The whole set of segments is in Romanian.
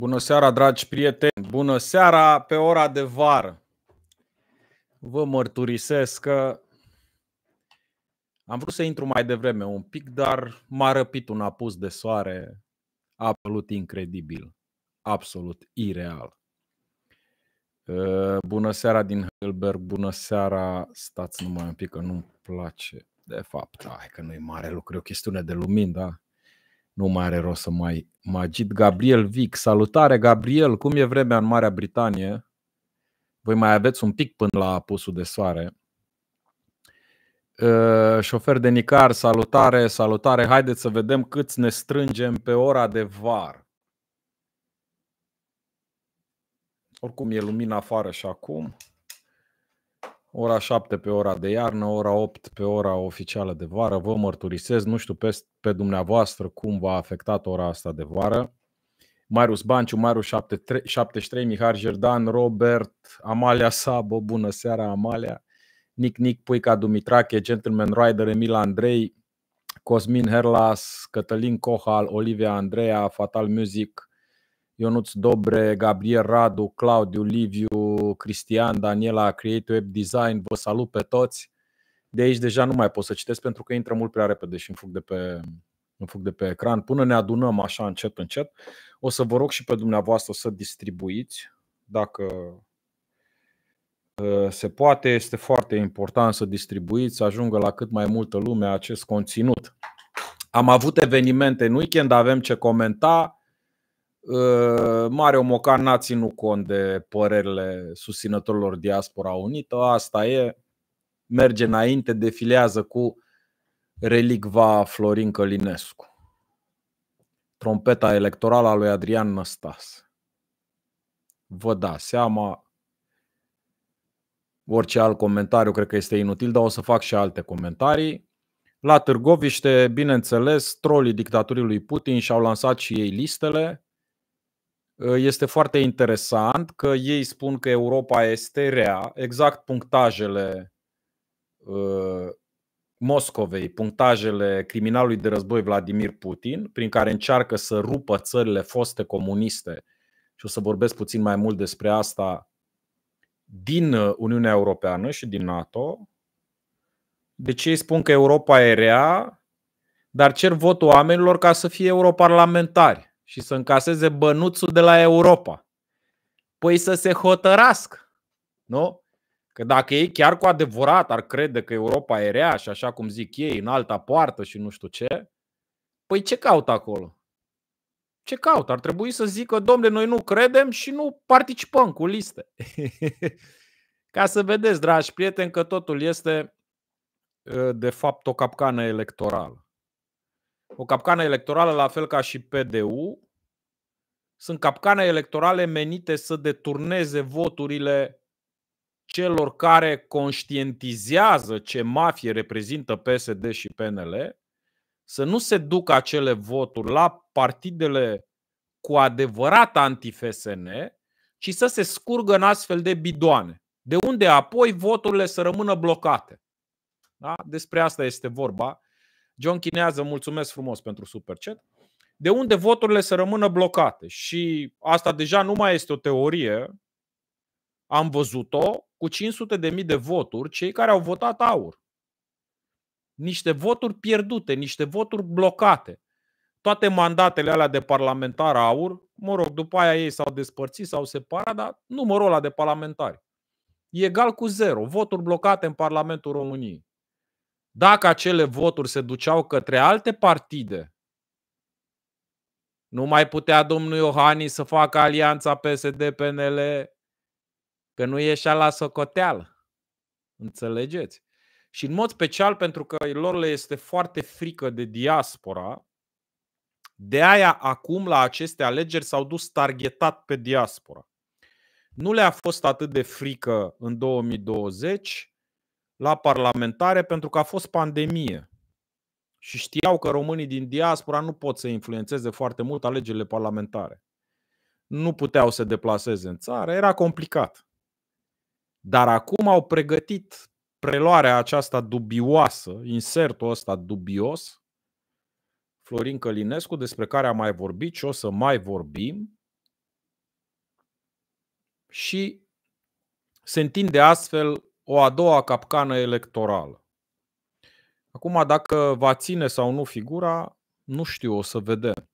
Bună seara, dragi prieteni! Bună seara pe ora de vară! Vă mărturisesc că am vrut să intru mai devreme un pic, dar m-a răpit un apus de soare absolut incredibil, absolut ireal. Uh, bună seara din Heidelberg, bună seara, stați numai un pic că nu-mi place. De fapt, hai că nu-i mare lucru, e o chestiune de lumină. da? nu mai are rost să mai magit. Gabriel Vic, salutare Gabriel, cum e vremea în Marea Britanie? Voi mai aveți un pic până la apusul de soare. Ă, șofer de Nicar, salutare, salutare. Haideți să vedem cât ne strângem pe ora de var. Oricum e lumina afară și acum ora 7 pe ora de iarnă, ora 8 pe ora oficială de vară. Vă mărturisesc, nu știu pe, pe dumneavoastră cum v-a afectat ora asta de vară. Marius Banciu, Marius 73, 73 Mihar Jerdan, Robert, Amalia Sabo, bună seara Amalia, Nic Nic, Puica Dumitrache, Gentleman Rider, Emil Andrei, Cosmin Herlas, Cătălin Cohal, Olivia Andreea, Fatal Music, Ionuț Dobre, Gabriel Radu, Claudiu, Liviu, Cristian, Daniela, Create Web Design, vă salut pe toți. De aici deja nu mai pot să citesc pentru că intră mult prea repede și îmi fug de pe, îmi fug de pe ecran. Până ne adunăm așa încet, încet, o să vă rog și pe dumneavoastră să distribuiți, dacă uh, se poate, este foarte important să distribuiți, să ajungă la cât mai multă lume acest conținut. Am avut evenimente în weekend, avem ce comenta, Ă, Mario Mocan n-a ținut cont de părerile susținătorilor Diaspora Unită, asta e, merge înainte, defilează cu relicva Florin Călinescu, trompeta electorală a lui Adrian Năstas. Vă da seama, orice alt comentariu cred că este inutil, dar o să fac și alte comentarii. La Târgoviște, bineînțeles, trolii dictaturii lui Putin și-au lansat și ei listele. Uh, este foarte interesant că ei spun că Europa este rea, exact punctajele uh, Moscovei, punctajele criminalului de război Vladimir Putin, prin care încearcă să rupă țările foste comuniste, și o să vorbesc puțin mai mult despre asta, din uh, Uniunea Europeană și din NATO. Deci ei spun că Europa e rea, dar cer votul oamenilor ca să fie europarlamentari și să încaseze bănuțul de la Europa. Păi să se hotărască, nu? Că dacă ei chiar cu adevărat ar crede că Europa e rea și așa cum zic ei, în alta poartă și nu știu ce, păi ce caută acolo? Ce caut? Ar trebui să zică, domnule, noi nu credem și nu participăm cu liste. Ca să vedeți, dragi prieteni, că totul este ă, de fapt o capcană electorală. O capcană electorală, la fel ca și PDU, sunt capcane electorale menite să deturneze voturile celor care conștientizează ce mafie reprezintă PSD și PNL, să nu se ducă acele voturi la partidele cu adevărat anti-FSN, ci să se scurgă în astfel de bidoane, de unde apoi voturile să rămână blocate. Da? Despre asta este vorba John Chinează, mulțumesc frumos pentru super chat, de unde voturile să rămână blocate. Și asta deja nu mai este o teorie, am văzut-o cu 500 de mii de voturi, cei care au votat aur. Niște voturi pierdute, niște voturi blocate. Toate mandatele alea de parlamentar aur, mă rog, după aia ei s-au despărțit, s-au separat, dar numărul ăla de parlamentari. E egal cu zero. Voturi blocate în Parlamentul României. Dacă acele voturi se duceau către alte partide, nu mai putea domnul Iohannis să facă alianța PSD-PNL, că nu ieșea la socoteală. Înțelegeți? Și în mod special pentru că lor le este foarte frică de diaspora, de aia acum la aceste alegeri s-au dus targetat pe diaspora. Nu le-a fost atât de frică în 2020 la parlamentare pentru că a fost pandemie. Și știau că românii din diaspora nu pot să influențeze foarte mult alegerile parlamentare. Nu puteau să deplaseze în țară, era complicat. Dar acum au pregătit preluarea aceasta dubioasă, insertul ăsta dubios, Florin Călinescu, despre care am mai vorbit și o să mai vorbim. Și se întinde astfel o a doua capcană electorală. Acum, dacă va ține sau nu figura, nu știu, o să vedem.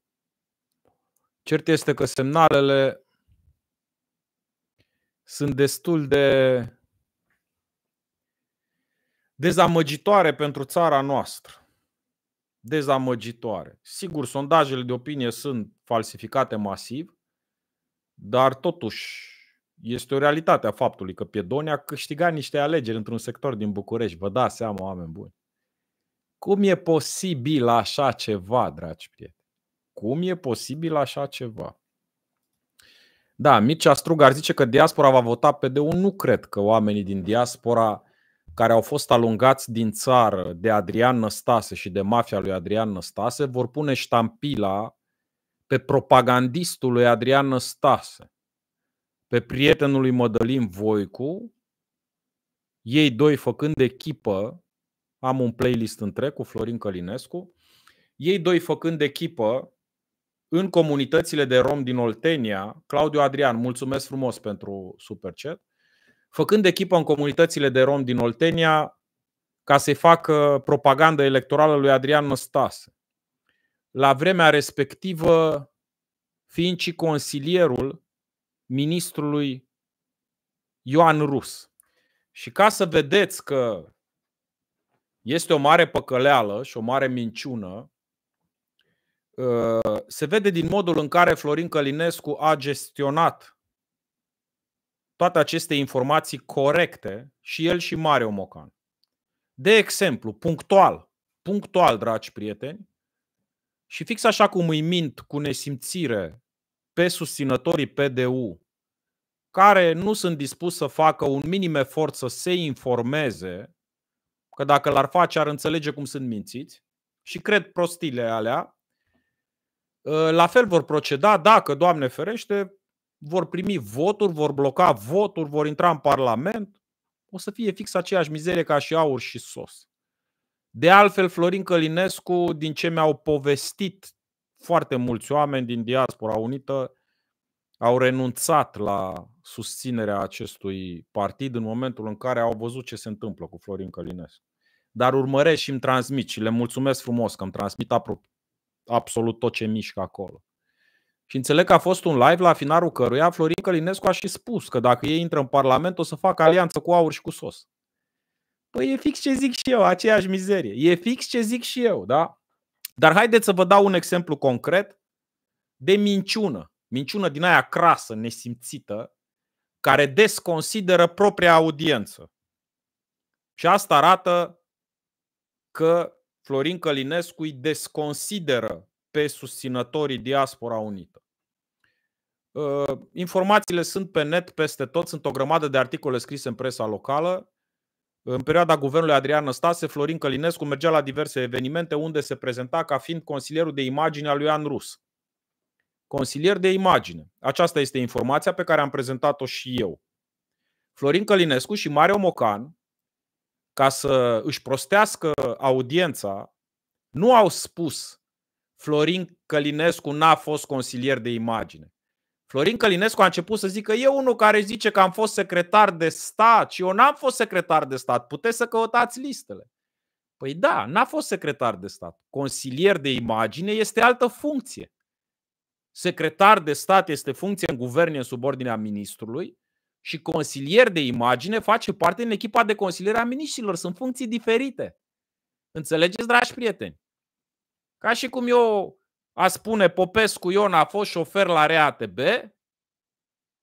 Cert este că semnalele sunt destul de dezamăgitoare pentru țara noastră. Dezamăgitoare. Sigur, sondajele de opinie sunt falsificate masiv, dar totuși este o realitate a faptului că Piedonia a câștigat niște alegeri într-un sector din București. Vă dați seama, oameni buni. Cum e posibil așa ceva, dragi prieteni? Cum e posibil așa ceva? Da, Mircea Strugar zice că diaspora va vota pd un Nu cred că oamenii din diaspora care au fost alungați din țară de Adrian Năstase și de mafia lui Adrian Năstase vor pune ștampila pe propagandistul lui Adrian Năstase pe prietenul lui Mădălin Voicu, ei doi făcând echipă, am un playlist între cu Florin Călinescu, ei doi făcând echipă în comunitățile de rom din Oltenia, Claudiu Adrian, mulțumesc frumos pentru superchat, făcând echipă în comunitățile de rom din Oltenia ca să facă propaganda electorală lui Adrian Năstase. La vremea respectivă, fiind și consilierul ministrului Ioan Rus. Și ca să vedeți că este o mare păcăleală și o mare minciună, uh, se vede din modul în care Florin Călinescu a gestionat toate aceste informații corecte și el și Mario Mocan. De exemplu, punctual, punctual, dragi prieteni, și fix așa cum îi mint cu nesimțire pe susținătorii PDU care nu sunt dispuși să facă un minim efort să se informeze, că dacă l-ar face ar înțelege cum sunt mințiți și cred prostile alea, ă, la fel vor proceda dacă, Doamne ferește, vor primi voturi, vor bloca voturi, vor intra în Parlament, o să fie fix aceeași mizerie ca și aur și sos. De altfel, Florin Călinescu, din ce mi-au povestit foarte mulți oameni din diaspora unită au renunțat la susținerea acestui partid în momentul în care au văzut ce se întâmplă cu Florin Călinescu. Dar urmăresc și îmi transmit și le mulțumesc frumos că îmi transmit absolut tot ce mișcă acolo. Și înțeleg că a fost un live la finalul căruia Florin Călinescu a și spus că dacă ei intră în Parlament o să facă alianță cu aur și cu sos. Păi e fix ce zic și eu, aceeași mizerie. E fix ce zic și eu, da? Dar haideți să vă dau un exemplu concret de minciună. Minciună din aia crasă, nesimțită, care desconsideră propria audiență. Și asta arată că Florin Călinescu îi desconsideră pe susținătorii Diaspora Unită. Ă, informațiile sunt pe net peste tot, sunt o grămadă de articole scrise în presa locală. În perioada guvernului Adrian Năstase, Florin Călinescu mergea la diverse evenimente unde se prezenta ca fiind consilierul de imagine al lui An Rus. Consilier de imagine. Aceasta este informația pe care am prezentat-o și eu. Florin Călinescu și Mario Mocan, ca să își prostească audiența, nu au spus Florin Călinescu n-a fost consilier de imagine. Florin Călinescu a început să zică, e unul care zice că am fost secretar de stat și eu n-am fost secretar de stat, puteți să căutați listele. Păi da, n-a fost secretar de stat. Consilier de imagine este altă funcție. Secretar de stat este funcție în guvern în subordinea ministrului și consilier de imagine face parte din echipa de consiliere a ministrilor, Sunt funcții diferite. Înțelegeți, dragi prieteni? Ca și cum eu a spune Popescu Ion a fost șofer la RATB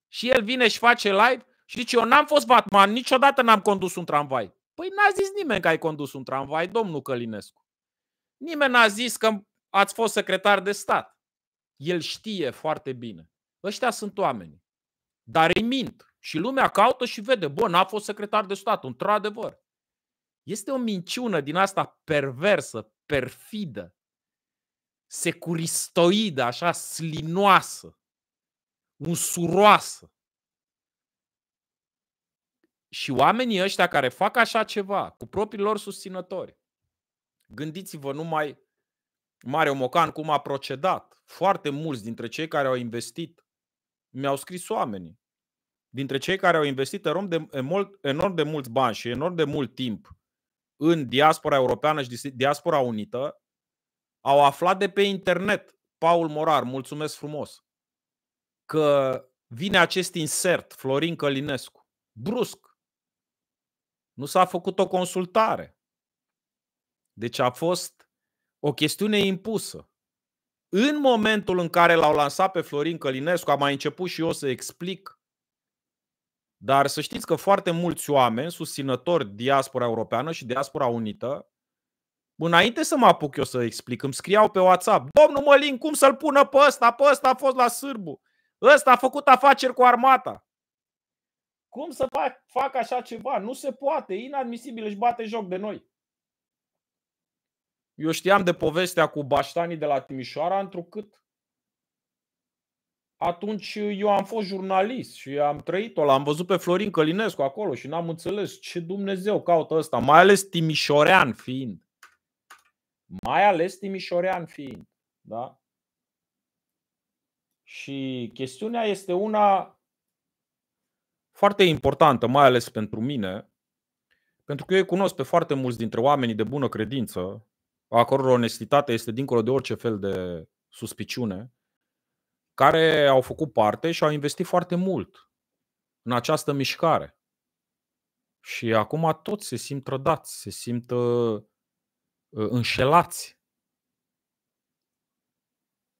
și el vine și face live și zice eu n-am fost Batman, niciodată n-am condus un tramvai. Păi n-a zis nimeni că ai condus un tramvai, domnul Călinescu. Nimeni n-a zis că ați fost secretar de stat. El știe foarte bine. Ăștia sunt oameni. Dar îi mint. Și lumea caută și vede, bă, n-a fost secretar de stat, într-adevăr. Este o minciună din asta perversă, perfidă, securistoidă, așa slinoasă, unsuroasă. Și oamenii ăștia care fac așa ceva cu propriilor lor susținători, gândiți-vă numai Mario Mocan cum a procedat. Foarte mulți dintre cei care au investit, mi-au scris oamenii, dintre cei care au investit enorm de, enorm de mulți bani și enorm de mult timp în diaspora europeană și diaspora unită, au aflat de pe internet, Paul Morar, mulțumesc frumos, că vine acest insert, Florin Călinescu. Brusc. Nu s-a făcut o consultare. Deci a fost o chestiune impusă. În momentul în care l-au lansat pe Florin Călinescu, am mai început și eu să explic dar să știți că foarte mulți oameni, susținători diaspora europeană și diaspora unită, Înainte să mă apuc eu să explic, îmi scriau pe WhatsApp, domnul Mălin, cum să-l pună pe ăsta? Pe ăsta a fost la Sârbu. Ăsta a făcut afaceri cu armata. Cum să fac, fac așa ceva? Nu se poate, inadmisibil, își bate joc de noi. Eu știam de povestea cu baștanii de la Timișoara, întrucât atunci eu am fost jurnalist și am trăit-o. L-am văzut pe Florin Călinescu acolo și n-am înțeles ce Dumnezeu caută ăsta, mai ales timișorean fiind mai ales Timișorean fiind. Da? Și chestiunea este una foarte importantă, mai ales pentru mine, pentru că eu cunosc pe foarte mulți dintre oamenii de bună credință, a căror onestitate este dincolo de orice fel de suspiciune, care au făcut parte și au investit foarte mult în această mișcare. Și acum toți se simt trădați, se simt uh, Uh, înșelați.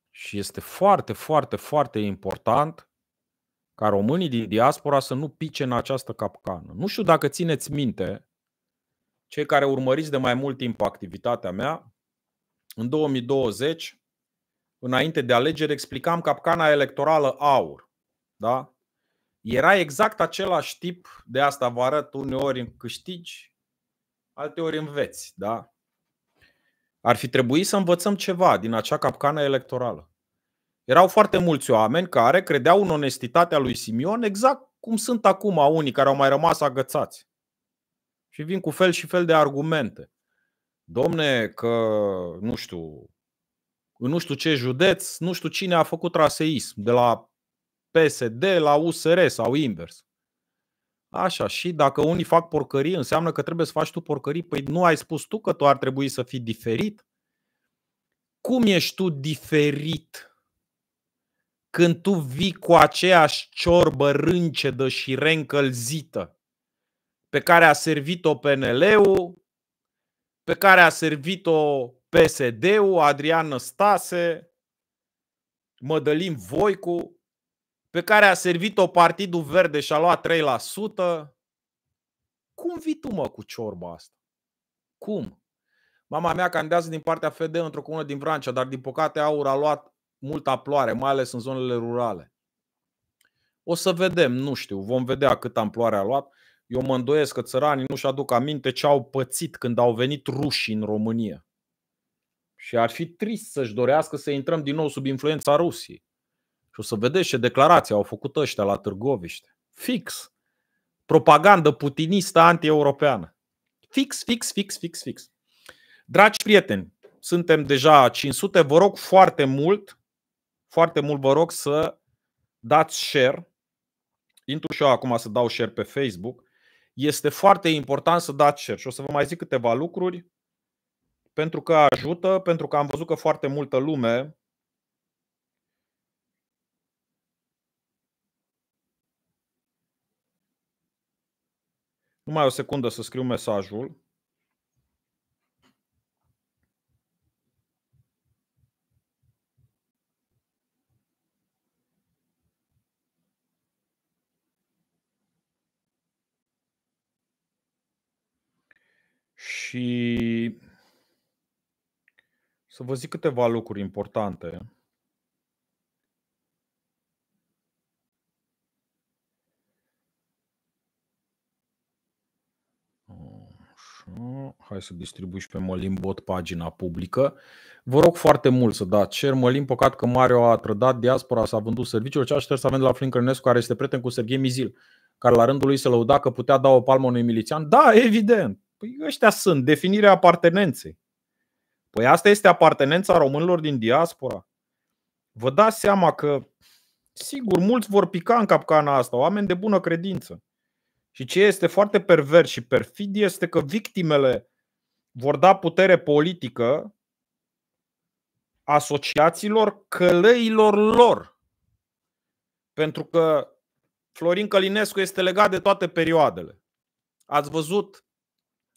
Și este foarte, foarte, foarte important ca românii din diaspora să nu pice în această capcană. Nu știu dacă țineți minte, cei care urmăriți de mai mult timp activitatea mea, în 2020, înainte de alegeri, explicam capcana electorală aur. Da? Era exact același tip, de asta vă arăt, uneori în câștigi, alteori înveți. Da? Ar fi trebuit să învățăm ceva din acea capcană electorală. Erau foarte mulți oameni care credeau în onestitatea lui Simion exact cum sunt acum unii care au mai rămas agățați. Și vin cu fel și fel de argumente. Domne, că nu știu, în nu știu ce județ, nu știu cine a făcut raseism, de la PSD la USR sau invers. Așa, și dacă unii fac porcării, înseamnă că trebuie să faci tu porcării. Păi nu ai spus tu că tu ar trebui să fii diferit? Cum ești tu diferit când tu vii cu aceeași ciorbă râncedă și reîncălzită pe care a servit-o PNL-ul, pe care a servit-o PSD-ul, Adrian Năstase, Mădălin Voicu, pe care a servit-o Partidul Verde și a luat 3%. Cum vii tu, mă, cu ciorba asta? Cum? Mama mea candează din partea FD într-o comună din Vrancea, dar din păcate aur a luat multă ploare, mai ales în zonele rurale. O să vedem, nu știu, vom vedea cât amploare a luat. Eu mă îndoiesc că țăranii nu-și aduc aminte ce au pățit când au venit rușii în România. Și ar fi trist să-și dorească să intrăm din nou sub influența Rusiei. Și o să vedeți ce declarații au făcut ăștia la Târgoviște. Fix. Propagandă putinistă anti-europeană. Fix, fix, fix, fix, fix. Dragi prieteni, suntem deja 500. Vă rog foarte mult, foarte mult vă rog să dați share. Intru și eu acum să dau share pe Facebook. Este foarte important să dați share și o să vă mai zic câteva lucruri pentru că ajută, pentru că am văzut că foarte multă lume Numai o secundă să scriu mesajul. Și să vă zic câteva lucruri importante. Așa, hai să distribui și pe Bot pagina publică. Vă rog foarte mult să dați cer. Mălim, păcat că Mario a trădat diaspora, s-a vândut serviciul, aștept să avem de la Flin Crănescu, care este prieten cu Serghei Mizil, care la rândul lui se lăuda că putea da o palmă unui milițian. Da, evident. Păi ăștia sunt. Definirea apartenenței. Păi asta este apartenența românilor din diaspora. Vă dați seama că, sigur, mulți vor pica în capcana asta, oameni de bună credință. Și ce este foarte pervers și perfid este că victimele vor da putere politică asociațiilor călăilor lor. Pentru că Florin Călinescu este legat de toate perioadele. Ați văzut,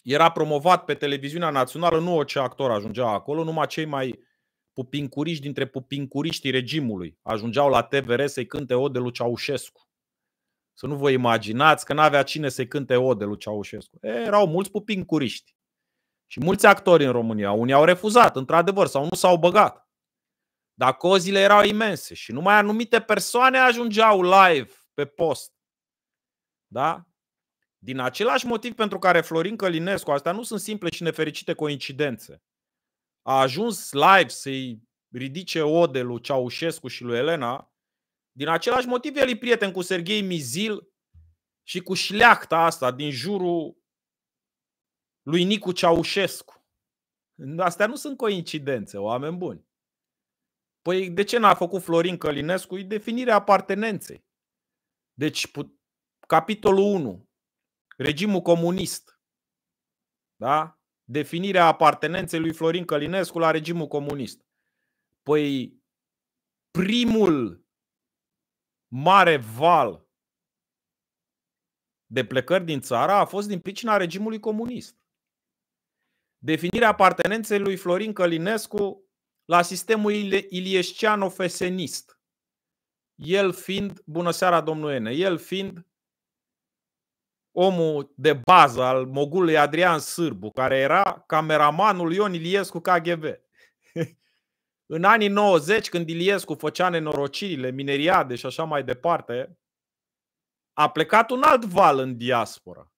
era promovat pe televiziunea națională, nu orice actor ajungea acolo, numai cei mai pupincuriști dintre pupincuriștii regimului ajungeau la TVR să-i cânte de lui Ceaușescu. Să nu vă imaginați că n-avea cine să cânte ode lui Ceaușescu. E, erau mulți pupincuriști. Și mulți actori în România. Unii au refuzat, într-adevăr, sau nu s-au băgat. Dar cozile erau imense și numai anumite persoane ajungeau live pe post. Da? Din același motiv pentru care Florin Călinescu, asta nu sunt simple și nefericite coincidențe, a ajuns live să-i ridice ode lui Ceaușescu și lui Elena, din același motiv, el e prieten cu Serghei Mizil și cu șleachta asta din jurul lui Nicu Ceaușescu. Astea nu sunt coincidențe, oameni buni. Păi de ce n-a făcut Florin Călinescu? E definirea apartenenței. Deci, capitolul 1, regimul comunist. Da? Definirea apartenenței lui Florin Călinescu la regimul comunist. Păi primul mare val de plecări din țară a fost din pricina regimului comunist. Definirea apartenenței lui Florin Călinescu la sistemul iliesciano fesenist El fiind, bună seara domnul Ene, el fiind omul de bază al mogulului Adrian Sârbu, care era cameramanul Ion Iliescu KGB. În anii 90, când Iliescu făcea nenorocirile, mineriade și așa mai departe, a plecat un alt val în diaspora.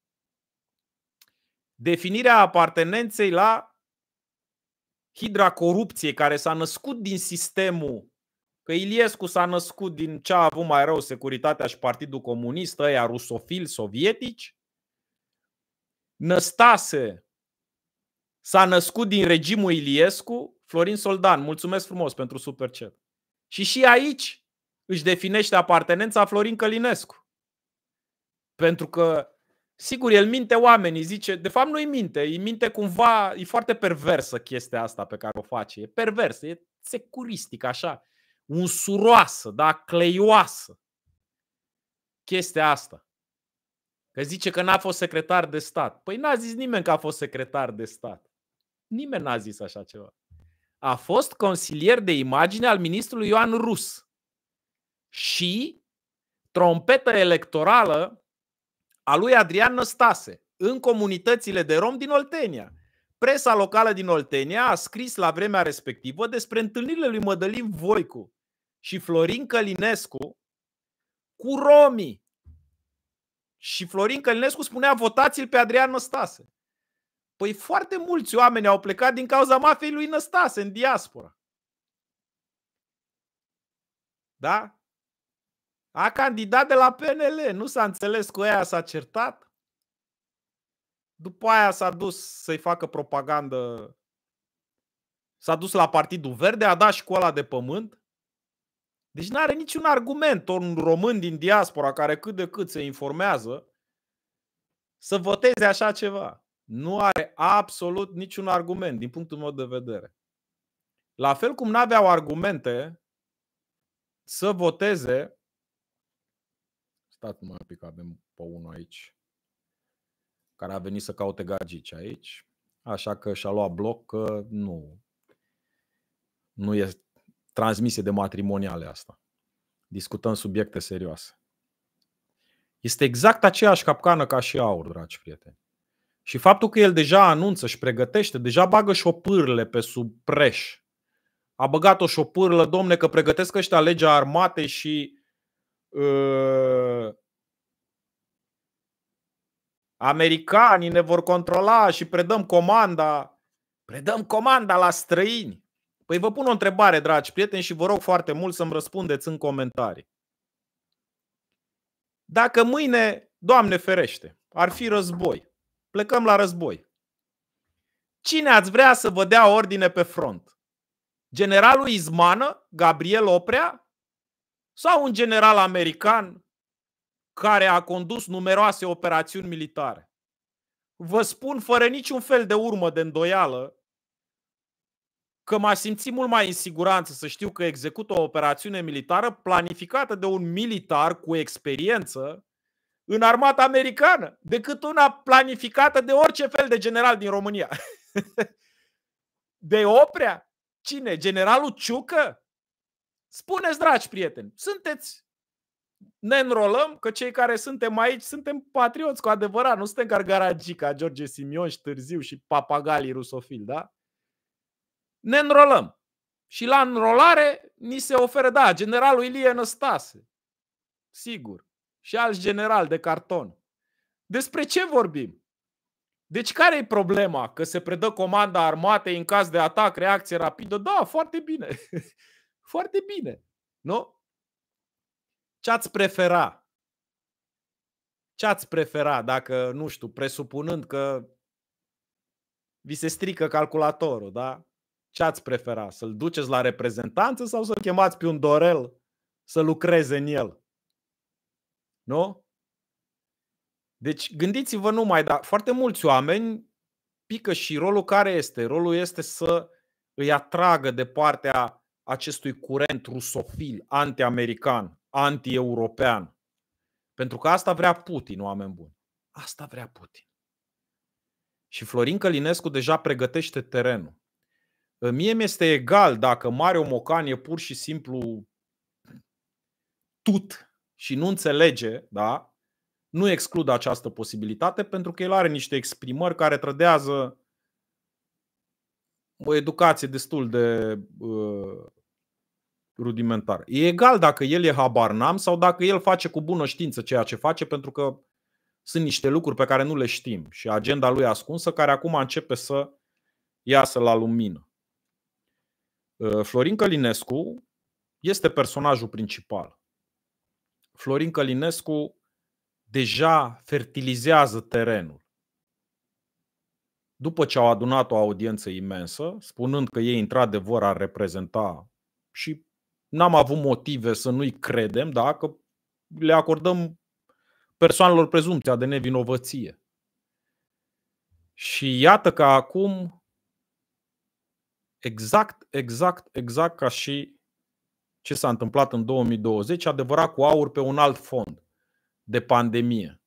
Definirea apartenenței la hidra corupției care s-a născut din sistemul Că Iliescu s-a născut din ce a avut mai rău securitatea și Partidul Comunist, ăia rusofil sovietici, Năstase s-a născut din regimul Iliescu Florin Soldan, mulțumesc frumos pentru super chat. Și și aici își definește apartenența Florin Călinescu. Pentru că, sigur, el minte oamenii, zice, de fapt nu-i minte, îi minte cumva, e foarte perversă chestia asta pe care o face. E perversă, e securistic, așa, unsuroasă, da, cleioasă chestia asta. Că zice că n-a fost secretar de stat. Păi n-a zis nimeni că a fost secretar de stat. Nimeni n-a zis așa ceva a fost consilier de imagine al ministrului Ioan Rus și trompetă electorală a lui Adrian Năstase în comunitățile de rom din Oltenia. Presa locală din Oltenia a scris la vremea respectivă despre întâlnirile lui Mădălin Voicu și Florin Călinescu cu romii. Și Florin Călinescu spunea votați-l pe Adrian Năstase. Păi foarte mulți oameni au plecat din cauza mafiei lui Năstase în diaspora. Da? A candidat de la PNL, nu s-a înțeles cu ea, s-a certat. După aia s-a dus să-i facă propagandă. S-a dus la Partidul Verde, a dat școala de pământ. Deci nu are niciun argument un român din diaspora care cât de cât se informează să voteze așa ceva nu are absolut niciun argument, din punctul meu de vedere. La fel cum nu aveau argumente să voteze. Stați mai un pic, avem pe unul aici care a venit să caute gagici aici, așa că și-a luat bloc că nu, nu e transmisie de matrimoniale asta. Discutăm subiecte serioase. Este exact aceeași capcană ca și aur, dragi prieteni. Și faptul că el deja anunță și pregătește, deja bagă și pe sub preș. A băgat-o șopârlă, domne, că pregătesc ăștia legea armatei și uh, americanii ne vor controla și predăm comanda. Predăm comanda la străini. Păi vă pun o întrebare, dragi prieteni, și vă rog foarte mult să-mi răspundeți în comentarii. Dacă mâine, Doamne ferește, ar fi război, Plecăm la război. Cine ați vrea să vă dea ordine pe front? Generalul Izmană, Gabriel Oprea? Sau un general american care a condus numeroase operațiuni militare? Vă spun fără niciun fel de urmă de îndoială că m-aș simți mult mai în siguranță să știu că execut o operațiune militară planificată de un militar cu experiență în armata americană decât una planificată de orice fel de general din România. De Oprea? Cine? Generalul Ciucă? Spuneți, dragi prieteni, sunteți ne înrolăm că cei care suntem aici suntem patrioți cu adevărat, nu suntem gargaragii ca George Simion și Târziu și papagalii rusofili, da? Ne înrolăm. Și la înrolare ni se oferă, da, generalul Ilie Năstase, sigur și alți general de carton. Despre ce vorbim? Deci care e problema? Că se predă comanda armatei în caz de atac, reacție rapidă? Da, foarte bine. foarte bine. Nu? Ce ați prefera? Ce ați prefera dacă, nu știu, presupunând că vi se strică calculatorul, da? Ce ați prefera? Să-l duceți la reprezentanță sau să-l chemați pe un Dorel să lucreze în el? Nu? Deci gândiți-vă numai, dar foarte mulți oameni pică și rolul care este? Rolul este să îi atragă de partea acestui curent rusofil, anti-american, anti-european. Pentru că asta vrea Putin, oameni buni. Asta vrea Putin. Și Florin Călinescu deja pregătește terenul. Mie mi-este egal dacă Mario Mocan e pur și simplu tut și nu înțelege, da, nu exclud această posibilitate pentru că el are niște exprimări care trădează o educație destul de uh, rudimentară. E egal dacă el e habar n-am sau dacă el face cu bună știință ceea ce face pentru că sunt niște lucruri pe care nu le știm și agenda lui ascunsă care acum începe să iasă la lumină. Uh, Florin Călinescu este personajul principal. Florin Călinescu deja fertilizează terenul. După ce au adunat o audiență imensă, spunând că ei într-adevăr ar reprezenta și n-am avut motive să nu-i credem, da, că le acordăm persoanelor prezumția de nevinovăție. Și iată că acum, exact, exact, exact ca și ce s-a întâmplat în 2020, adevărat cu aur pe un alt fond de pandemie.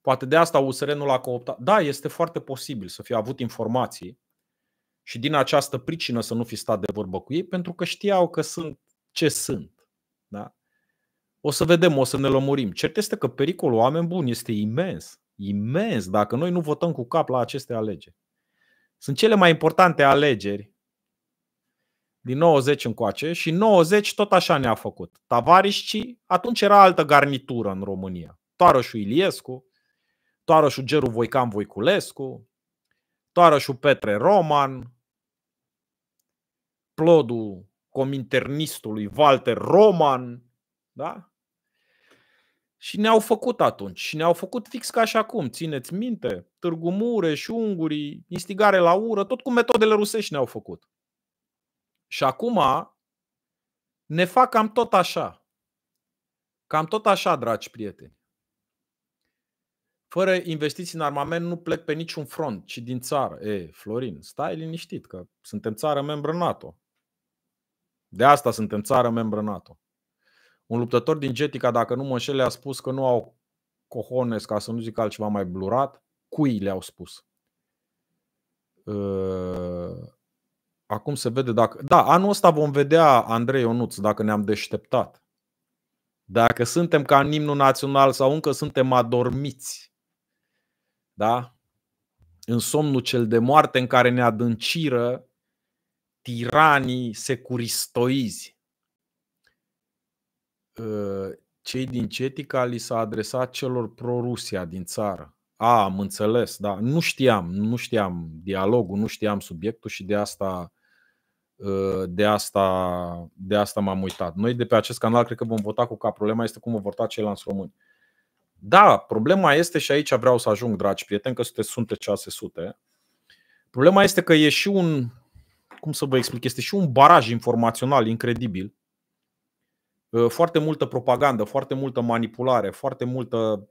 Poate de asta USR nu l-a cooptat. Da, este foarte posibil să fi avut informații și din această pricină să nu fi stat de vorbă cu ei, pentru că știau că sunt ce sunt. Da? O să vedem, o să ne lămurim. Cert este că pericolul oameni buni este imens, imens, dacă noi nu votăm cu cap la aceste alegeri. Sunt cele mai importante alegeri din 90 încoace și 90 tot așa ne-a făcut. Tavarișci, atunci era altă garnitură în România. Toarășul Iliescu, toarășul Geru Voican Voiculescu, toarășul Petre Roman, plodul cominternistului Walter Roman, da? Și ne-au făcut atunci. Și ne-au făcut fix ca și acum. Țineți minte? Târgu Mureș, ungurii, instigare la ură, tot cu metodele rusești ne-au făcut. Și acum ne fac cam tot așa. Cam tot așa, dragi prieteni. Fără investiții în armament nu plec pe niciun front, ci din țară. E, Florin, stai liniștit că suntem țară membră NATO. De asta suntem țară membră NATO. Un luptător din Getica, dacă nu mă înșel, a spus că nu au cohones, ca să nu zic altceva mai blurat, cui le-au spus. Uh Acum se vede dacă. Da, anul ăsta vom vedea, Andrei Ionuț, dacă ne-am deșteptat. Dacă suntem ca în imnul național sau încă suntem adormiți. Da? În somnul cel de moarte în care ne adânciră tiranii securistoizi. Ă, cei din Cetica li s-a adresat celor pro-Rusia din țară. A, am înțeles, da. Nu știam, nu știam dialogul, nu știam subiectul și de asta Ă, de asta, de asta m-am uitat. Noi de pe acest canal cred că vom vota cu ca Problema este cum vom vota ceilalți români. Da, problema este și aici vreau să ajung, dragi prieteni, că sunteți, sunteți 600. Problema este că e și un, cum să vă explic, este și un baraj informațional incredibil. Ă, foarte multă propagandă, foarte multă manipulare, foarte multă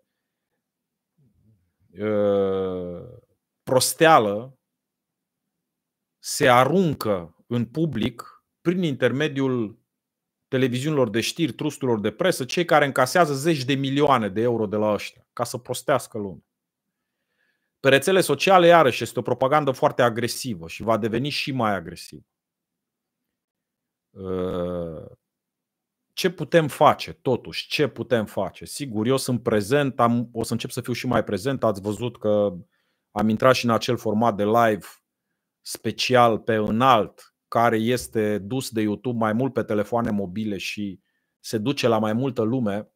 ă, prosteală se aruncă în public prin intermediul televiziunilor de știri, trusturilor de presă, cei care încasează zeci de milioane de euro de la ăștia, ca să prostească lumea. Pe rețele sociale, iarăși, este o propagandă foarte agresivă și va deveni și mai agresivă. Ă, ce putem face, totuși? Ce putem face? Sigur, eu sunt prezent, am, o să încep să fiu și mai prezent. Ați văzut că am intrat și în acel format de live special pe înalt, care este dus de YouTube mai mult pe telefoane mobile și se duce la mai multă lume,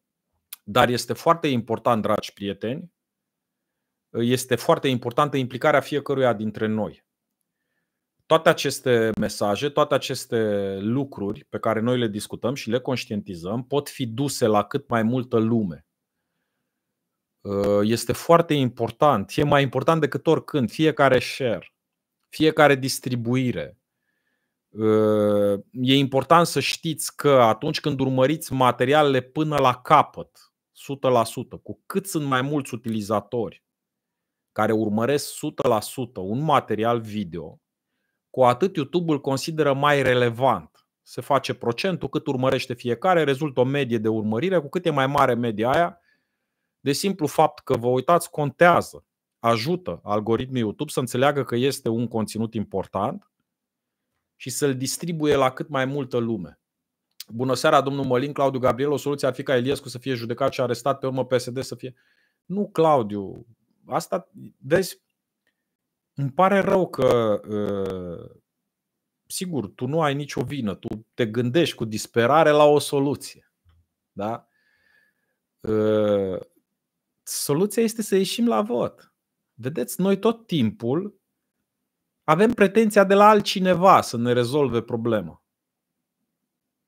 dar este foarte important, dragi prieteni, este foarte importantă implicarea fiecăruia dintre noi. Toate aceste mesaje, toate aceste lucruri pe care noi le discutăm și le conștientizăm pot fi duse la cât mai multă lume. Uh, este foarte important, e mai important decât oricând, fiecare share, fiecare distribuire, Ă, e important să știți că atunci când urmăriți materialele până la capăt, 100%, cu cât sunt mai mulți utilizatori care urmăresc 100% un material video, cu atât YouTube îl consideră mai relevant. Se face procentul cât urmărește fiecare, rezultă o medie de urmărire, cu cât e mai mare media aia, de simplu fapt că vă uitați contează, ajută algoritmii YouTube să înțeleagă că este un conținut important și să-l distribuie la cât mai multă lume. Bună seara, domnul Mălin, Claudiu Gabriel, o soluție ar fi ca Eliescu să fie judecat și arestat, pe urmă PSD să fie... Nu, Claudiu, asta, vezi, îmi pare rău că, ă, sigur, tu nu ai nicio vină, tu te gândești cu disperare la o soluție. Da? Ă, soluția este să ieșim la vot. Vedeți, noi tot timpul avem pretenția de la altcineva să ne rezolve problema.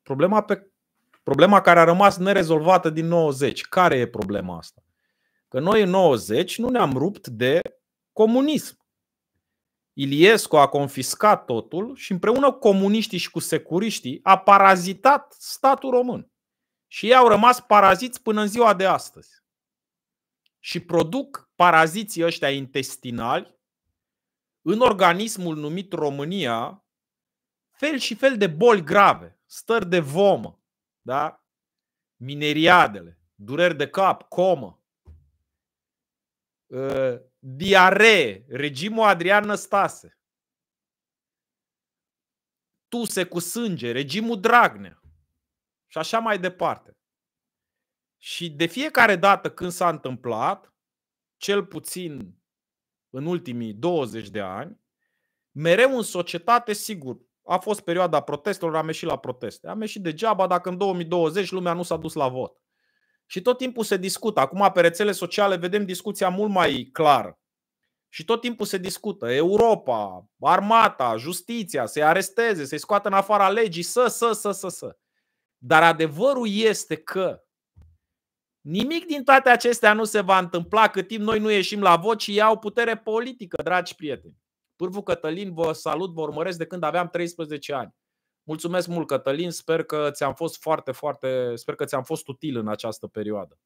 Problema, pe, problema care a rămas nerezolvată din 90. Care e problema asta? Că noi în 90 nu ne-am rupt de comunism. Iliescu a confiscat totul și împreună cu comuniștii și cu securiștii a parazitat statul român. Și ei au rămas paraziți până în ziua de astăzi. Și produc paraziții ăștia intestinali în organismul numit România fel și fel de boli grave, stări de vomă, da? mineriadele, dureri de cap, comă, ă, diaree, regimul Adrian Năstase, tuse cu sânge, regimul Dragnea și așa mai departe. Și de fiecare dată când s-a întâmplat, cel puțin în ultimii 20 de ani, mereu în societate, sigur, a fost perioada protestelor, am ieșit la proteste. Am ieșit degeaba dacă în 2020 lumea nu s-a dus la vot. Și tot timpul se discută. Acum pe rețele sociale vedem discuția mult mai clară. Și tot timpul se discută. Europa, armata, justiția, să-i aresteze, să-i scoată în afara legii, să, să, să, să, să. Dar adevărul este că Nimic din toate acestea nu se va întâmpla cât timp noi nu ieșim la vot și iau putere politică, dragi prieteni. Pârvu Cătălin, vă salut, vă urmăresc de când aveam 13 ani. Mulțumesc mult, Cătălin, sper că ți-am fost foarte, foarte, sper că ți-am fost util în această perioadă.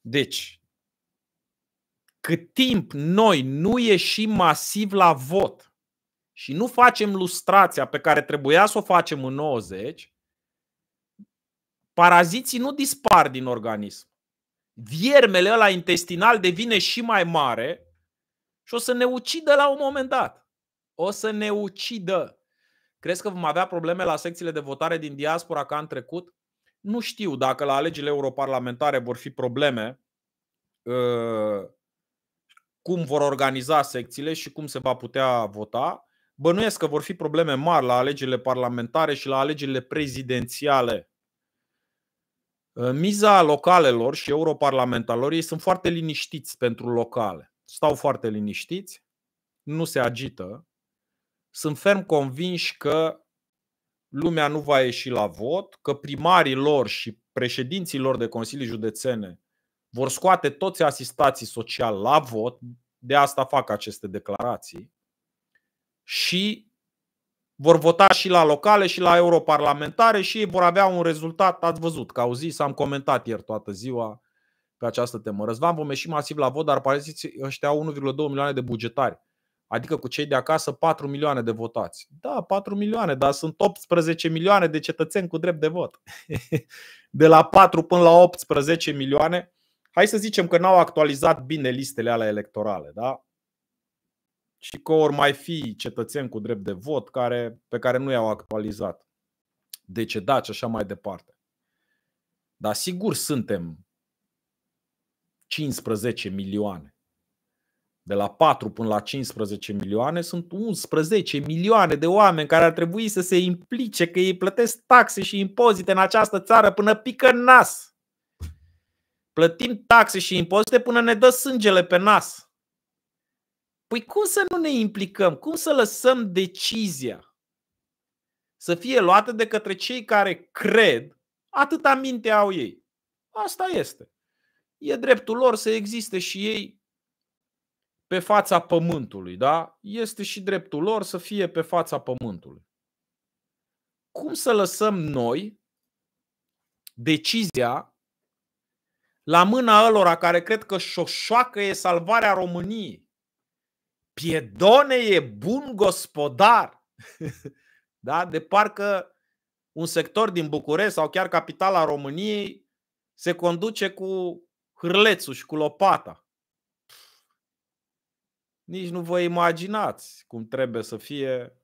Deci, cât timp noi nu ieșim masiv la vot și nu facem lustrația pe care trebuia să o facem în 90, Paraziții nu dispar din organism. Viermele ăla intestinal devine și mai mare și o să ne ucidă la un moment dat. O să ne ucidă. Crezi că vom avea probleme la secțiile de votare din diaspora ca în trecut? Nu știu dacă la alegerile europarlamentare vor fi probleme uh, cum vor organiza secțiile și cum se va putea vota. Bănuiesc că vor fi probleme mari la alegerile parlamentare și la alegerile prezidențiale Miza localelor și europarlamentarilor, ei sunt foarte liniștiți pentru locale. Stau foarte liniștiți, nu se agită. Sunt ferm convinși că lumea nu va ieși la vot, că primarii lor și președinții lor de consilii județene vor scoate toți asistații sociali la vot, de asta fac aceste declarații, și vor vota și la locale și la europarlamentare și vor avea un rezultat, ați văzut, că au zis, am comentat ieri toată ziua pe această temă. Răzvan, vom ieși masiv la vot, dar pareți ăștia au 1,2 milioane de bugetari. Adică cu cei de acasă 4 milioane de votați. Da, 4 milioane, dar sunt 18 milioane de cetățeni cu drept de vot. De la 4 până la 18 milioane. Hai să zicem că n-au actualizat bine listele alea electorale, da? și că or mai fi cetățeni cu drept de vot care, pe care nu i-au actualizat, da, și așa mai departe. Dar sigur suntem 15 milioane. De la 4 până la 15 milioane sunt 11 milioane de oameni care ar trebui să se implice că ei plătesc taxe și impozite în această țară până pică nas. Plătim taxe și impozite până ne dă sângele pe nas. Păi cum să nu ne implicăm? Cum să lăsăm decizia să fie luată de către cei care cred atâta minte au ei? Asta este. E dreptul lor să existe și ei pe fața pământului, da? Este și dreptul lor să fie pe fața pământului. Cum să lăsăm noi decizia la mâna ălora care cred că șoșoacă e salvarea României? Piedone e bun gospodar. da? De parcă un sector din București sau chiar capitala României se conduce cu hârlețul și cu lopata. Nici nu vă imaginați cum trebuie să fie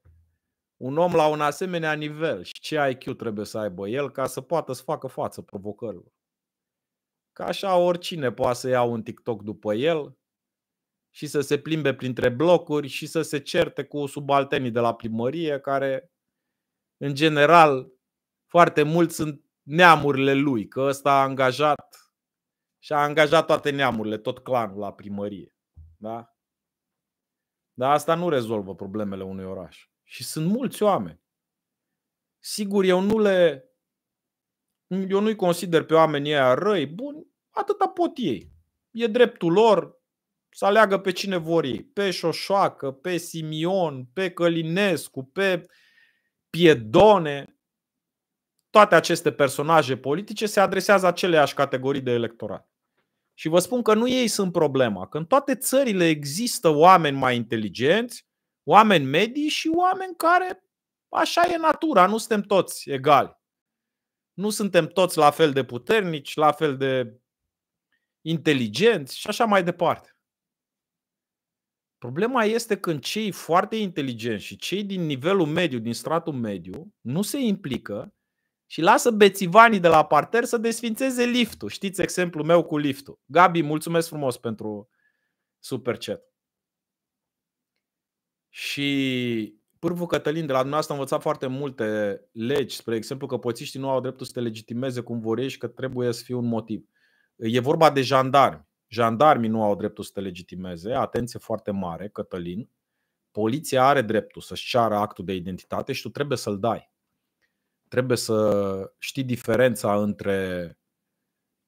un om la un asemenea nivel și ce IQ trebuie să aibă el ca să poată să facă față provocărilor. Ca așa oricine poate să ia un TikTok după el, și să se plimbe printre blocuri și să se certe cu subaltenii de la primărie, care, în general, foarte mult sunt neamurile lui, că ăsta a angajat și a angajat toate neamurile, tot clanul la primărie. Da? Dar asta nu rezolvă problemele unui oraș. Și sunt mulți oameni. Sigur, eu nu le. Eu nu-i consider pe oamenii ăia răi, buni, atâta pot ei. E dreptul lor, să aleagă pe cine vor ei, pe Șoșoacă, pe Simion, pe Călinescu, pe Piedone. Toate aceste personaje politice se adresează aceleași categorii de electorat. Și vă spun că nu ei sunt problema, că în toate țările există oameni mai inteligenți, oameni medii și oameni care așa e natura, nu suntem toți egali. Nu suntem toți la fel de puternici, la fel de inteligenți și așa mai departe. Problema este când cei foarte inteligenți și cei din nivelul mediu, din stratul mediu, nu se implică și lasă bețivanii de la parter să desfințeze liftul. Știți exemplul meu cu liftul. Gabi, mulțumesc frumos pentru super chat. Și Pârvu Cătălin, de la dumneavoastră am învățat foarte multe legi, spre exemplu că polițiștii nu au dreptul să te legitimeze cum vor ei și că trebuie să fie un motiv. E vorba de jandarmi jandarmii nu au dreptul să te legitimeze, atenție foarte mare, Cătălin, poliția are dreptul să-și ceară actul de identitate și tu trebuie să-l dai. Trebuie să știi diferența între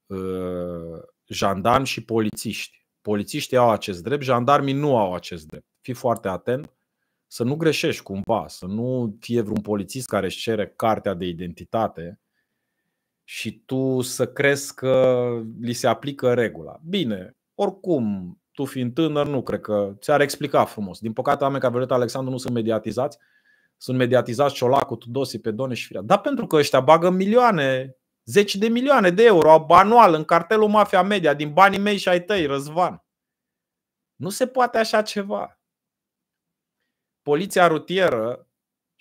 uh, jandarmi și polițiști. Polițiștii au acest drept, jandarmii nu au acest drept. Fii foarte atent să nu greșești cumva, să nu fie vreun polițist care își cere cartea de identitate și tu să crezi că li se aplică regula. Bine, oricum, tu fiind tânăr, nu cred că ți-ar explica frumos. Din păcate, oameni ca Violeta Alexandru nu sunt mediatizați. Sunt mediatizați Ciolacu, Tudosi, Pedone și Firea. Dar pentru că ăștia bagă milioane, zeci de milioane de euro anual în cartelul Mafia Media, din banii mei și ai tăi, Răzvan. Nu se poate așa ceva. Poliția rutieră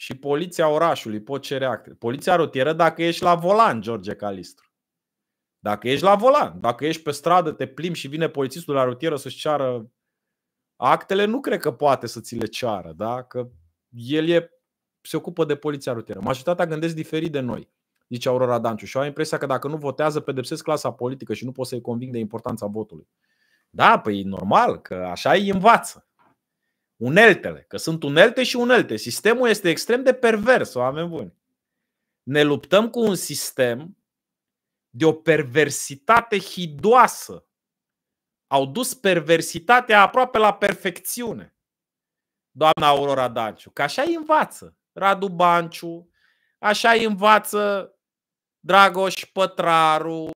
și poliția orașului pot cere acte. Poliția rutieră dacă ești la volan, George Calistru. Dacă ești la volan, dacă ești pe stradă, te plimbi și vine polițistul la rutieră să-și ceară actele, nu cred că poate să ți le ceară, da? că el e, se ocupă de poliția rutieră. Majoritatea gândesc diferit de noi, zice Aurora Danciu. Și au impresia că dacă nu votează, pedepsesc clasa politică și nu pot să-i conving de importanța votului. Da, păi normal, că așa îi învață. Uneltele, că sunt unelte și unelte. Sistemul este extrem de pervers, oameni buni. Ne luptăm cu un sistem de o perversitate hidoasă. Au dus perversitatea aproape la perfecțiune. Doamna Aurora Danciu, că așa îi învață Radu Banciu, așa îi învață Dragoș Pătraru,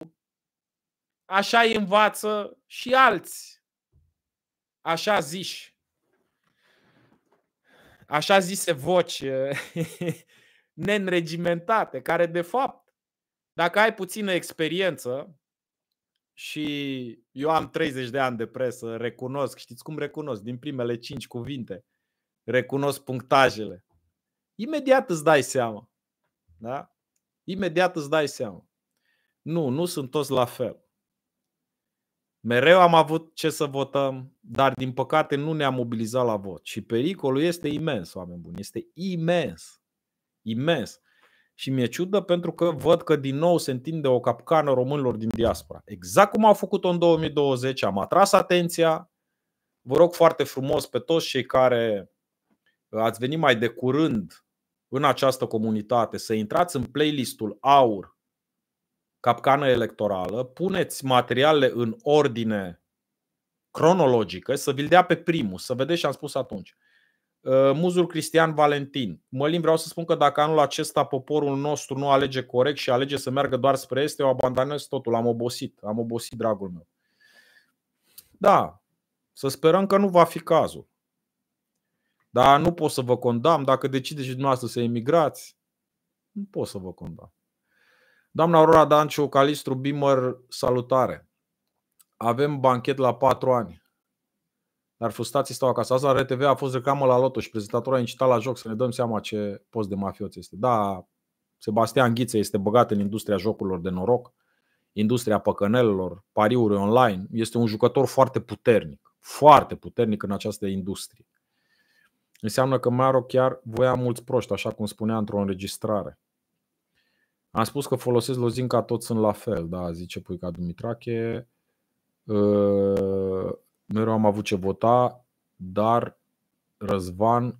așa îi învață și alți. Așa ziși așa zise voci nenregimentate, care de fapt, dacă ai puțină experiență, și eu am 30 de ani de presă, recunosc, știți cum recunosc? Din primele 5 cuvinte, recunosc punctajele. Imediat îți dai seama. Da? Imediat îți dai seama. Nu, nu sunt toți la fel. Mereu am avut ce să votăm, dar din păcate nu ne-a mobilizat la vot. Și pericolul este imens, oameni buni, este imens, imens. Și mi-e ciudă pentru că văd că din nou se întinde o capcană românilor din diaspora. Exact cum au făcut-o în 2020, am atras atenția. Vă rog foarte frumos pe toți cei care ați venit mai de curând în această comunitate să intrați în playlistul AUR capcană electorală, puneți materialele în ordine cronologică, să vi-l dea pe primul, să vedeți ce am spus atunci. Uh, muzul Cristian Valentin. Mălin, vreau să spun că dacă anul acesta poporul nostru nu alege corect și alege să meargă doar spre este, o abandonez totul. Am obosit. Am obosit, dragul meu. Da, să sperăm că nu va fi cazul. Dar nu pot să vă condamn dacă decideți dumneavoastră să emigrați. Nu pot să vă condamn. Doamna Aurora Danciu, Calistru Bimăr, salutare! avem banchet la 4 ani. Dar fustații stau acasă. Asta la RTV a fost reclamă la loto și prezentatorul a incitat la joc să ne dăm seama ce post de mafioț este. Da, Sebastian Ghiță este băgat în industria jocurilor de noroc, industria păcănelelor, pariuri online. Este un jucător foarte puternic, foarte puternic în această industrie. Înseamnă că Maro chiar voia mulți proști, așa cum spunea într-o înregistrare. Am spus că folosesc lozinca, toți sunt la fel, da, zice Puica Dumitrache mereu ă, am avut ce vota, dar Răzvan,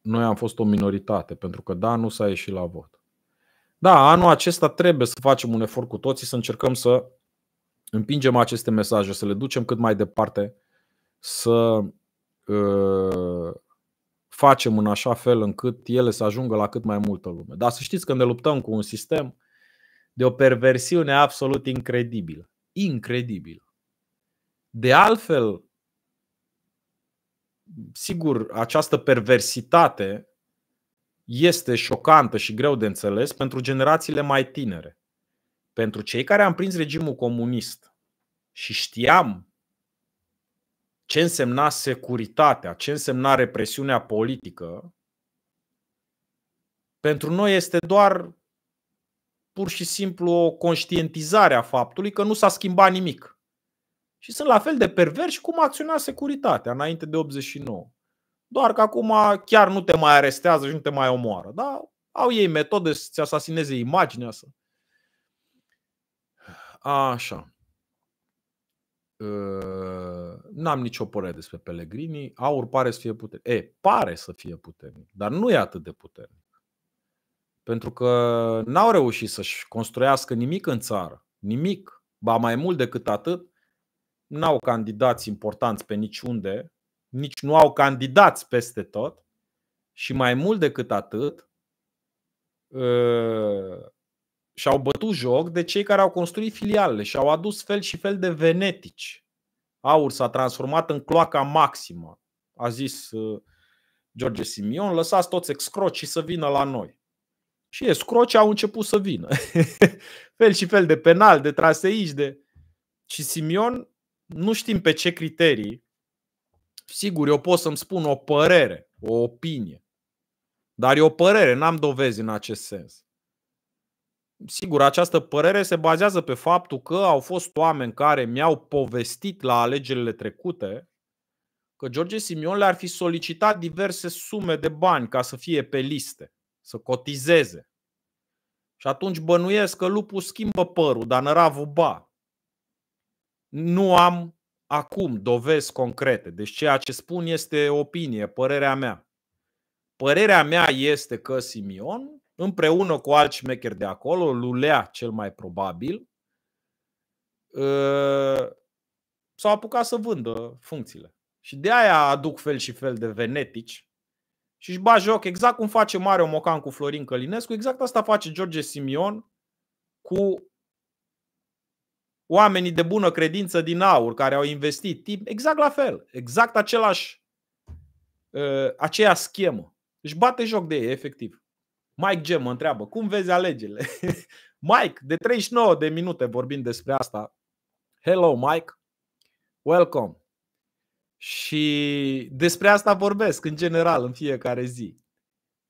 noi am fost o minoritate, pentru că da, nu s-a ieșit la vot. Da, anul acesta trebuie să facem un efort cu toții, să încercăm să împingem aceste mesaje, să le ducem cât mai departe, să uh, facem în așa fel încât ele să ajungă la cât mai multă lume. Dar să știți că ne luptăm cu un sistem de o perversiune absolut incredibilă incredibilă. De altfel, sigur, această perversitate este șocantă și greu de înțeles pentru generațiile mai tinere. Pentru cei care am prins regimul comunist și știam ce însemna securitatea, ce însemna represiunea politică, pentru noi este doar pur și simplu o conștientizare a faptului că nu s-a schimbat nimic. Și sunt la fel de perverși cum acționa securitatea înainte de 89. Doar că acum chiar nu te mai arestează și nu te mai omoară. Dar au ei metode să-ți asasineze imaginea. Să... Așa. Ă, n-am nicio părere despre Pellegrini. Aur pare să fie puternic. E, pare să fie puternic, dar nu e atât de puternic. Pentru că n-au reușit să-și construiască nimic în țară. Nimic. Ba mai mult decât atât, n-au candidați importanți pe niciunde, nici nu au candidați peste tot și mai mult decât atât, ă, și-au bătut joc de cei care au construit filialele și au adus fel și fel de venetici. Aur s-a transformat în cloaca maximă, a zis ă, George Simion, lăsați toți excroci și să vină la noi. Și escroci au început să vină. fel și fel de penal, de traseici, de... Și Simion, nu știm pe ce criterii. Sigur, eu pot să-mi spun o părere, o opinie. Dar e o părere, n-am dovezi în acest sens. Sigur, această părere se bazează pe faptul că au fost oameni care mi-au povestit la alegerile trecute că George Simion le-ar fi solicitat diverse sume de bani ca să fie pe liste să cotizeze. Și atunci bănuiesc că lupul schimbă părul, dar năravul ba. Nu am acum dovezi concrete. Deci ceea ce spun este opinie, părerea mea. Părerea mea este că Simion, împreună cu alți șmecheri de acolo, Lulea cel mai probabil, ă, s-au apucat să vândă funcțiile. Și de aia aduc fel și fel de venetici și își ba joc exact cum face Mario Mocan cu Florin Călinescu, exact asta face George Simion cu oamenii de bună credință din aur care au investit timp, exact la fel, exact același, uh, aceea schemă. Își bate joc de ei, efectiv. Mike Gem mă întreabă, cum vezi alegerile? Mike, de 39 de minute vorbim despre asta. Hello, Mike. Welcome. Și despre asta vorbesc în general în fiecare zi.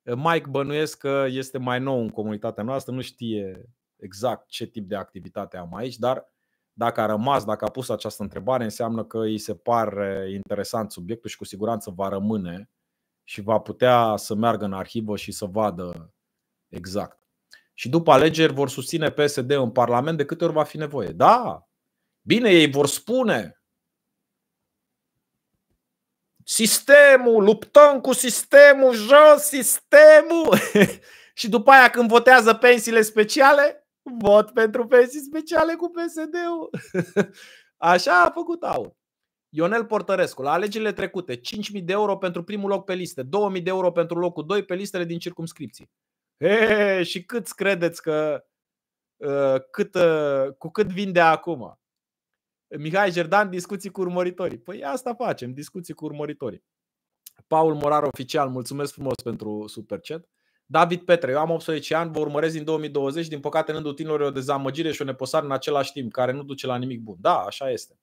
Mike bănuiesc că este mai nou în comunitatea noastră, nu știe exact ce tip de activitate am aici, dar dacă a rămas, dacă a pus această întrebare, înseamnă că îi se pare interesant subiectul și cu siguranță va rămâne și va putea să meargă în arhivă și să vadă exact. Și după alegeri vor susține PSD în Parlament de câte ori va fi nevoie. Da! Bine, ei vor spune sistemul, luptăm cu sistemul, jos sistemul. și după aia când votează pensiile speciale, vot pentru pensii speciale cu PSD-ul. Așa a făcut au. Ionel Portărescu, la alegerile trecute, 5.000 de euro pentru primul loc pe listă, 2.000 de euro pentru locul 2 pe listele din circumscripții. E, și cât credeți că, uh, cât, uh, cu cât vinde acum? Mihai Jerdan, discuții cu urmăritorii. Păi asta facem, discuții cu urmăritorii. Paul Morar oficial, mulțumesc frumos pentru superchat. David Petre, eu am 18 ani, vă urmăresc din 2020, din păcate rândul tinerilor o dezamăgire și o neposare în același timp, care nu duce la nimic bun. Da, așa este.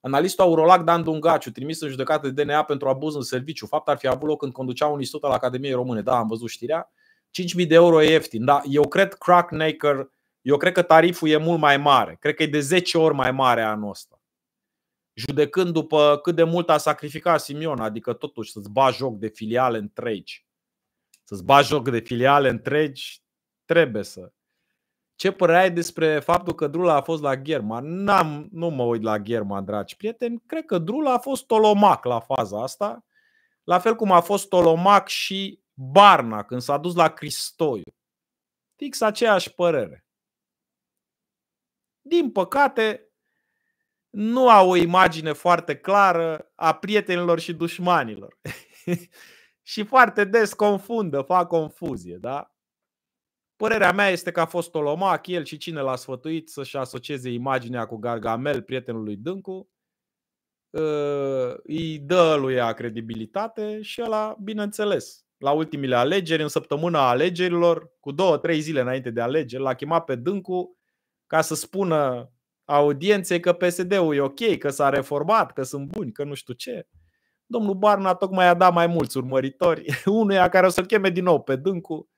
Analistul Aurolac Dan Dungaciu, trimis în judecată de DNA pentru abuz în serviciu. Fapt ar fi avut loc când conducea un institut al Academiei Române. Da, am văzut știrea. 5.000 de euro e ieftin. Da, eu cred Cracknaker eu cred că tariful e mult mai mare. Cred că e de 10 ori mai mare anul ăsta. Judecând după cât de mult a sacrificat Simion, adică totuși să-ți ba joc de filiale întregi. Să-ți ba joc de filiale întregi, trebuie să. Ce părere ai despre faptul că Drula a fost la Gherma? N-am, nu mă uit la Gherma, dragi prieteni. Cred că Drula a fost Tolomac la faza asta. La fel cum a fost Tolomac și Barna când s-a dus la Cristoiu. Fix aceeași părere din păcate, nu au o imagine foarte clară a prietenilor și dușmanilor. și foarte des confundă, fac confuzie, da? Părerea mea este că a fost Tolomac, el și cine l-a sfătuit să-și asocieze imaginea cu Gargamel, prietenul lui Dâncu, ă, îi dă lui ea credibilitate și ăla, bineînțeles, la ultimile alegeri, în săptămâna alegerilor, cu două, trei zile înainte de alegeri, l-a chemat pe Dâncu ca să spună audienței că PSD-ul e ok, că s-a reformat, că sunt buni, că nu știu ce. Domnul Barna tocmai a dat mai mulți urmăritori, unuia care o să-l cheme din nou pe dâncu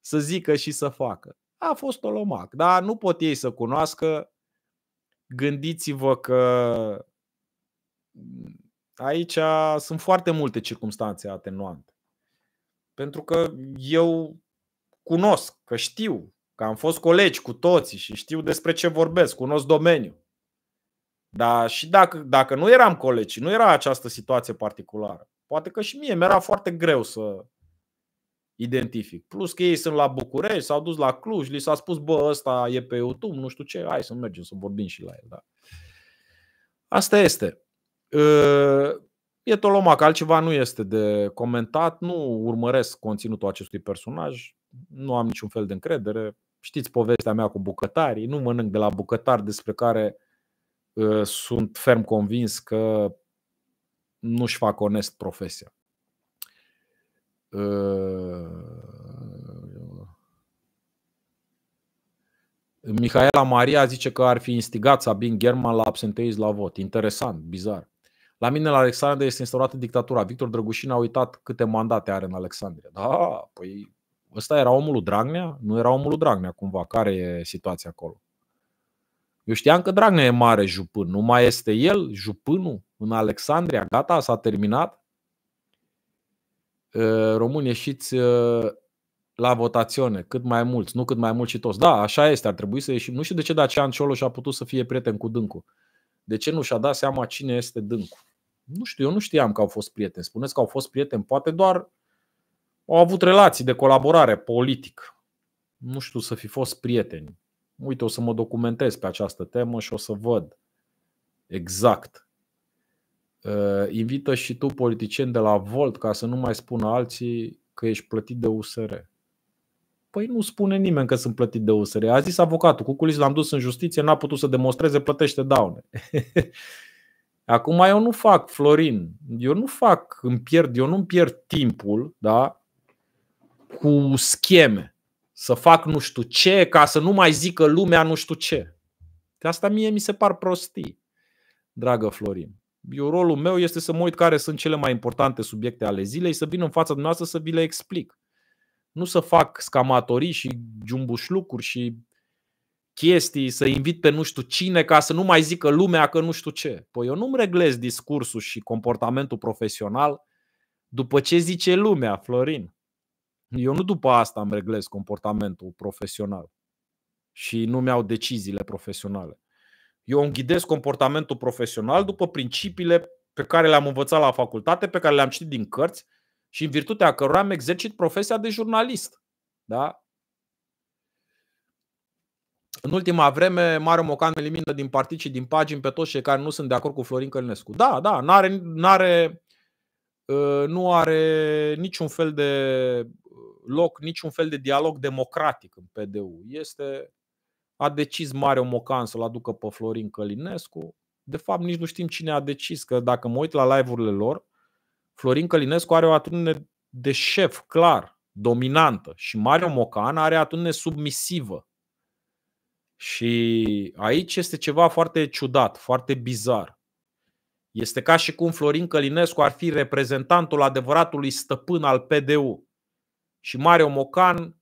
să zică și să facă. A fost Tolomac, dar nu pot ei să cunoască. Gândiți-vă că aici sunt foarte multe circunstanțe atenuante. Pentru că eu cunosc, că știu că am fost colegi cu toții și știu despre ce vorbesc, cunosc domeniul. Dar și dacă, dacă nu eram colegi, nu era această situație particulară, poate că și mie mi-era foarte greu să identific. Plus că ei sunt la București, s-au dus la Cluj, li s-a spus, bă, ăsta e pe YouTube, nu știu ce, hai să mergem să vorbim și la el. Da. Asta este. Ă, e Tolomac, altceva nu este de comentat, nu urmăresc conținutul acestui personaj, nu am niciun fel de încredere, știți povestea mea cu bucătarii, nu mănânc de la bucătari despre care uh, sunt ferm convins că nu-și fac onest profesia. Uh, Mihaela Maria zice că ar fi instigat Sabin German la absenteism la vot. Interesant, bizar. La mine, la Alexandria, este instaurată dictatura. Victor Drăgușin a uitat câte mandate are în Alexandria. Da, păi ăsta era omul lui Dragnea? Nu era omul lui Dragnea cumva. Care e situația acolo? Eu știam că Dragnea e mare jupân. Nu mai este el, jupânul, în Alexandria. Gata, s-a terminat. Ă, români, ieșiți ă, la votațiune, cât mai mulți, nu cât mai mulți și toți. Da, așa este, ar trebui să ieșim. Nu știu de ce Dacian Cioloș a putut să fie prieten cu Dâncu. De ce nu și-a dat seama cine este Dâncu? Nu știu, eu nu știam că au fost prieteni. Spuneți că au fost prieteni, poate doar au avut relații de colaborare politic. Nu știu să fi fost prieteni. Uite, o să mă documentez pe această temă și o să văd exact. Uh, invită și tu politicieni de la Volt ca să nu mai spună alții că ești plătit de USR. Păi nu spune nimeni că sunt plătit de USR. A zis avocatul, cu culis l-am dus în justiție, n-a putut să demonstreze, plătește daune. Acum eu nu fac, Florin, eu nu fac, îmi pierd, eu nu-mi pierd timpul, da? cu scheme, să fac nu știu ce, ca să nu mai zică lumea nu știu ce. De asta mie mi se par prostii, dragă Florin. Eu, rolul meu este să mă uit care sunt cele mai importante subiecte ale zilei, să vin în fața dumneavoastră să vi le explic. Nu să fac scamatorii și lucruri și chestii, să invit pe nu știu cine ca să nu mai zică lumea că nu știu ce. Păi eu nu-mi reglez discursul și comportamentul profesional după ce zice lumea, Florin. Eu nu după asta îmi reglez comportamentul profesional și nu mi-au deciziile profesionale. Eu îmi ghidez comportamentul profesional după principiile pe care le-am învățat la facultate, pe care le-am citit din cărți și în virtutea cărora am exercit profesia de jurnalist. Da? În ultima vreme, Mario Mocan elimină din partid și din pagini pe toți cei care nu sunt de acord cu Florin Călinescu. Da, da, n-are, n-are, uh, nu are niciun fel de loc niciun fel de dialog democratic în PDU. Este a decis Mario Mocan să-l aducă pe Florin Călinescu. De fapt, nici nu știm cine a decis, că dacă mă uit la live-urile lor, Florin Călinescu are o atitudine de șef, clar, dominantă și Mario Mocan are atitudine submisivă. Și aici este ceva foarte ciudat, foarte bizar. Este ca și cum Florin Călinescu ar fi reprezentantul adevăratului stăpân al PDU. Și Mario Mocan,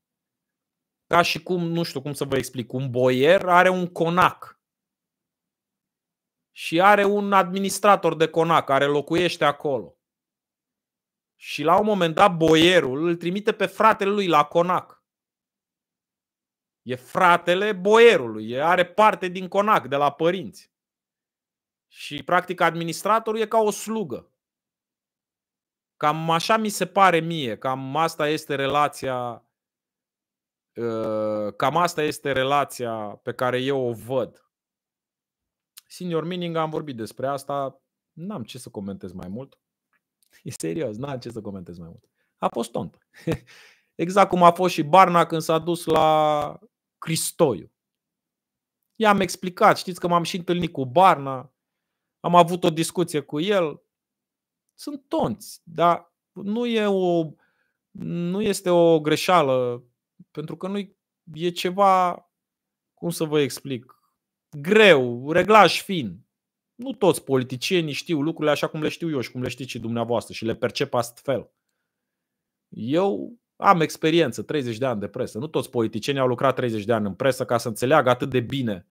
ca și cum, nu știu cum să vă explic, un boier are un conac. Și are un administrator de conac care locuiește acolo. Și la un moment dat, boierul îl trimite pe fratele lui la conac. E fratele boierului, e, are parte din conac de la părinți. Și practic administratorul e ca o slugă. Cam așa mi se pare mie, cam asta este relația ă, cam asta este relația pe care eu o văd. Senior Mining, am vorbit despre asta, n-am ce să comentez mai mult. E serios, n-am ce să comentez mai mult. A fost tont. Exact cum a fost și Barna când s-a dus la Cristoiu. I-am explicat, știți că m-am și întâlnit cu Barna, am avut o discuție cu el, sunt tonți, dar nu, e o, nu este o greșeală, pentru că nu e ceva, cum să vă explic, greu, reglaj fin. Nu toți politicienii știu lucrurile așa cum le știu eu și cum le știți și dumneavoastră și le percep astfel. Eu am experiență, 30 de ani de presă. Nu toți politicienii au lucrat 30 de ani în presă ca să înțeleagă atât de bine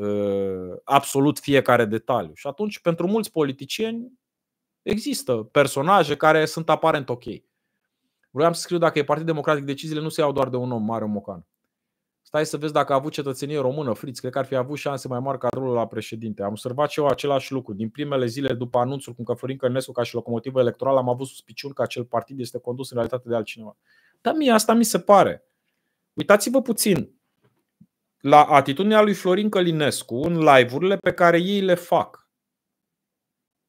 ă, absolut fiecare detaliu. Și atunci, pentru mulți politicieni, Există personaje care sunt aparent ok. Vreau să scriu dacă e Partid Democratic, deciziile nu se iau doar de un om, Mario Mocan. Stai să vezi dacă a avut cetățenie română, Fritz, cred că ar fi avut șanse mai mari ca rolul la președinte. Am observat și eu același lucru. Din primele zile după anunțul cum că Florin Călinescu ca și locomotivă electorală am avut suspiciuni că acel partid este condus în realitate de altcineva. Dar mie asta mi se pare. Uitați-vă puțin la atitudinea lui Florin Călinescu în live-urile pe care ei le fac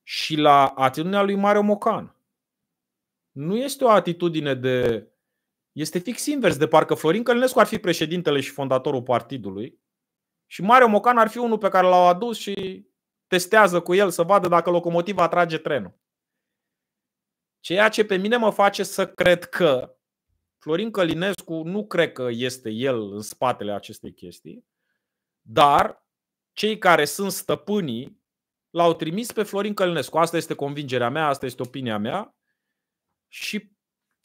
și la atitudinea lui Mario Mocan. Nu este o atitudine de. Este fix invers, de parcă Florin Călinescu ar fi președintele și fondatorul partidului și Mario Mocan ar fi unul pe care l-au adus și testează cu el să vadă dacă locomotiva atrage trenul. Ceea ce pe mine mă face să cred că Florin Călinescu nu cred că este el în spatele acestei chestii, dar cei care sunt stăpânii L-au trimis pe Florin Călnescu. Asta este convingerea mea, asta este opinia mea. Și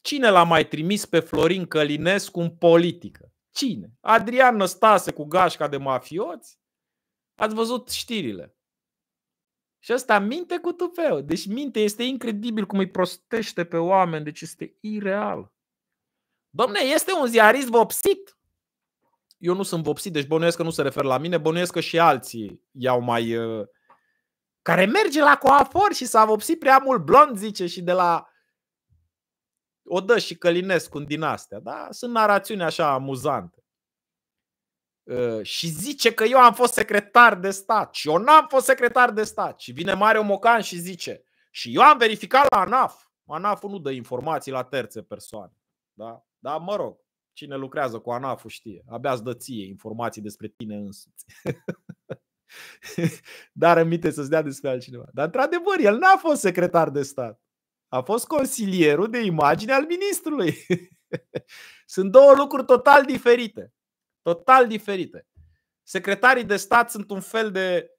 cine l-a mai trimis pe Florin Călinescu în politică? Cine? Adrian Năstase cu gașca de mafioți? Ați văzut știrile. Și ăsta minte cu tupeu. Deci minte este incredibil cum îi prostește pe oameni. Deci este ireal. Domne, este un ziarist vopsit. Eu nu sunt vopsit, deci bănuiesc că nu se refer la mine. Bănuiesc că și alții iau mai... Uh, care merge la coafor și s-a vopsit prea mult blond, zice, și de la o dă și Călinescu din astea. Da? Sunt narațiuni așa amuzante. Ă, și zice că eu am fost secretar de stat și eu n-am fost secretar de stat. Și vine Mario Mocan și zice și eu am verificat la ANAF. ANAF nu dă informații la terțe persoane. Da? Dar mă rog, cine lucrează cu ANAF știe. Abia îți dă ție informații despre tine însuți. dar minte să-ți dea despre altcineva. Dar într-adevăr, el n-a fost secretar de stat. A fost consilierul de imagine al ministrului. sunt două lucruri total diferite. Total diferite. Secretarii de stat sunt un fel de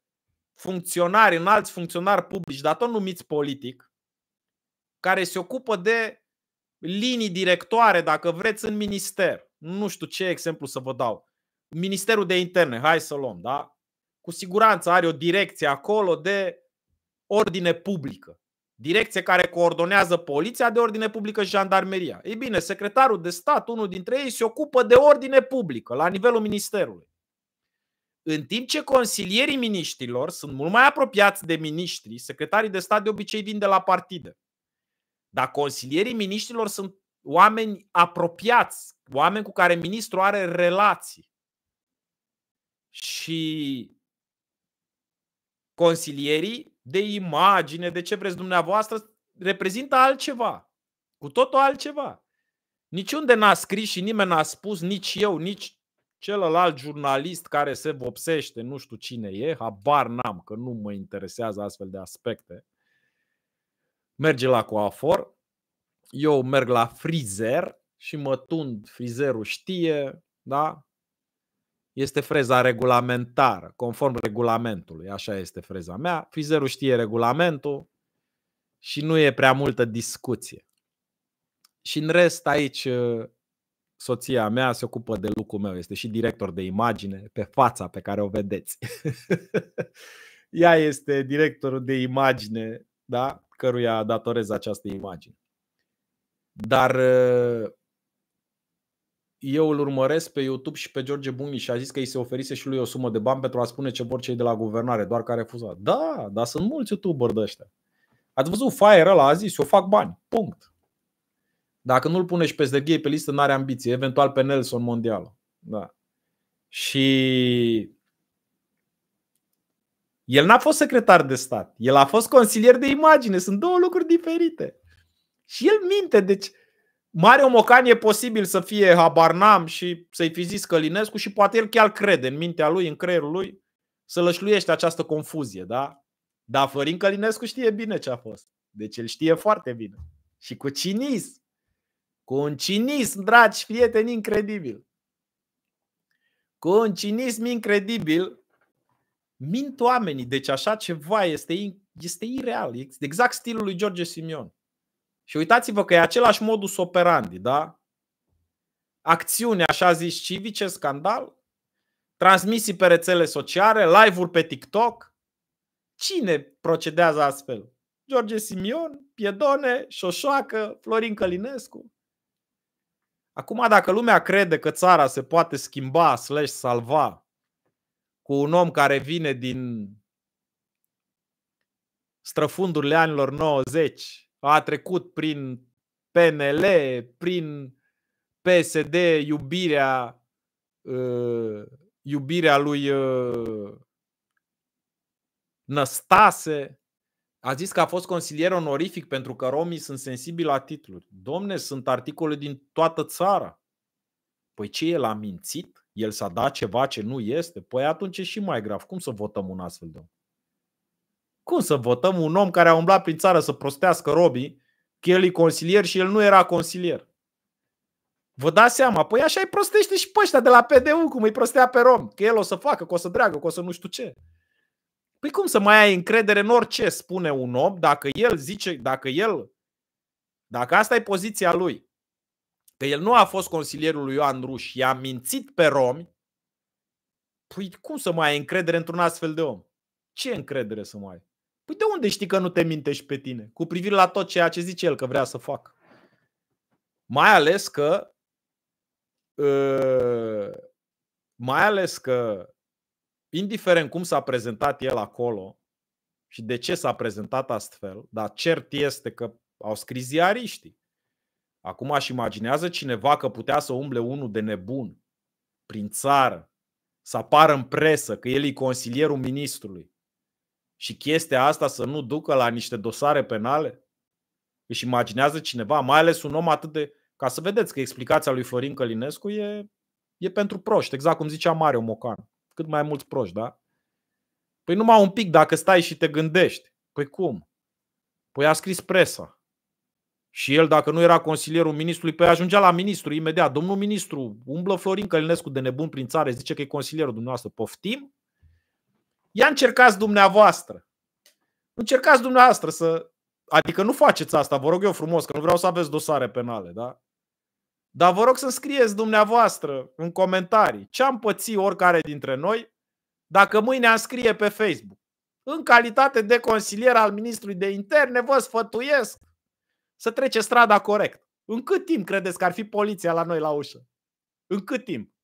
funcționari, înalți funcționari publici, dar tot numiți politic, care se ocupă de linii directoare, dacă vreți, în minister. Nu știu ce exemplu să vă dau. Ministerul de Interne, hai să luăm, da? cu siguranță are o direcție acolo de ordine publică. Direcție care coordonează poliția de ordine publică și jandarmeria. Ei bine, secretarul de stat, unul dintre ei, se ocupă de ordine publică la nivelul ministerului. În timp ce consilierii miniștrilor sunt mult mai apropiați de miniștri, secretarii de stat de obicei vin de la partide. Dar consilierii miniștrilor sunt oameni apropiați, oameni cu care ministrul are relații. Și consilierii de imagine, de ce vreți dumneavoastră, reprezintă altceva. Cu totul altceva. Niciunde n-a scris și nimeni n-a spus, nici eu, nici celălalt jurnalist care se vopsește, nu știu cine e, habar n-am, că nu mă interesează astfel de aspecte. Merge la coafor, eu merg la frizer și mă tund, frizerul știe, da? este freza regulamentară, conform regulamentului. Așa este freza mea. Fizerul știe regulamentul și nu e prea multă discuție. Și în rest aici ă, soția mea se ocupă de lucrul meu, este și director de imagine pe fața pe care o vedeți. Ea este directorul de imagine, da, căruia datorez această imagine. Dar ă, eu îl urmăresc pe YouTube și pe George Bunghi și a zis că îi se oferise și lui o sumă de bani pentru a spune ce vor cei de la guvernare, doar că a refuzat. Da, dar sunt mulți YouTuberi de ăștia. Ați văzut, Fire ăla a zis, eu fac bani. Punct. Dacă nu-l pune și pe Serghei pe listă, n-are ambiție. Eventual pe Nelson mondial. Da. Și el n-a fost secretar de stat. El a fost consilier de imagine. Sunt două lucruri diferite. Și el minte. Deci Mario Mocan e posibil să fie habarnam și să-i fi zis Călinescu și poate el chiar crede în mintea lui, în creierul lui, să lășluiește această confuzie, da? Dar Florin Călinescu știe bine ce a fost. Deci el știe foarte bine. Și cu cinism. Cu un cinism, dragi prieteni, incredibil. Cu un cinism incredibil, mint oamenii. Deci așa ceva este, este ireal. Exact stilul lui George Simion. Și uitați-vă că e același modus operandi, da? Acțiune, așa zis, civice, scandal, transmisii pe rețele sociale, live-uri pe TikTok. Cine procedează astfel? George Simion, Piedone, Șoșoacă, Florin Călinescu. Acum, dacă lumea crede că țara se poate schimba slash salva cu un om care vine din străfundurile anilor 90 a trecut prin PNL, prin PSD, iubirea, uh, iubirea lui uh, Năstase. A zis că a fost consilier onorific pentru că romii sunt sensibili la titluri. Domne, sunt articole din toată țara. Păi ce, el a mințit? El s-a dat ceva ce nu este? Păi atunci e și mai grav. Cum să votăm un astfel de om? Cum să votăm un om care a umblat prin țară să prostească robii, că el e consilier și el nu era consilier? Vă dați seama? Păi așa îi prostește și pe ăștia de la PDU, cum îi prostea pe rom, că el o să facă, că o să dreagă, că o să nu știu ce. Păi cum să mai ai încredere în orice spune un om dacă el zice, dacă el, dacă asta e poziția lui, că el nu a fost consilierul lui Ioan Ruș, i-a mințit pe romi, păi cum să mai ai încredere într-un astfel de om? Ce încredere să mai ai? Păi de unde știi că nu te mintești pe tine? Cu privire la tot ceea ce zice el că vrea să facă. Mai ales că ă, mai ales că indiferent cum s-a prezentat el acolo și de ce s-a prezentat astfel, dar cert este că au scris ziariștii. Acum aș imaginează cineva că putea să umble unul de nebun prin țară, să apară în presă că el e consilierul ministrului, și chestia asta să nu ducă la niște dosare penale? Își imaginează cineva, mai ales un om atât de... Ca să vedeți că explicația lui Florin Călinescu e, e pentru proști, exact cum zicea Mario Mocan. Cât mai mulți proști, da? Păi numai un pic dacă stai și te gândești. Păi cum? Păi a scris presa. Și el, dacă nu era consilierul ministrului, păi ajungea la ministru imediat. Domnul ministru, umblă Florin Călinescu de nebun prin țară, zice că e consilierul dumneavoastră. Poftim? Ia încercați dumneavoastră. Încercați dumneavoastră să... Adică nu faceți asta, vă rog eu frumos, că nu vreau să aveți dosare penale, da? Dar vă rog să scrieți dumneavoastră în comentarii ce am pățit oricare dintre noi dacă mâine am scrie pe Facebook. În calitate de consilier al ministrului de interne, vă sfătuiesc să trece strada corect. În cât timp credeți că ar fi poliția la noi la ușă? În cât timp?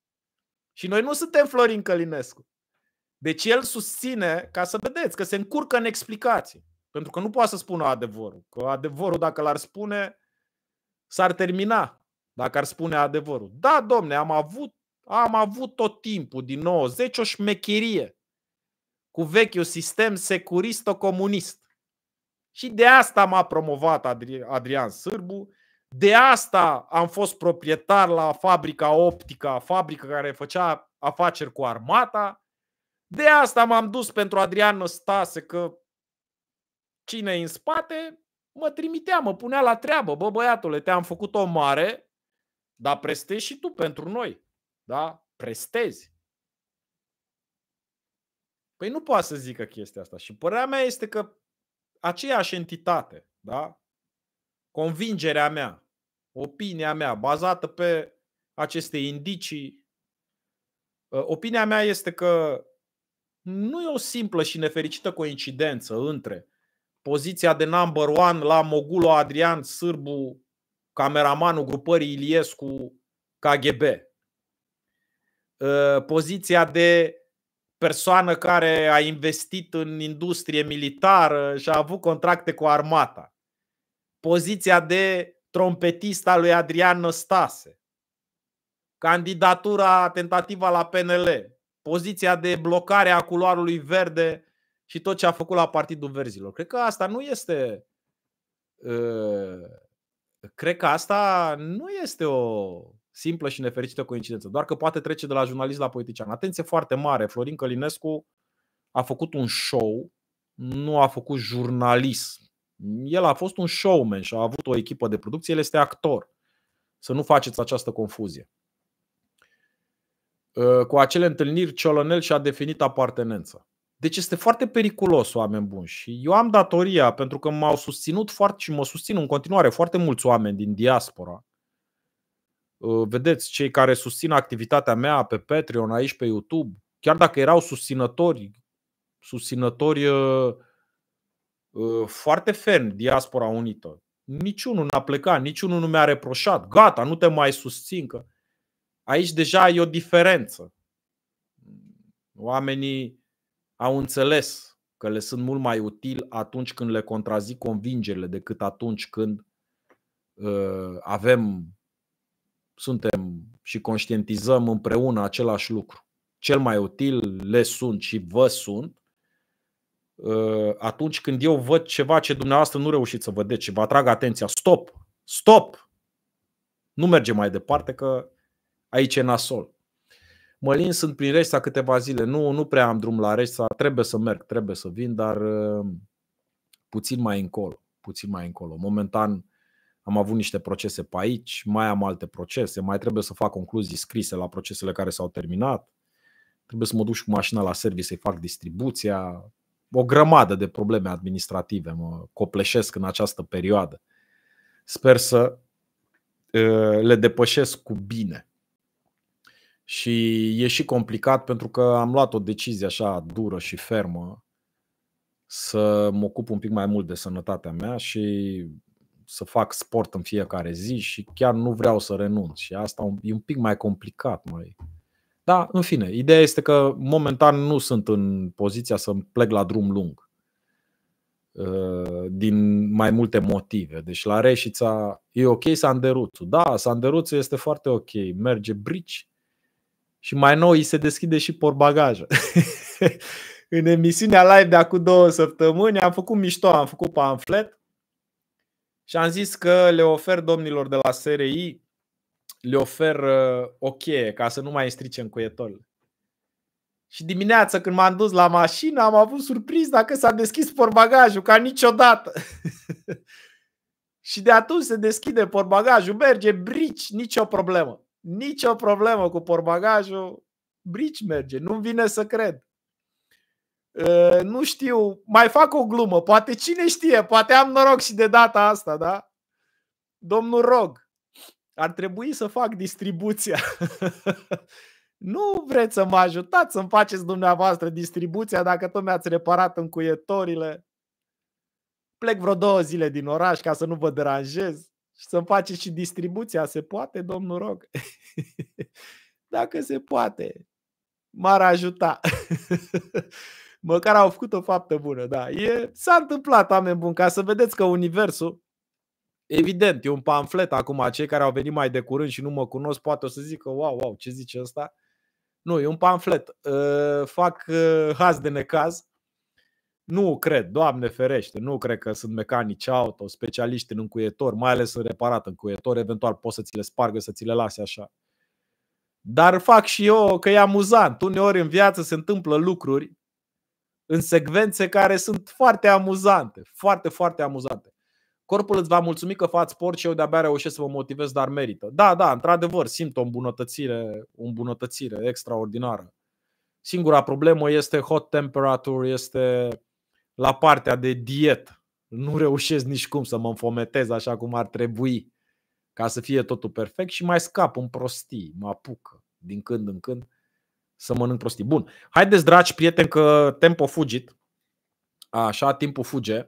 Și noi nu suntem Florin Călinescu. Deci el susține, ca să vedeți, că se încurcă în explicații. Pentru că nu poate să spună adevărul. Că adevărul, dacă l-ar spune, s-ar termina. Dacă ar spune adevărul. Da, domne, am avut, am avut tot timpul din 90 o șmecherie cu vechiul sistem securist comunist Și de asta m-a promovat Adrian Sârbu, de asta am fost proprietar la fabrica optică, fabrica care făcea afaceri cu armata, de asta m-am dus pentru Adrian Stase că cine în spate mă trimitea, mă punea la treabă. Bă, băiatule, te-am făcut o mare, dar prestezi și tu pentru noi. Da? Prestezi. Păi nu poate să zică chestia asta. Și părerea mea este că aceeași entitate, da? convingerea mea, opinia mea, bazată pe aceste indicii, ă, opinia mea este că nu e o simplă și nefericită coincidență între poziția de number one la Mogulo Adrian Sârbu, cameramanul grupării Iliescu KGB. Ă, poziția de persoană care a investit în industrie militară și a avut contracte cu armata. Poziția de trompetist al lui Adrian Năstase. Candidatura, tentativa la PNL poziția de blocare a culoarului verde și tot ce a făcut la Partidul Verzilor. Cred că asta nu este. Uh, cred că asta nu este o simplă și nefericită coincidență, doar că poate trece de la jurnalist la politician. Atenție foarte mare, Florin Călinescu a făcut un show, nu a făcut jurnalism. El a fost un showman și a avut o echipă de producție, el este actor. Să nu faceți această confuzie. Uh, cu acele întâlniri, Ciolonel și-a definit apartenența. Deci este foarte periculos, oameni buni. Și eu am datoria, pentru că m-au susținut foarte și mă susțin în continuare foarte mulți oameni din diaspora. Uh, vedeți, cei care susțin activitatea mea pe Patreon, aici pe YouTube, chiar dacă erau susținători, susținători uh, foarte ferm, diaspora unită. Niciunul n-a plecat, niciunul nu mi-a reproșat. Gata, nu te mai susțin că Aici deja e o diferență. Oamenii au înțeles că le sunt mult mai util atunci când le contrazic convingerile decât atunci când uh, avem, suntem și conștientizăm împreună același lucru. Cel mai util le sunt și vă sunt uh, atunci când eu văd ceva ce dumneavoastră nu reușiți să vedeți și vă atrag atenția. Stop! Stop! Nu merge mai departe că aici e nasol. Mălin sunt prin Reșița câteva zile. Nu, nu prea am drum la Reșița. Trebuie să merg, trebuie să vin, dar uh, puțin mai încolo. Puțin mai încolo. Momentan am avut niște procese pe aici, mai am alte procese, mai trebuie să fac concluzii scrise la procesele care s-au terminat. Trebuie să mă duc și cu mașina la service să-i fac distribuția. O grămadă de probleme administrative mă copleșesc în această perioadă. Sper să uh, le depășesc cu bine și e și complicat pentru că am luat o decizie așa dură și fermă să mă ocup un pic mai mult de sănătatea mea și să fac sport în fiecare zi și chiar nu vreau să renunț și asta e un pic mai complicat mai. Da, în fine, ideea este că momentan nu sunt în poziția să plec la drum lung ă, din mai multe motive. Deci la Reșița e ok Sanderuțu. Da, Sanderuțu este foarte ok. Merge brici, și mai nou, îi se deschide și portbagajă. în emisiunea live de acum două săptămâni am făcut mișto, am făcut pamflet și am zis că le ofer domnilor de la SRI, le ofer uh, o cheie ca să nu mai strice cuietor. Și dimineața când m-am dus la mașină am avut surpriză dacă s-a deschis porbagajul ca niciodată. și de atunci se deschide porbagajul, merge brici, nicio problemă nicio problemă cu porbagajul, brici merge, nu-mi vine să cred. Nu știu, mai fac o glumă, poate cine știe, poate am noroc și de data asta, da? Domnul Rog, ar trebui să fac distribuția. nu vreți să mă ajutați să-mi faceți dumneavoastră distribuția dacă tot mi-ați reparat încuietorile? Plec vreo două zile din oraș ca să nu vă deranjez. Și să faceți și distribuția, se poate, domnul Rog? Dacă se poate, m-ar ajuta. Măcar au făcut o faptă bună, da. E, s-a întâmplat, oameni buni, ca să vedeți că universul, evident, e un pamflet acum, cei care au venit mai de curând și nu mă cunosc, poate o să zică, wow, wow, ce zice ăsta? Nu, e un pamflet. Uh, fac uh, haz de necaz nu cred, Doamne ferește, nu cred că sunt mecanici auto, specialiști în încuietor, mai ales în reparat încuietor, eventual poți să ți le spargă, să ți le lase așa. Dar fac și eu că e amuzant. Uneori în viață se întâmplă lucruri în secvențe care sunt foarte amuzante, foarte, foarte amuzante. Corpul îți va mulțumi că faci sport și eu de-abia reușesc să vă motivez, dar merită. Da, da, într-adevăr, simt o îmbunătățire, o îmbunătățire extraordinară. Singura problemă este hot temperature, este la partea de dietă. Nu reușesc nici cum să mă înfometez așa cum ar trebui ca să fie totul perfect și mai scap în prostii, mă apucă din când în când să mănânc prostii. Bun, haideți dragi prieteni că tempo fugit, așa timpul fuge,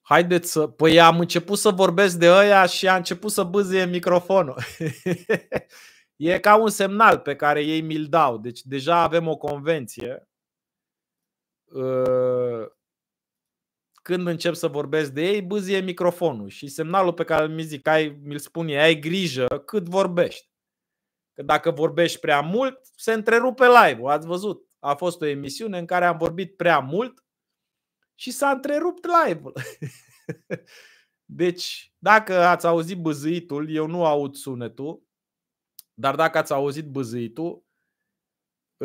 haideți să... Păi am început să vorbesc de ăia și a început să bâzie microfonul. e ca un semnal pe care ei mi-l dau. Deci deja avem o convenție ă, când încep să vorbesc de ei, bâzie microfonul și semnalul pe care mi zic, ai, mi-l spun ei, ai grijă cât vorbești. Că dacă vorbești prea mult, se întrerupe live-ul, ați văzut. A fost o emisiune în care am vorbit prea mult și s-a întrerupt live-ul. deci, dacă ați auzit bâzâitul, eu nu aud sunetul, dar dacă ați auzit bâzâitul,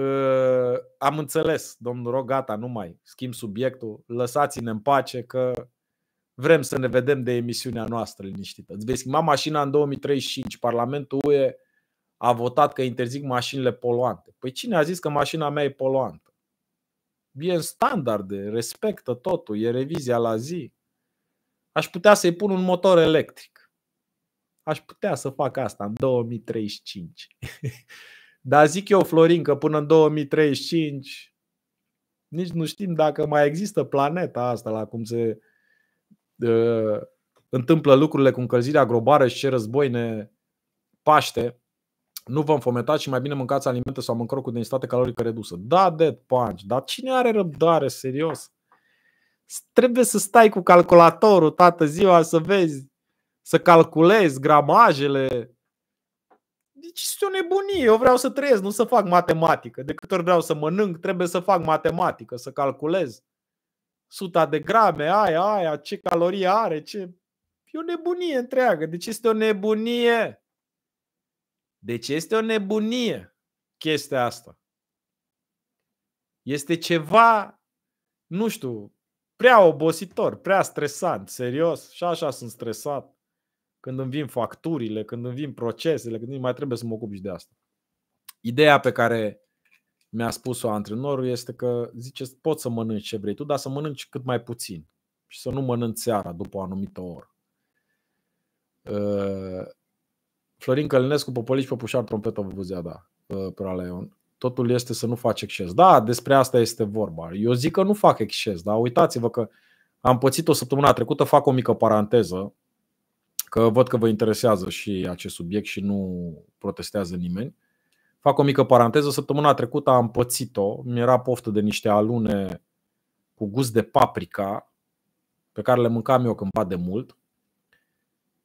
uh, am înțeles, domnul rog, gata, nu mai schimb subiectul, lăsați-ne în pace că vrem să ne vedem de emisiunea noastră liniștită. Îți vei schimba mașina în 2035, Parlamentul UE a votat că interzic mașinile poluante. Păi cine a zis că mașina mea e poluantă? E în standarde, respectă totul, e revizia la zi. Aș putea să-i pun un motor electric. Aș putea să fac asta în 2035. Dar zic eu, Florin, că până în 2035 nici nu știm dacă mai există planeta asta la cum se uh, întâmplă lucrurile cu încălzirea globală și ce război ne paște. Nu vă înfometați și mai bine mâncați alimente sau mâncări cu densitate calorică redusă. Da, dead punch, dar cine are răbdare, serios? Trebuie să stai cu calculatorul toată ziua să vezi, să calculezi gramajele, deci este o nebunie. Eu vreau să trăiesc, nu să fac matematică. De câte ori vreau să mănânc, trebuie să fac matematică, să calculez. Suta de grame, aia, aia, ce calorie are, ce... E o nebunie întreagă. Deci este o nebunie. Deci este o nebunie chestia asta. Este ceva, nu știu, prea obositor, prea stresant, serios. Și așa sunt stresat când îmi vin facturile, când îmi vin procesele, când mai trebuie să mă ocup și de asta. Ideea pe care mi-a spus-o antrenorul este că zice poți să mănânci ce vrei tu, dar să mănânci cât mai puțin și să nu mănânci seara după o anumită oră. Uh, Florin Călinescu, Popolici, Popușar, Trompetă, Vuvuzea, da, uh, Praleon. Totul este să nu faci exces. Da, despre asta este vorba. Eu zic că nu fac exces, dar uitați-vă că am pățit o săptămână trecută, fac o mică paranteză, că văd că vă interesează și acest subiect și nu protestează nimeni. Fac o mică paranteză. Săptămâna trecută am pățit-o. Mi-era poftă de niște alune cu gust de paprika pe care le mâncam eu când de mult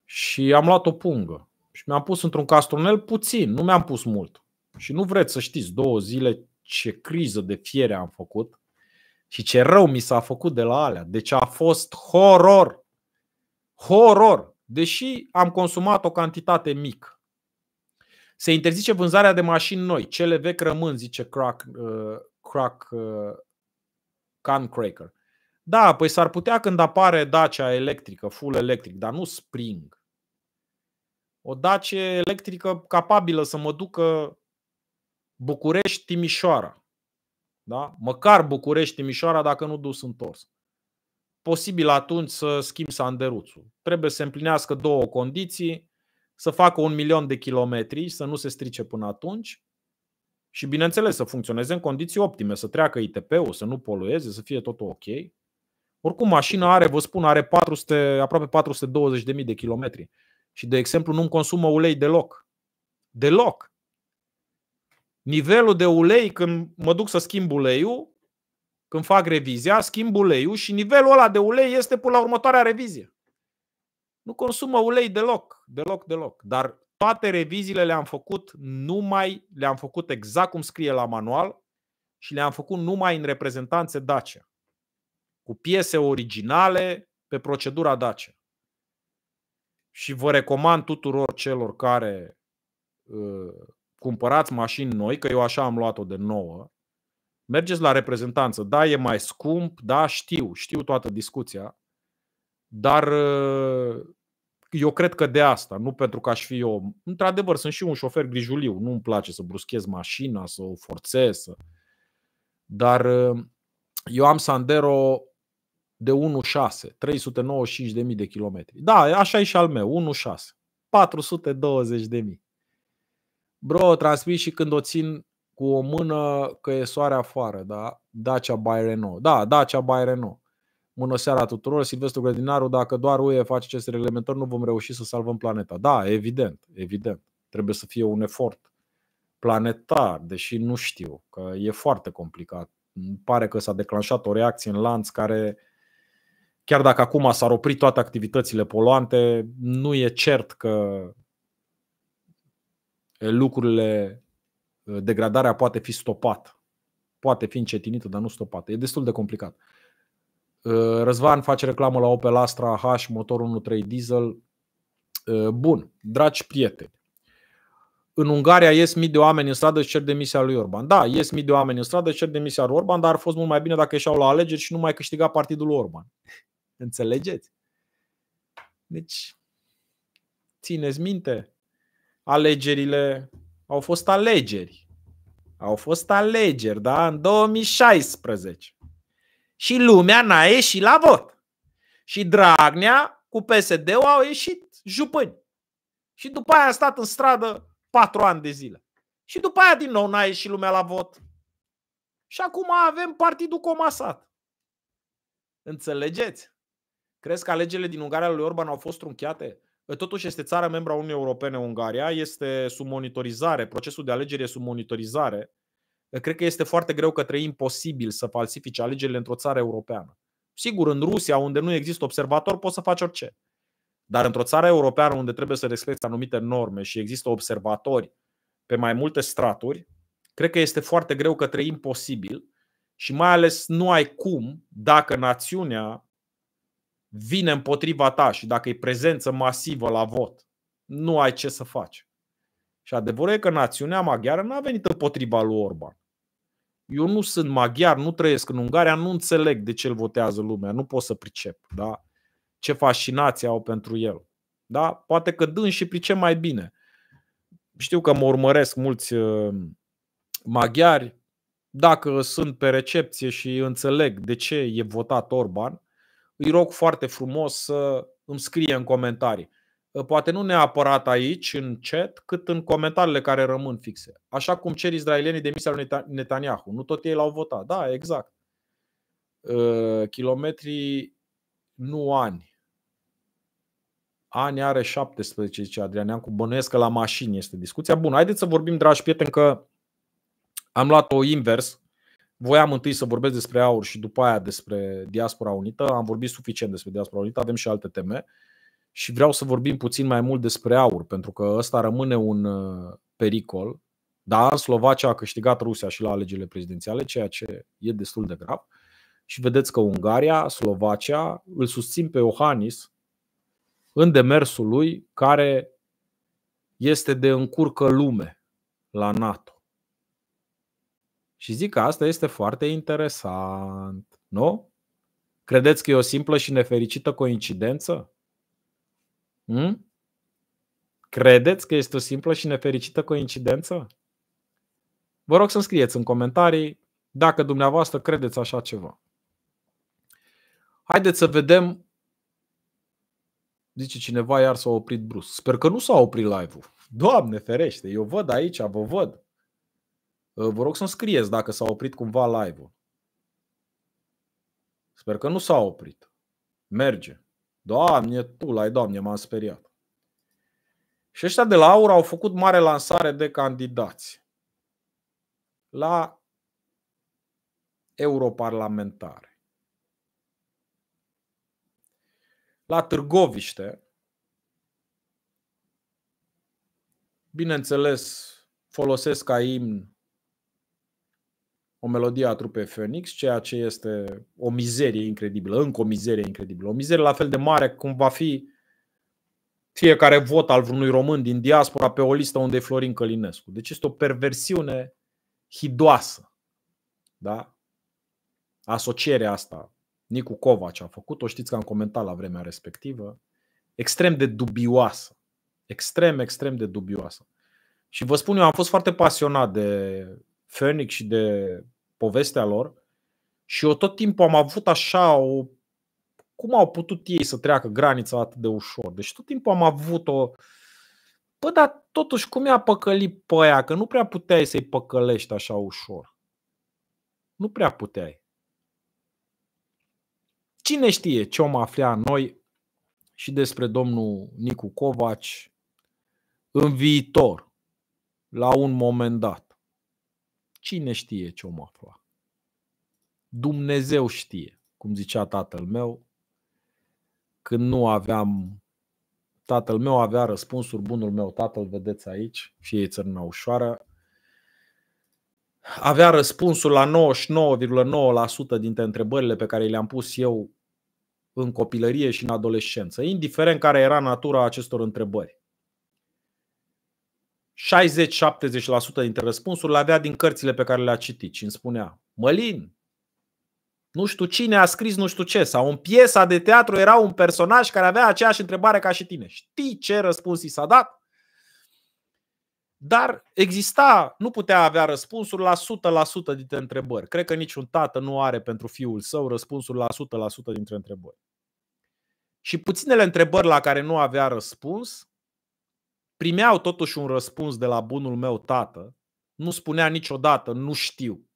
și am luat o pungă și mi-am pus într-un castronel puțin, nu mi-am pus mult. Și nu vreți să știți, două zile ce criză de fiere am făcut și ce rău mi s-a făcut de la alea. Deci a fost horror. Horror deși am consumat o cantitate mică. Se interzice vânzarea de mașini noi. Cele vechi rămân, zice Crack, uh, crack uh, Can Cracker. Da, păi s-ar putea când apare Dacia electrică, full electric, dar nu Spring. O Dacia electrică capabilă să mă ducă București-Timișoara. Da? Măcar București-Timișoara dacă nu dus întors posibil atunci să schimbi sanderuțul. Trebuie să împlinească două condiții, să facă un milion de kilometri, să nu se strice până atunci și, bineînțeles, să funcționeze în condiții optime, să treacă ITP-ul, să nu polueze, să fie totul ok. Oricum, mașina are, vă spun, are 400, aproape 420.000 de kilometri și, de exemplu, nu-mi consumă ulei deloc. Deloc. Nivelul de ulei, când mă duc să schimb uleiul, când fac revizia, schimb uleiul și nivelul ăla de ulei este până la următoarea revizie. Nu consumă ulei deloc, deloc, deloc. Dar toate reviziile le-am făcut numai, le-am făcut exact cum scrie la manual și le-am făcut numai în reprezentanțe Dacia. Cu piese originale pe procedura Dacia. Și vă recomand tuturor celor care uh, cumpărați mașini noi, că eu așa am luat-o de nouă, mergeți la reprezentanță, da, e mai scump, da, știu, știu toată discuția, dar uh, eu cred că de asta, nu pentru că aș fi eu. Într-adevăr, sunt și un șofer grijuliu, nu-mi place să bruschez mașina, să o forțez, să... dar uh, eu am Sandero de 1.6, 395.000 de kilometri. Da, așa e și al meu, 1.6, 420.000. Bro, transmit și când o țin cu o mână că e soare afară, da? Dacia by Renault. Da, Dacia by Renault. Bună seara tuturor, Silvestru Grădinaru, dacă doar UE face acest reglementări, nu vom reuși să salvăm planeta. Da, evident, evident. Trebuie să fie un efort planetar, deși nu știu, că e foarte complicat. Pare că s-a declanșat o reacție în lanț care, chiar dacă acum s-ar opri toate activitățile poluante, nu e cert că lucrurile degradarea poate fi stopată. Poate fi încetinită, dar nu stopată. E destul de complicat. Uh, Răzvan face reclamă la Opel Astra H, motor 1.3 diesel. Uh, bun, dragi prieteni, în Ungaria ies mii de oameni în stradă și cer demisia lui Orban. Da, ies mii de oameni în stradă și cer demisia lui Orban, dar ar fost mult mai bine dacă ieșeau la alegeri și nu mai câștiga partidul lui Orban. Înțelegeți? Deci, țineți minte, alegerile au fost alegeri. Au fost alegeri, da? În 2016. Și lumea n-a ieșit la vot. Și Dragnea cu PSD-ul au ieșit jupâni. Și după aia a stat în stradă patru ani de zile. Și după aia din nou n-a ieșit lumea la vot. Și acum avem partidul comasat. Înțelegeți? Crezi că alegerile din Ungaria lui Orban au fost trunchiate? Totuși este țara membra Uniunii Europene, Ungaria, este sub monitorizare, procesul de alegere e sub monitorizare. Cred că este foarte greu către imposibil să falsifici alegerile într-o țară europeană. Sigur, în Rusia, unde nu există observator, poți să faci orice. Dar într-o țară europeană unde trebuie să respecti anumite norme și există observatori pe mai multe straturi, cred că este foarte greu către imposibil și mai ales nu ai cum dacă națiunea vine împotriva ta și dacă e prezență masivă la vot, nu ai ce să faci. Și adevărul e că națiunea maghiară nu a venit împotriva lui Orban. Eu nu sunt maghiar, nu trăiesc în Ungaria, nu înțeleg de ce îl votează lumea, nu pot să pricep. Da? Ce fascinație au pentru el. Da? Poate că dâns și pricep mai bine. Știu că mă urmăresc mulți uh, maghiari. Dacă sunt pe recepție și înțeleg de ce e votat Orban, îi rog foarte frumos să îmi scrie în comentarii. Ă, poate nu neapărat aici, în chat, cât în comentariile care rămân fixe. Așa cum cer izraelienii demisia lui Netanyahu. Nu tot ei l-au votat. Da, exact. Ă, Kilometri, nu ani. Ani are 17, zice Adrian Iancu. Bănuiesc că la mașini este discuția. Bun, haideți să vorbim, dragi prieteni, că am luat-o invers voiam întâi să vorbesc despre aur și după aia despre Diaspora Unită. Am vorbit suficient despre Diaspora Unită, avem și alte teme și vreau să vorbim puțin mai mult despre aur, pentru că ăsta rămâne un uh, pericol. Dar Slovacia a câștigat Rusia și la alegerile prezidențiale, ceea ce e destul de grav. Și vedeți că Ungaria, Slovacia îl susțin pe Iohannis în demersul lui care este de încurcă lume la NATO. Și zic că asta este foarte interesant, nu? Credeți că e o simplă și nefericită coincidență? Hmm? Credeți că este o simplă și nefericită coincidență? Vă rog să scrieți în comentarii dacă dumneavoastră credeți așa ceva. Haideți să vedem. Zice cineva, iar s-a oprit brusc. Sper că nu s-a oprit live-ul. Doamne ferește, eu văd aici, vă văd. Ă, vă rog să-mi scrieți dacă s-a oprit cumva live-ul. Sper că nu s-a oprit. Merge. Doamne, tu l-ai, doamne, m-am speriat. Și ăștia de la Aur au făcut mare lansare de candidați la europarlamentare. La Târgoviște, bineînțeles, folosesc ca imn o melodie a trupei Phoenix, ceea ce este o mizerie incredibilă, încă o mizerie incredibilă. O mizerie la fel de mare cum va fi fiecare vot al vreunui român din diaspora pe o listă unde e Florin Călinescu. Deci este o perversiune hidoasă. Da? Asocierea asta. Nicu Covaci a făcut-o, știți că am comentat la vremea respectivă. Extrem de dubioasă. Extrem, extrem de dubioasă. Și vă spun, eu am fost foarte pasionat de Phoenix și de povestea lor și eu tot timpul am avut așa o cum au putut ei să treacă granița atât de ușor. Deci tot timpul am avut o Bă, dar totuși cum i-a păcălit pe aia? Că nu prea puteai să-i păcălești așa ușor. Nu prea puteai. Cine știe ce om afla noi și despre domnul Nicu Covaci în viitor, la un moment dat. Cine știe ce om afla? Dumnezeu știe, cum zicea tatăl meu, când nu aveam tatăl meu avea răspunsuri, bunul meu tatăl, vedeți aici, și ei ușoară, avea răspunsul la 99,9% dintre întrebările pe care le-am pus eu în copilărie și în adolescență, indiferent care era natura acestor întrebări. 60-70% dintre răspunsuri le avea din cărțile pe care le-a citit și îmi spunea Mălin, nu știu cine a scris nu știu ce sau în piesa de teatru era un personaj care avea aceeași întrebare ca și tine. Știi ce răspuns i s-a dat? Dar exista, nu putea avea răspunsuri la 100% dintre întrebări. Cred că niciun tată nu are pentru fiul său răspunsuri la 100% dintre întrebări. Și puținele întrebări la care nu avea răspuns, primeau totuși un răspuns de la bunul meu tată, nu spunea niciodată, nu știu.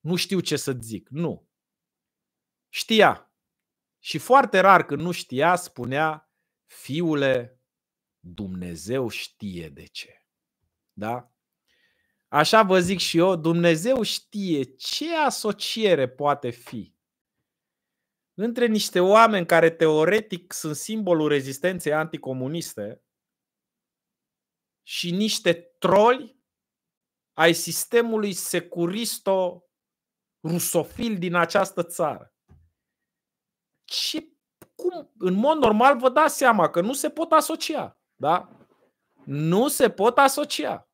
Nu știu ce să zic, nu. Știa. Și foarte rar când nu știa, spunea, fiule, Dumnezeu știe de ce. Da? Așa vă zic și eu, Dumnezeu știe ce asociere poate fi între niște oameni care teoretic sunt simbolul rezistenței anticomuniste, și niște troli ai sistemului securisto rusofil din această țară. Ce, cum, în mod normal vă dați seama că nu se pot asocia, da? Nu se pot asocia.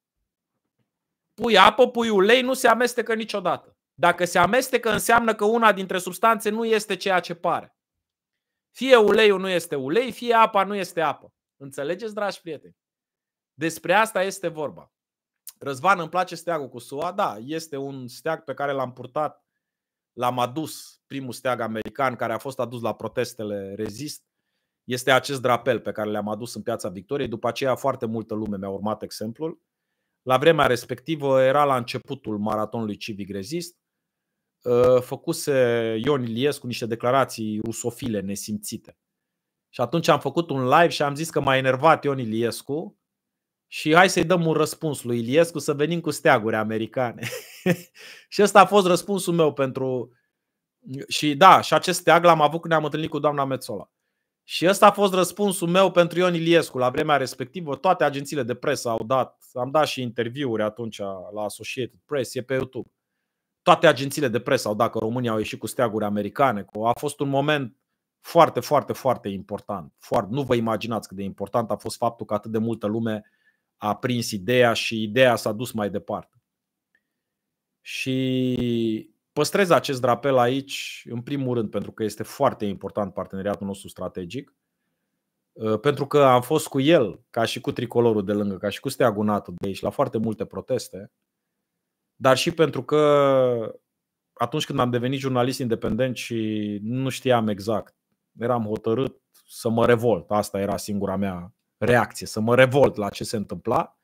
Pui apă, pui ulei, nu se amestecă niciodată. Dacă se amestecă, înseamnă că una dintre substanțe nu este ceea ce pare. Fie uleiul nu este ulei, fie apa nu este apă. Înțelegeți, dragi prieteni? Despre asta este vorba. Răzvan, îmi place steagul cu SUA? Da, este un steag pe care l-am purtat, l-am adus, primul steag american care a fost adus la protestele rezist, este acest drapel pe care le-am adus în piața Victoriei. După aceea foarte multă lume mi-a urmat exemplul. La vremea respectivă era la începutul maratonului civic rezist. Ă, făcuse Ion Iliescu niște declarații rusofile nesimțite. Și atunci am făcut un live și am zis că m-a enervat Ion Iliescu și hai să-i dăm un răspuns lui Iliescu să venim cu steaguri americane. și ăsta a fost răspunsul meu pentru... Și da, și acest steag l-am avut când ne-am întâlnit cu doamna Metzola. Și ăsta a fost răspunsul meu pentru Ion Iliescu. La vremea respectivă, toate agențiile de presă au dat, am dat și interviuri atunci la Associated Press, e pe YouTube. Toate agențiile de presă au dat că România au ieșit cu steaguri americane. a fost un moment foarte, foarte, foarte important. Foarte, nu vă imaginați cât de important a fost faptul că atât de multă lume a prins ideea și ideea s-a dus mai departe. Și păstrez acest drapel aici, în primul rând, pentru că este foarte important parteneriatul nostru strategic, uh, pentru că am fost cu el, ca și cu tricolorul de lângă, ca și cu steagunatul de aici, la foarte multe proteste, dar și pentru că atunci când am devenit jurnalist independent și nu știam exact, eram hotărât să mă revolt. Asta era singura mea reacție, să mă revolt la ce se întâmpla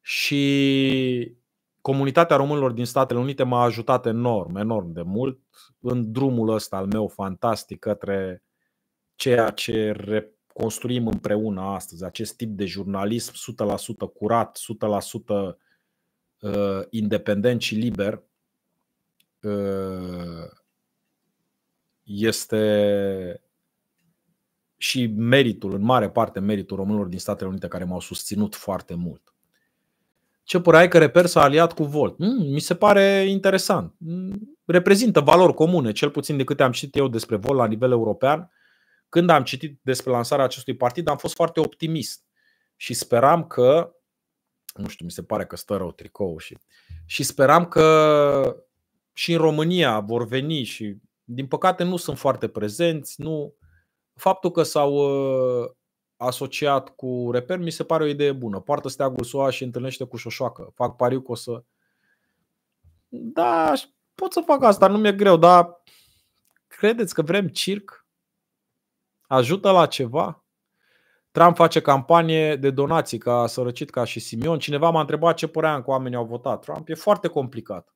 și comunitatea românilor din Statele Unite m-a ajutat enorm, enorm de mult în drumul ăsta al meu fantastic către ceea ce construim împreună astăzi, acest tip de jurnalism 100% curat, 100% uh, independent și liber, uh, este și meritul, în mare parte meritul românilor din Statele Unite care m-au susținut foarte mult. Ce părere ai că Reper s-a aliat cu Volt? Mm, mi se pare interesant. Mm, reprezintă valori comune, cel puțin de câte am citit eu despre Volt la nivel european. Când am citit despre lansarea acestui partid, am fost foarte optimist și speram că, nu știu, mi se pare că stă rău tricou și, și speram că și în România vor veni și, din păcate, nu sunt foarte prezenți, nu, Faptul că s-au ă, asociat cu reper mi se pare o idee bună. Poartă steagul SUA și întâlnește cu Șoșoacă. Fac pariu că o să... Da, pot să fac asta, nu mi-e greu, dar credeți că vrem circ? Ajută la ceva? Trump face campanie de donații ca să sărăcit ca și Simion. Cineva m-a întrebat ce părea în cu oamenii au votat Trump. E foarte complicat.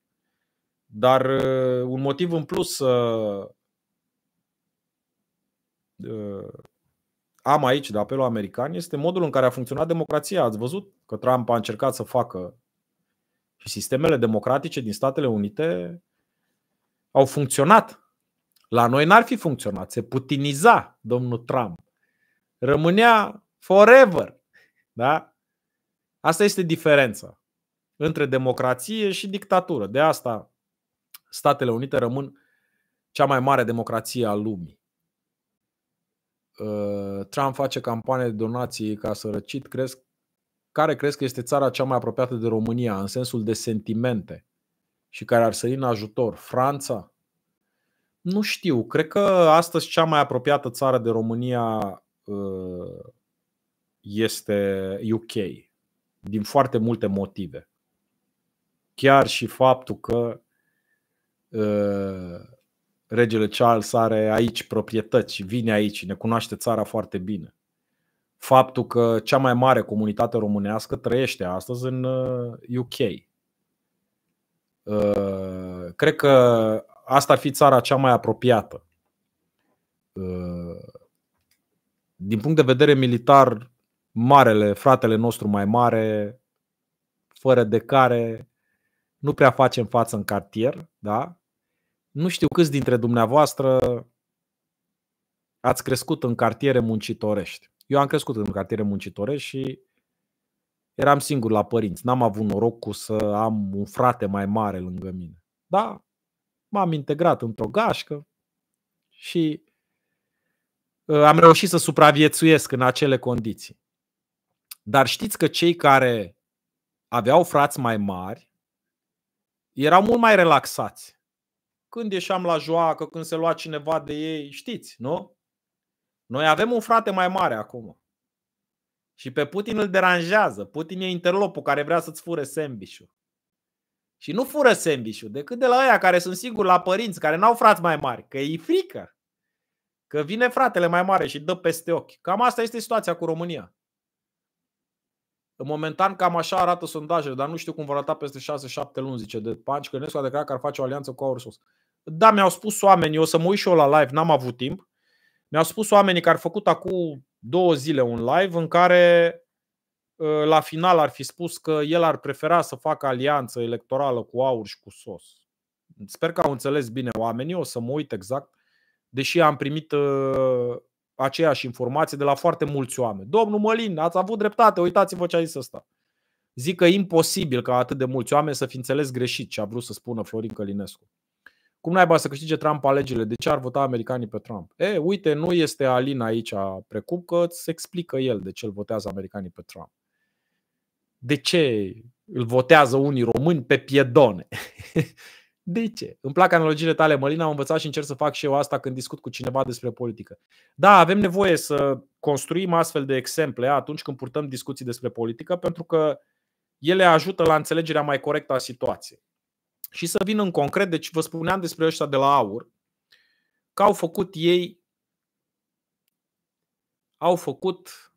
Dar ă, un motiv în plus să Uh, am aici de apelul american este modul în care a funcționat democrația. Ați văzut că Trump a încercat să facă și sistemele democratice din Statele Unite au funcționat. La noi n-ar fi funcționat. Se putiniza domnul Trump. Rămânea forever. Da? Asta este diferența între democrație și dictatură. De asta Statele Unite rămân cea mai mare democrație a lumii. Uh, Trump face campanie de donații ca să răcit, crezi, care crezi că este țara cea mai apropiată de România în sensul de sentimente și care ar sări în ajutor? Franța? Nu știu. Cred că astăzi cea mai apropiată țară de România uh, este UK, din foarte multe motive. Chiar și faptul că uh, regele Charles are aici proprietăți, vine aici, ne cunoaște țara foarte bine. Faptul că cea mai mare comunitate românească trăiește astăzi în UK. Uh, uh, cred că asta ar fi țara cea mai apropiată. Uh, din punct de vedere militar, marele, fratele nostru mai mare, fără de care nu prea facem față în cartier, da? Nu știu câți dintre dumneavoastră ați crescut în cartiere muncitorești. Eu am crescut în cartiere muncitorești și eram singur la părinți. N-am avut norocul să am un frate mai mare lângă mine. Da, m-am integrat într-o gașcă și ă, am reușit să supraviețuiesc în acele condiții. Dar știți că cei care aveau frați mai mari erau mult mai relaxați. Când ieșeam la joacă, când se lua cineva de ei, știți, nu? Noi avem un frate mai mare acum. Și pe Putin îl deranjează. Putin e interlopul care vrea să-ți fure sandwich Și nu fură sandwich decât de la aia care sunt siguri la părinți, care n-au frați mai mari, că e frică. Că vine fratele mai mare și dă peste ochi. Cam asta este situația cu România. Momentan cam așa arată sondajele, dar nu știu cum vor arăta peste 6-7 luni, zice de Panci Călinescu, a declarat că ar face o alianță cu Aursus. Da, mi-au spus oamenii, o să mă uit și eu la live, n-am avut timp. Mi-au spus oamenii că ar făcut acum două zile un live în care ă, la final ar fi spus că el ar prefera să facă alianță electorală cu Aur și cu SOS. Sper că au înțeles bine oamenii, o să mă uit exact, deși am primit ă, aceeași informație de la foarte mulți oameni. Domnul Mălin, ați avut dreptate, uitați-vă ce a zis ăsta. Zic că e imposibil ca atât de mulți oameni să fi înțeles greșit ce a vrut să spună Florin Călinescu. Cum naiba să câștige Trump alegerile? De ce ar vota americanii pe Trump? E, uite, nu este Alin aici precum că se explică el de ce îl votează americanii pe Trump. De ce îl votează unii români pe piedone? De ce? Îmi plac analogiile tale, Mălina, am învățat și încerc să fac și eu asta când discut cu cineva despre politică. Da, avem nevoie să construim astfel de exemple atunci când purtăm discuții despre politică, pentru că ele ajută la înțelegerea mai corectă a situației. Și să vin în concret, deci vă spuneam despre ăștia de la AUR, că au făcut ei, au făcut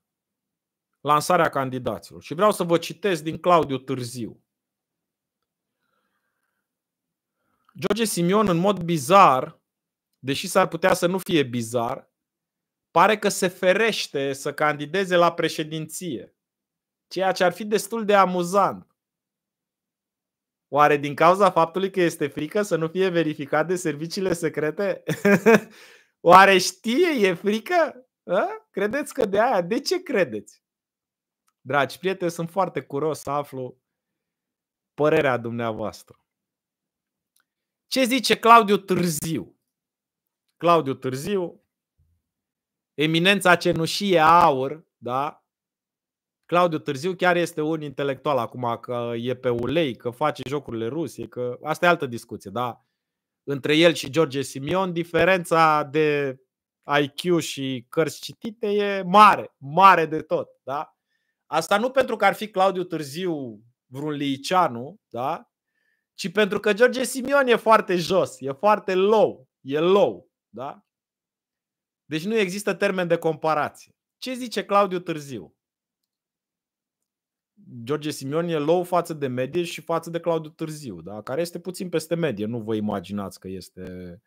lansarea candidaților. Și vreau să vă citesc din Claudiu Târziu. George Simion, în mod bizar, deși s-ar putea să nu fie bizar, pare că se ferește să candideze la președinție, ceea ce ar fi destul de amuzant. Oare din cauza faptului că este frică să nu fie verificat de serviciile secrete? Oare știe, e frică? A? Credeți că de aia? De ce credeți? Dragi prieteni, sunt foarte curios să aflu părerea dumneavoastră. Ce zice Claudiu Târziu? Claudiu Târziu, eminența cenușie aur, da? Claudiu Târziu chiar este un intelectual acum, că e pe ulei, că face jocurile ruse, că asta e altă discuție, da? Între el și George Simion, diferența de IQ și cărți citite e mare, mare de tot, da? Asta nu pentru că ar fi Claudiu Târziu vreun liceanu, da? ci pentru că George Simion e foarte jos, e foarte low, e low. Da? Deci nu există termen de comparație. Ce zice Claudiu Târziu? George Simion e low față de medie și față de Claudiu Târziu, da? care este puțin peste medie. Nu vă imaginați că este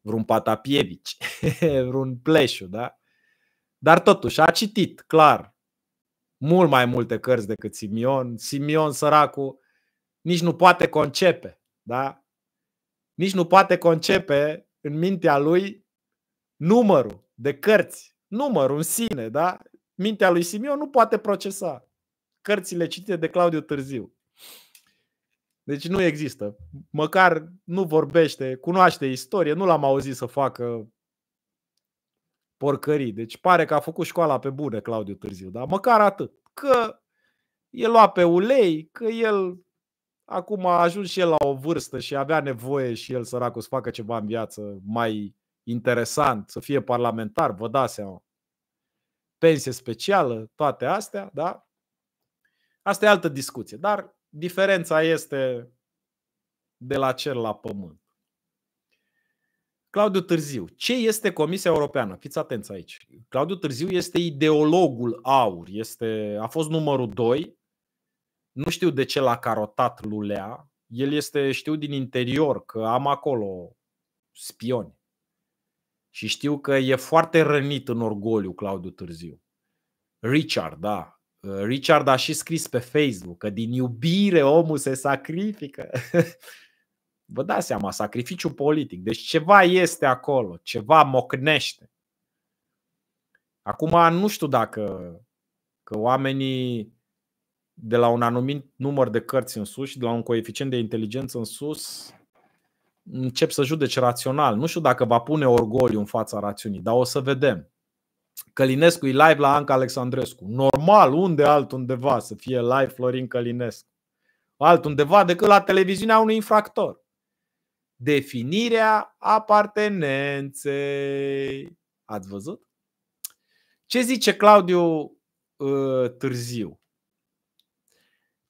vreun patapievici, vreun pleșu, da? Dar totuși a citit, clar, mult mai multe cărți decât Simion. Simion, săracul, nici nu poate concepe, da? Nici nu poate concepe în mintea lui numărul de cărți, numărul în sine, da? Mintea lui Simion nu poate procesa cărțile citite de Claudiu Târziu. Deci nu există. Măcar nu vorbește, cunoaște istorie, nu l-am auzit să facă porcării. Deci pare că a făcut școala pe bune Claudiu Târziu, dar măcar atât. Că el lua pe ulei, că el Acum a ajuns și el la o vârstă și avea nevoie și el săracul să facă ceva în viață mai interesant, să fie parlamentar, vă dați seama. Pensie specială, toate astea, da? Asta e altă discuție, dar diferența este de la cer la pământ. Claudiu Târziu. Ce este Comisia Europeană? Fiți atenți aici. Claudiu Târziu este ideologul aur. Este, a fost numărul 2 nu știu de ce l-a carotat Lulea. El este, știu din interior că am acolo spioni. Și știu că e foarte rănit în orgoliu Claudiu Târziu. Richard, da. Richard a și scris pe Facebook că din iubire omul se sacrifică. Vă dați seama, sacrificiu politic. Deci ceva este acolo, ceva mocnește. Acum nu știu dacă că oamenii de la un anumit număr de cărți în sus și de la un coeficient de inteligență în sus, încep să judece rațional. Nu știu dacă va pune orgoliu în fața rațiunii, dar o să vedem. Călinescu e live la Anca Alexandrescu. Normal, unde altundeva să fie live Florin Călinescu? Altundeva decât la televiziunea unui infractor. Definirea apartenenței. Ați văzut? Ce zice Claudiu uh, Târziu?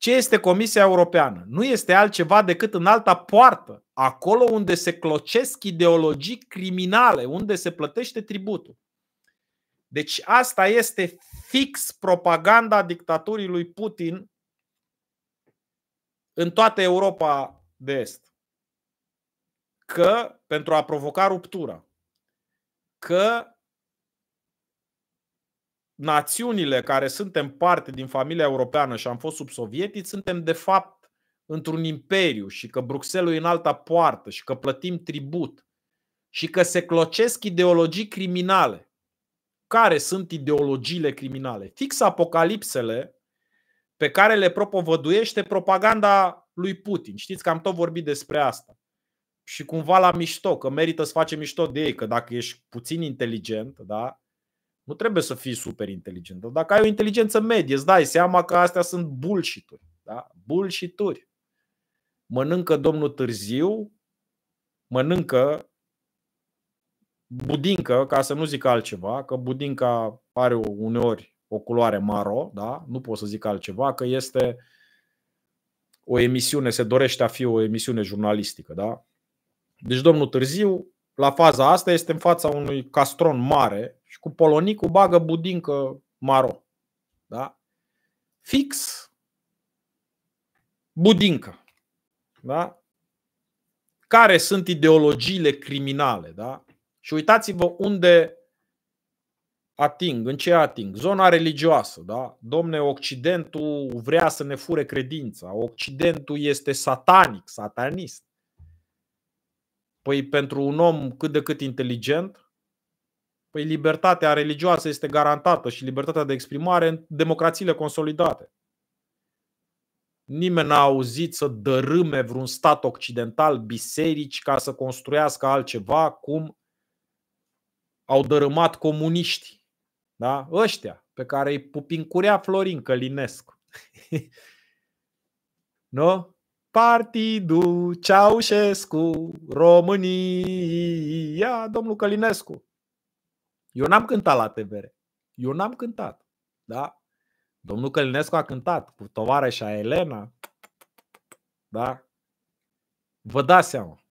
ce este Comisia Europeană? Nu este altceva decât în alta poartă, acolo unde se clocesc ideologii criminale, unde se plătește tributul. Deci asta este fix propaganda dictaturii lui Putin în toată Europa de Est. Că pentru a provoca ruptura, că națiunile care suntem parte din familia europeană și am fost sub sovietici, suntem de fapt într-un imperiu și că Bruxelles e în alta poartă și că plătim tribut și că se clocesc ideologii criminale. Care sunt ideologiile criminale? Fix apocalipsele pe care le propovăduiește propaganda lui Putin. Știți că am tot vorbit despre asta. Și cumva la mișto, că merită să facem mișto de ei, că dacă ești puțin inteligent, da, nu trebuie să fii super inteligent. Dar dacă ai o inteligență medie, îți dai seama că astea sunt bullshit-uri. Da? Bullshit-uri. Mănâncă domnul târziu, mănâncă budincă, ca să nu zic altceva, că budinca are uneori o culoare maro, da? nu pot să zic altceva, că este o emisiune, se dorește a fi o emisiune jurnalistică. Da? Deci domnul Târziu la faza asta este în fața unui castron mare și cu polonicul bagă budincă maro. Da? Fix budincă. Da? Care sunt ideologiile criminale? Da? Și uitați-vă unde ating, în ce ating? Zona religioasă, da? Domne, Occidentul vrea să ne fure credința, Occidentul este satanic, satanist. Păi pentru un om cât de cât inteligent, păi libertatea religioasă este garantată și libertatea de exprimare în democrațiile consolidate. Nimeni n-a auzit să dărâme vreun stat occidental biserici ca să construiască altceva cum au dărâmat comuniștii. Da? Ăștia pe care îi pupincurea Florin Călinescu. nu? Partidul Ceaușescu, România, domnul Călinescu. Eu n-am cântat la TVR. Eu n-am cântat. Da? Domnul Călinescu a cântat cu tovarășa Elena. Da? Vă dați seama.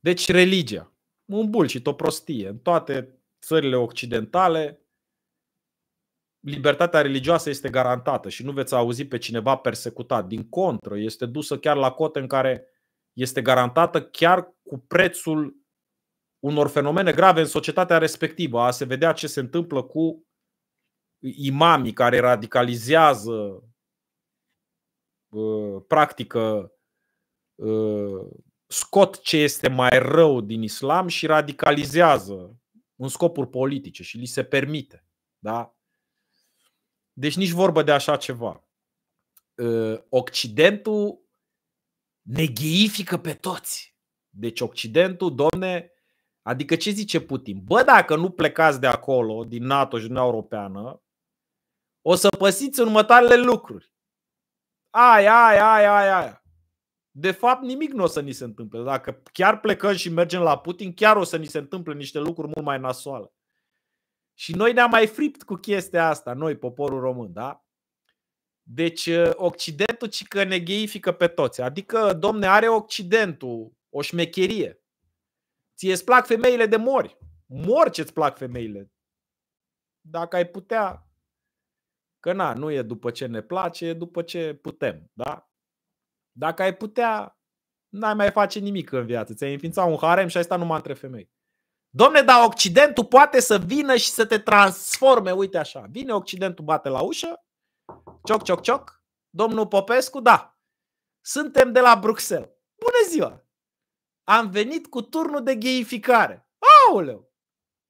Deci religia. Un și o prostie. În toate țările occidentale libertatea religioasă este garantată și nu veți auzi pe cineva persecutat. Din contră, este dusă chiar la cote în care este garantată chiar cu prețul unor fenomene grave în societatea respectivă. A se vedea ce se întâmplă cu imamii care radicalizează, uh, practică, uh, scot ce este mai rău din islam și radicalizează în scopuri politice și li se permite. Da? Deci nici vorbă de așa ceva. Ă, Occidentul ne ghiifică pe toți. Deci Occidentul, domne, adică ce zice Putin? Bă, dacă nu plecați de acolo, din NATO și Uniunea Europeană, o să păsiți următoarele lucruri. Ai, ai, ai, ai, ai. De fapt, nimic nu o să ni se întâmple. Dacă chiar plecăm și mergem la Putin, chiar o să ni se întâmple niște lucruri mult mai nasoale. Și noi ne-am mai fript cu chestia asta, noi, poporul român, da? Deci ă, Occidentul ci că ne gheifică pe toți. Adică, domne, are Occidentul o șmecherie. Ție îți plac femeile de mori. Mor ce-ți plac femeile. Dacă ai putea, că na, nu e după ce ne place, e după ce putem, da? Dacă ai putea, n-ai mai face nimic în viață. Ți-ai înființat un harem și asta nu numai între femei. Domne, dar Occidentul poate să vină și să te transforme. Uite așa, vine Occidentul, bate la ușă, cioc, cioc, cioc, domnul Popescu, da, suntem de la Bruxelles. Bună ziua! Am venit cu turnul de gheificare. Aoleu!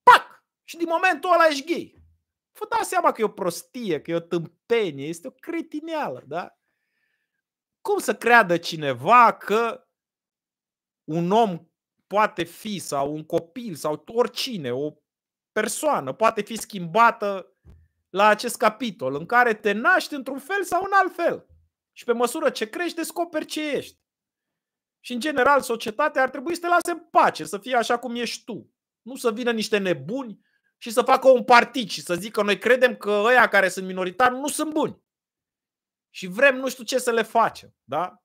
Pac! Și din momentul ăla ești ghei. Vă dați seama că e o prostie, că e o tâmpenie, este o cretineală, da? Cum să creadă cineva că un om poate fi sau un copil sau oricine, o persoană poate fi schimbată la acest capitol în care te naști într-un fel sau în alt fel. Și pe măsură ce crești, descoperi ce ești. Și în general, societatea ar trebui să te lase în pace, să fie așa cum ești tu. Nu să vină niște nebuni și să facă un partid și să zică noi credem că ăia care sunt minoritari nu sunt buni. Și vrem nu știu ce să le facem. Da?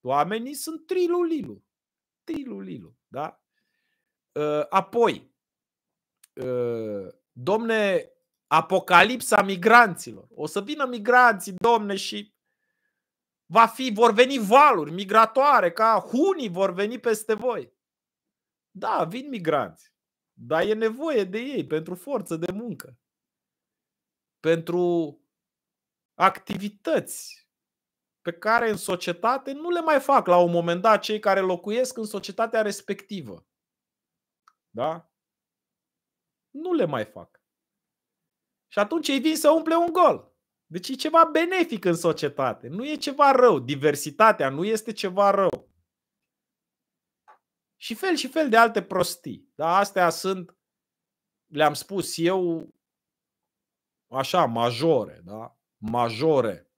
Oamenii sunt trilulilu. Trilulilu. Da? Ă, apoi, ă, domne, apocalipsa migranților. O să vină migranții, domne, și va fi, vor veni valuri migratoare, ca hunii vor veni peste voi. Da, vin migranți, dar e nevoie de ei pentru forță de muncă, pentru activități pe care în societate nu le mai fac la un moment dat cei care locuiesc în societatea respectivă. Da? Nu le mai fac. Și atunci ei vin să umple un gol. Deci e ceva benefic în societate. Nu e ceva rău. Diversitatea nu este ceva rău. Și fel și fel de alte prostii. Da, astea sunt, le-am spus eu, așa, majore, da? Majore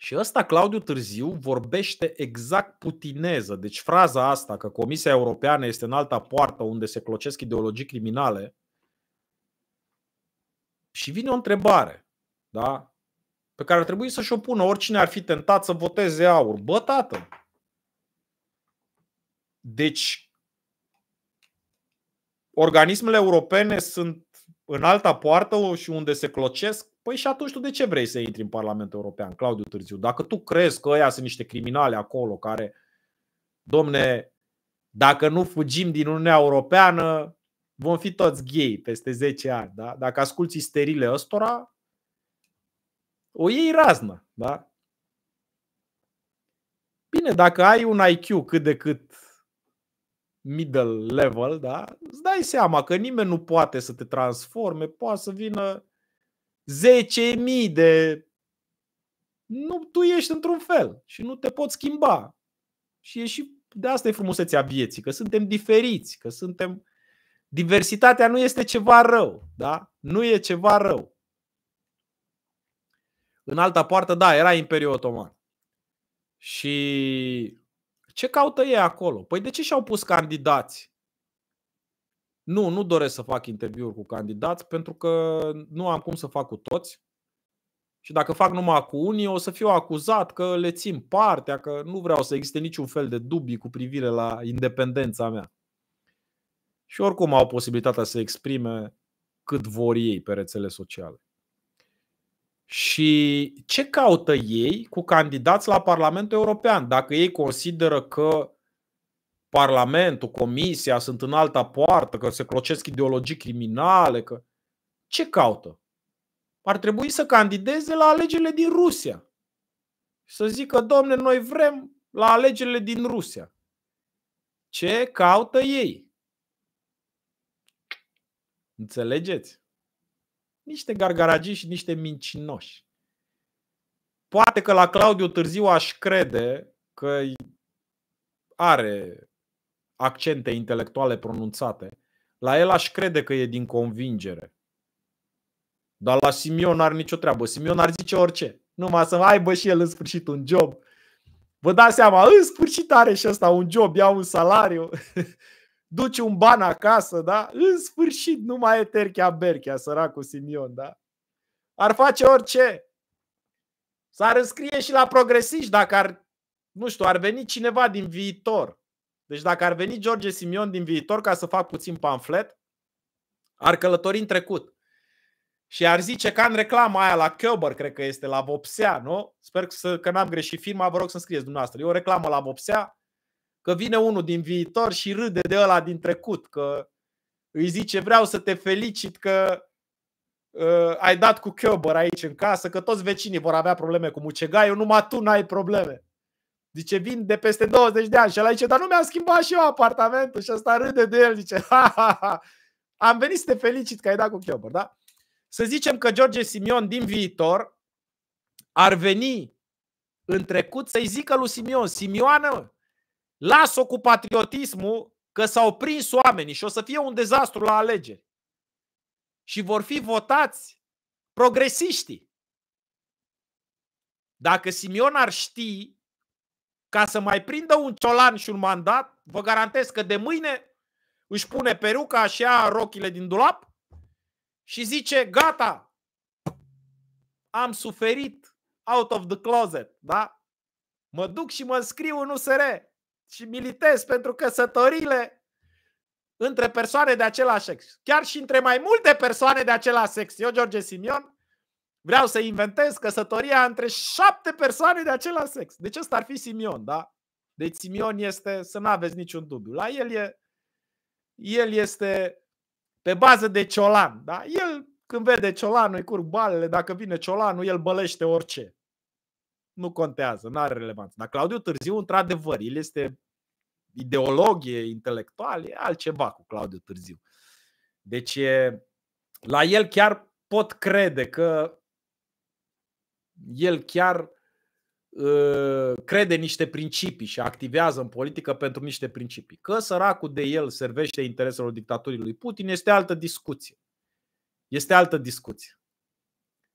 și ăsta, Claudiu Târziu, vorbește exact putineză. Deci fraza asta că Comisia Europeană este în alta poartă unde se clocesc ideologii criminale. Și vine o întrebare, da? Pe care ar trebui să-și o pună oricine ar fi tentat să voteze aur. Bă, tată! Deci, organismele europene sunt în alta poartă și unde se clocesc Păi și atunci tu de ce vrei să intri în Parlamentul European, Claudiu Târziu? Dacă tu crezi că ăia sunt niște criminale acolo care, domne, dacă nu fugim din Uniunea Europeană, vom fi toți gay peste 10 ani. Da? Dacă asculti isterile ăstora, o iei raznă. Da? Bine, dacă ai un IQ cât de cât middle level, da? îți dai seama că nimeni nu poate să te transforme, poate să vină 10.000 de... Nu, tu ești într-un fel și nu te poți schimba. Și e și de asta e frumusețea vieții, că suntem diferiți, că suntem... Diversitatea nu este ceva rău, da? Nu e ceva rău. În alta poartă, da, era Imperiul Otoman. Și ce caută ei acolo? Păi de ce și-au pus candidați nu, nu doresc să fac interviuri cu candidați pentru că nu am cum să fac cu toți. Și dacă fac numai cu unii, o să fiu acuzat că le țin partea, că nu vreau să existe niciun fel de dubii cu privire la independența mea. Și oricum au posibilitatea să exprime cât vor ei pe rețele sociale. Și ce caută ei cu candidați la Parlamentul European? Dacă ei consideră că Parlamentul, Comisia sunt în alta poartă, că se clocesc ideologii criminale, că ce caută? Ar trebui să candideze la alegerile din Rusia. Să zică, domne, noi vrem la alegerile din Rusia. Ce caută ei? Înțelegeți? Niște gargaragii și niște mincinoși. Poate că la Claudiu Târziu aș crede că are accente intelectuale pronunțate. La el aș crede că e din convingere. Dar la Simion n-ar nicio treabă. Simion ar zice orice. Numai să aibă și el în sfârșit un job. Vă dați seama, în sfârșit are și ăsta un job, ia un salariu, duce un ban acasă, da? În sfârșit nu mai e terchea berchea, săracul Simion, da? Ar face orice. S-ar înscrie și la progresiști dacă ar, nu știu, ar veni cineva din viitor deci dacă ar veni George Simion din viitor ca să fac puțin pamflet, ar călători în trecut. Și ar zice ca în reclama aia la Kober, cred că este, la Vopsea, nu? Sper să, că n-am greșit firma, vă rog să scrieți dumneavoastră. E o reclamă la Vopsea, că vine unul din viitor și râde de ăla din trecut, că îi zice vreau să te felicit că uh, ai dat cu Kober aici în casă, că toți vecinii vor avea probleme cu mucegaiul, numai tu n-ai probleme. Zice, vin de peste 20 de ani. Și ăla zice, dar nu mi-am schimbat și eu apartamentul. Și ăsta râde de el, zice, ha, ha, ha. Am venit să te felicit că ai dat cu Chiobor, da? Să zicem că George Simion din viitor ar veni în trecut să-i zică lui Simion, Simioană, las-o cu patriotismul că s-au prins oamenii și o să fie un dezastru la alegeri. Și vor fi votați progresiștii. Dacă Simion ar ști ca să mai prindă un ciolan și un mandat, vă garantez că de mâine își pune peruca și ia rochile din dulap și zice, gata, am suferit out of the closet, da? Mă duc și mă scriu în USR și militez pentru căsătorile între persoane de același sex. Chiar și între mai multe persoane de același sex. Eu, George Simion, Vreau să inventez căsătoria între șapte persoane de același sex. Deci ăsta ar fi Simion, da? Deci Simion este, să nu aveți niciun dubiu. La el e, el este pe bază de ciolan, da? El când vede ciolanul, îi curg balele, dacă vine ciolanul, el bălește orice. Nu contează, nu are relevanță. Dar Claudiu Târziu, într-adevăr, el este ideologie, intelectual, e altceva cu Claudiu Târziu. Deci e, la el chiar pot crede că el chiar uh, crede niște principii și activează în politică pentru niște principii. Că săracul de el servește intereselor dictaturii lui Putin este altă discuție. Este altă discuție.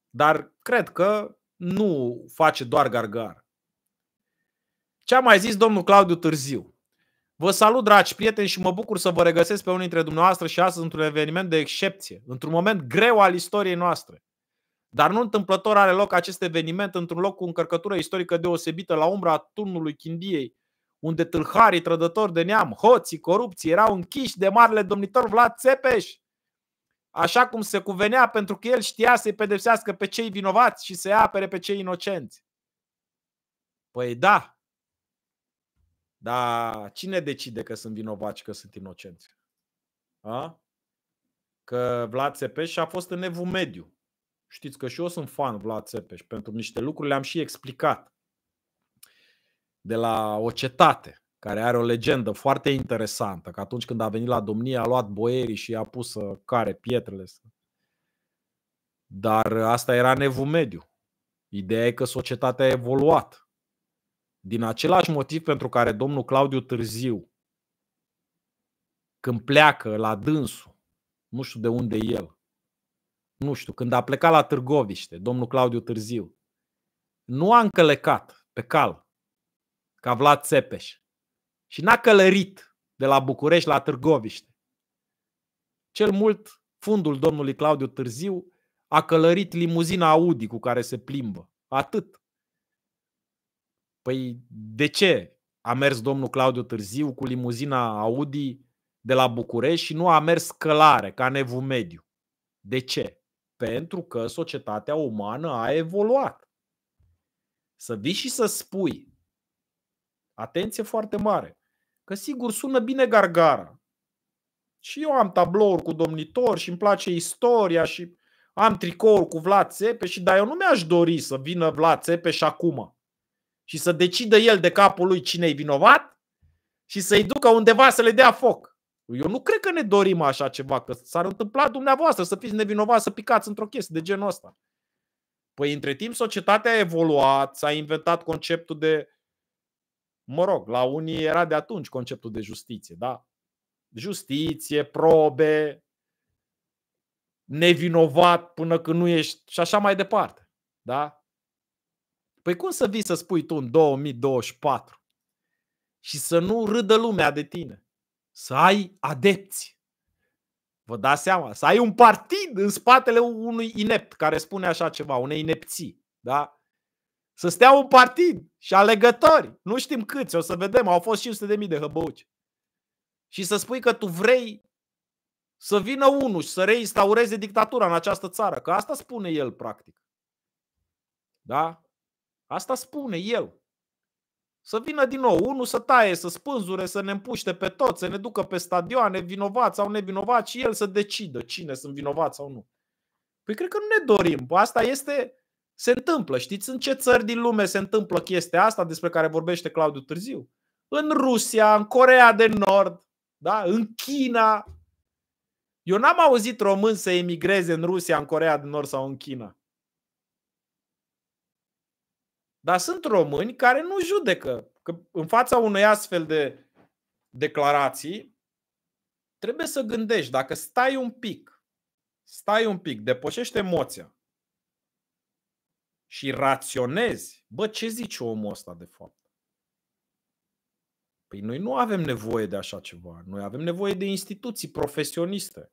Dar cred că nu face doar gargar. Ce a mai zis domnul Claudiu Târziu? Vă salut, dragi prieteni, și mă bucur să vă regăsesc pe unii dintre dumneavoastră și astăzi într-un eveniment de excepție, într-un moment greu al istoriei noastre. Dar nu întâmplător are loc acest eveniment într-un loc cu încărcătură istorică deosebită la umbra turnului Chindiei, unde tâlharii trădători de neam, hoții, corupții erau închiși de marele domnitor Vlad Țepeș, așa cum se cuvenea pentru că el știa să-i pedepsească pe cei vinovați și să-i apere pe cei inocenți. Păi da, dar cine decide că sunt vinovați și că sunt inocenți? A? Că Vlad Țepeș a fost în evul mediu. Știți că și eu sunt fan Vlad Țepeș. Pentru niște lucruri le-am și explicat. De la o cetate care are o legendă foarte interesantă, că atunci când a venit la domnie a luat boierii și i-a pus să uh, care pietrele. Dar asta era nevul mediu. Ideea e că societatea a evoluat. Din același motiv pentru care domnul Claudiu Târziu, când pleacă la dânsul, nu știu de unde el, nu știu, când a plecat la Târgoviște, domnul Claudiu Târziu, nu a încălecat pe cal ca Vlad Țepeș și n-a călărit de la București la Târgoviște. Cel mult, fundul domnului Claudiu Târziu a călărit limuzina Audi cu care se plimbă. Atât. Păi de ce a mers domnul Claudiu Târziu cu limuzina Audi de la București și nu a mers călare ca nevul mediu? De ce? pentru că societatea umană a evoluat. Să vii și să spui, atenție foarte mare, că sigur sună bine gargara. Și eu am tablouri cu domnitor și îmi place istoria și am tricouri cu Vlad Țepe și dar eu nu mi-aș dori să vină Vlad și acum și să decidă el de capul lui cine e vinovat și să-i ducă undeva să le dea foc. Eu nu cred că ne dorim așa ceva, că s-ar întâmpla dumneavoastră să fiți nevinovați, să picați într-o chestie de genul ăsta. Păi între timp societatea a evoluat, s-a inventat conceptul de, mă rog, la unii era de atunci conceptul de justiție, da? Justiție, probe, nevinovat până când nu ești și așa mai departe, da? Păi cum să vii să spui tu în 2024 și să nu râdă lumea de tine? să ai adepți. Vă dați seama? Să ai un partid în spatele unui inept care spune așa ceva, unei inepții. Da? Să stea un partid și alegători. Nu știm câți, o să vedem. Au fost 500.000 de, de hăbăuci. Și să spui că tu vrei să vină unul și să reinstaureze dictatura în această țară. Că asta spune el, practic. Da? Asta spune el. Să vină din nou unul să taie, să spânzure, să ne împuște pe toți, să ne ducă pe stadioane, vinovați sau nevinovați și el să decidă cine sunt vinovați sau nu. Păi cred că nu ne dorim. Păi asta este, se întâmplă. Știți în ce țări din lume se întâmplă chestia asta despre care vorbește Claudiu Târziu? În Rusia, în Corea de Nord, da? în China. Eu n-am auzit români să emigreze în Rusia, în Corea de Nord sau în China. Dar sunt români care nu judecă. Că în fața unei astfel de declarații, trebuie să gândești. Dacă stai un pic, stai un pic, depășești emoția și raționezi, bă, ce zice omul ăsta de fapt? Păi noi nu avem nevoie de așa ceva. Noi avem nevoie de instituții profesioniste.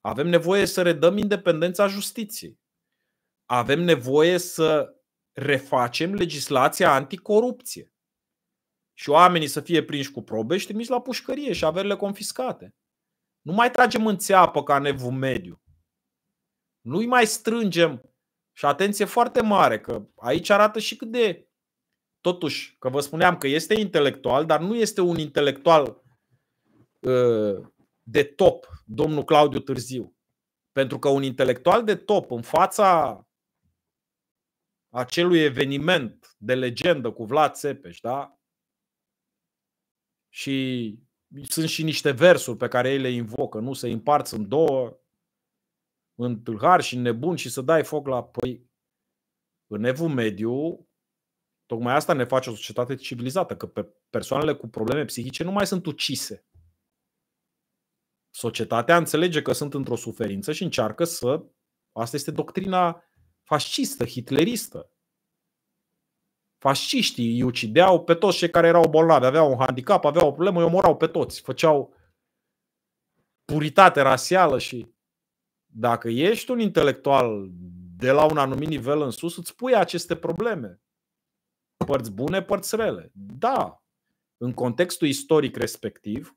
Avem nevoie să redăm independența justiției. Avem nevoie să refacem legislația anticorupție. Și oamenii să fie prinși cu probe și trimiși la pușcărie și averile confiscate. Nu mai tragem în țeapă ca nevul mediu. Nu-i mai strângem. Și atenție foarte mare, că aici arată și cât de. Totuși, că vă spuneam că este intelectual, dar nu este un intelectual uh, de top, domnul Claudiu Târziu. Pentru că un intelectual de top în fața acelui eveniment de legendă cu Vlad Țepeș, da? Și sunt și niște versuri pe care ei le invocă, nu? Se împarți în două, în tâlhar și în nebun și să dai foc la... Păi, în evul mediu, tocmai asta ne face o societate civilizată, că pe persoanele cu probleme psihice nu mai sunt ucise. Societatea înțelege că sunt într-o suferință și încearcă să... Asta este doctrina fascistă, hitleristă. Fasciștii îi ucideau pe toți cei care erau bolnavi, aveau un handicap, aveau o problemă, îi omorau pe toți. Făceau puritate rasială și dacă ești un intelectual de la un anumit nivel în sus, îți pui aceste probleme. Părți bune, părți rele. Da, în contextul istoric respectiv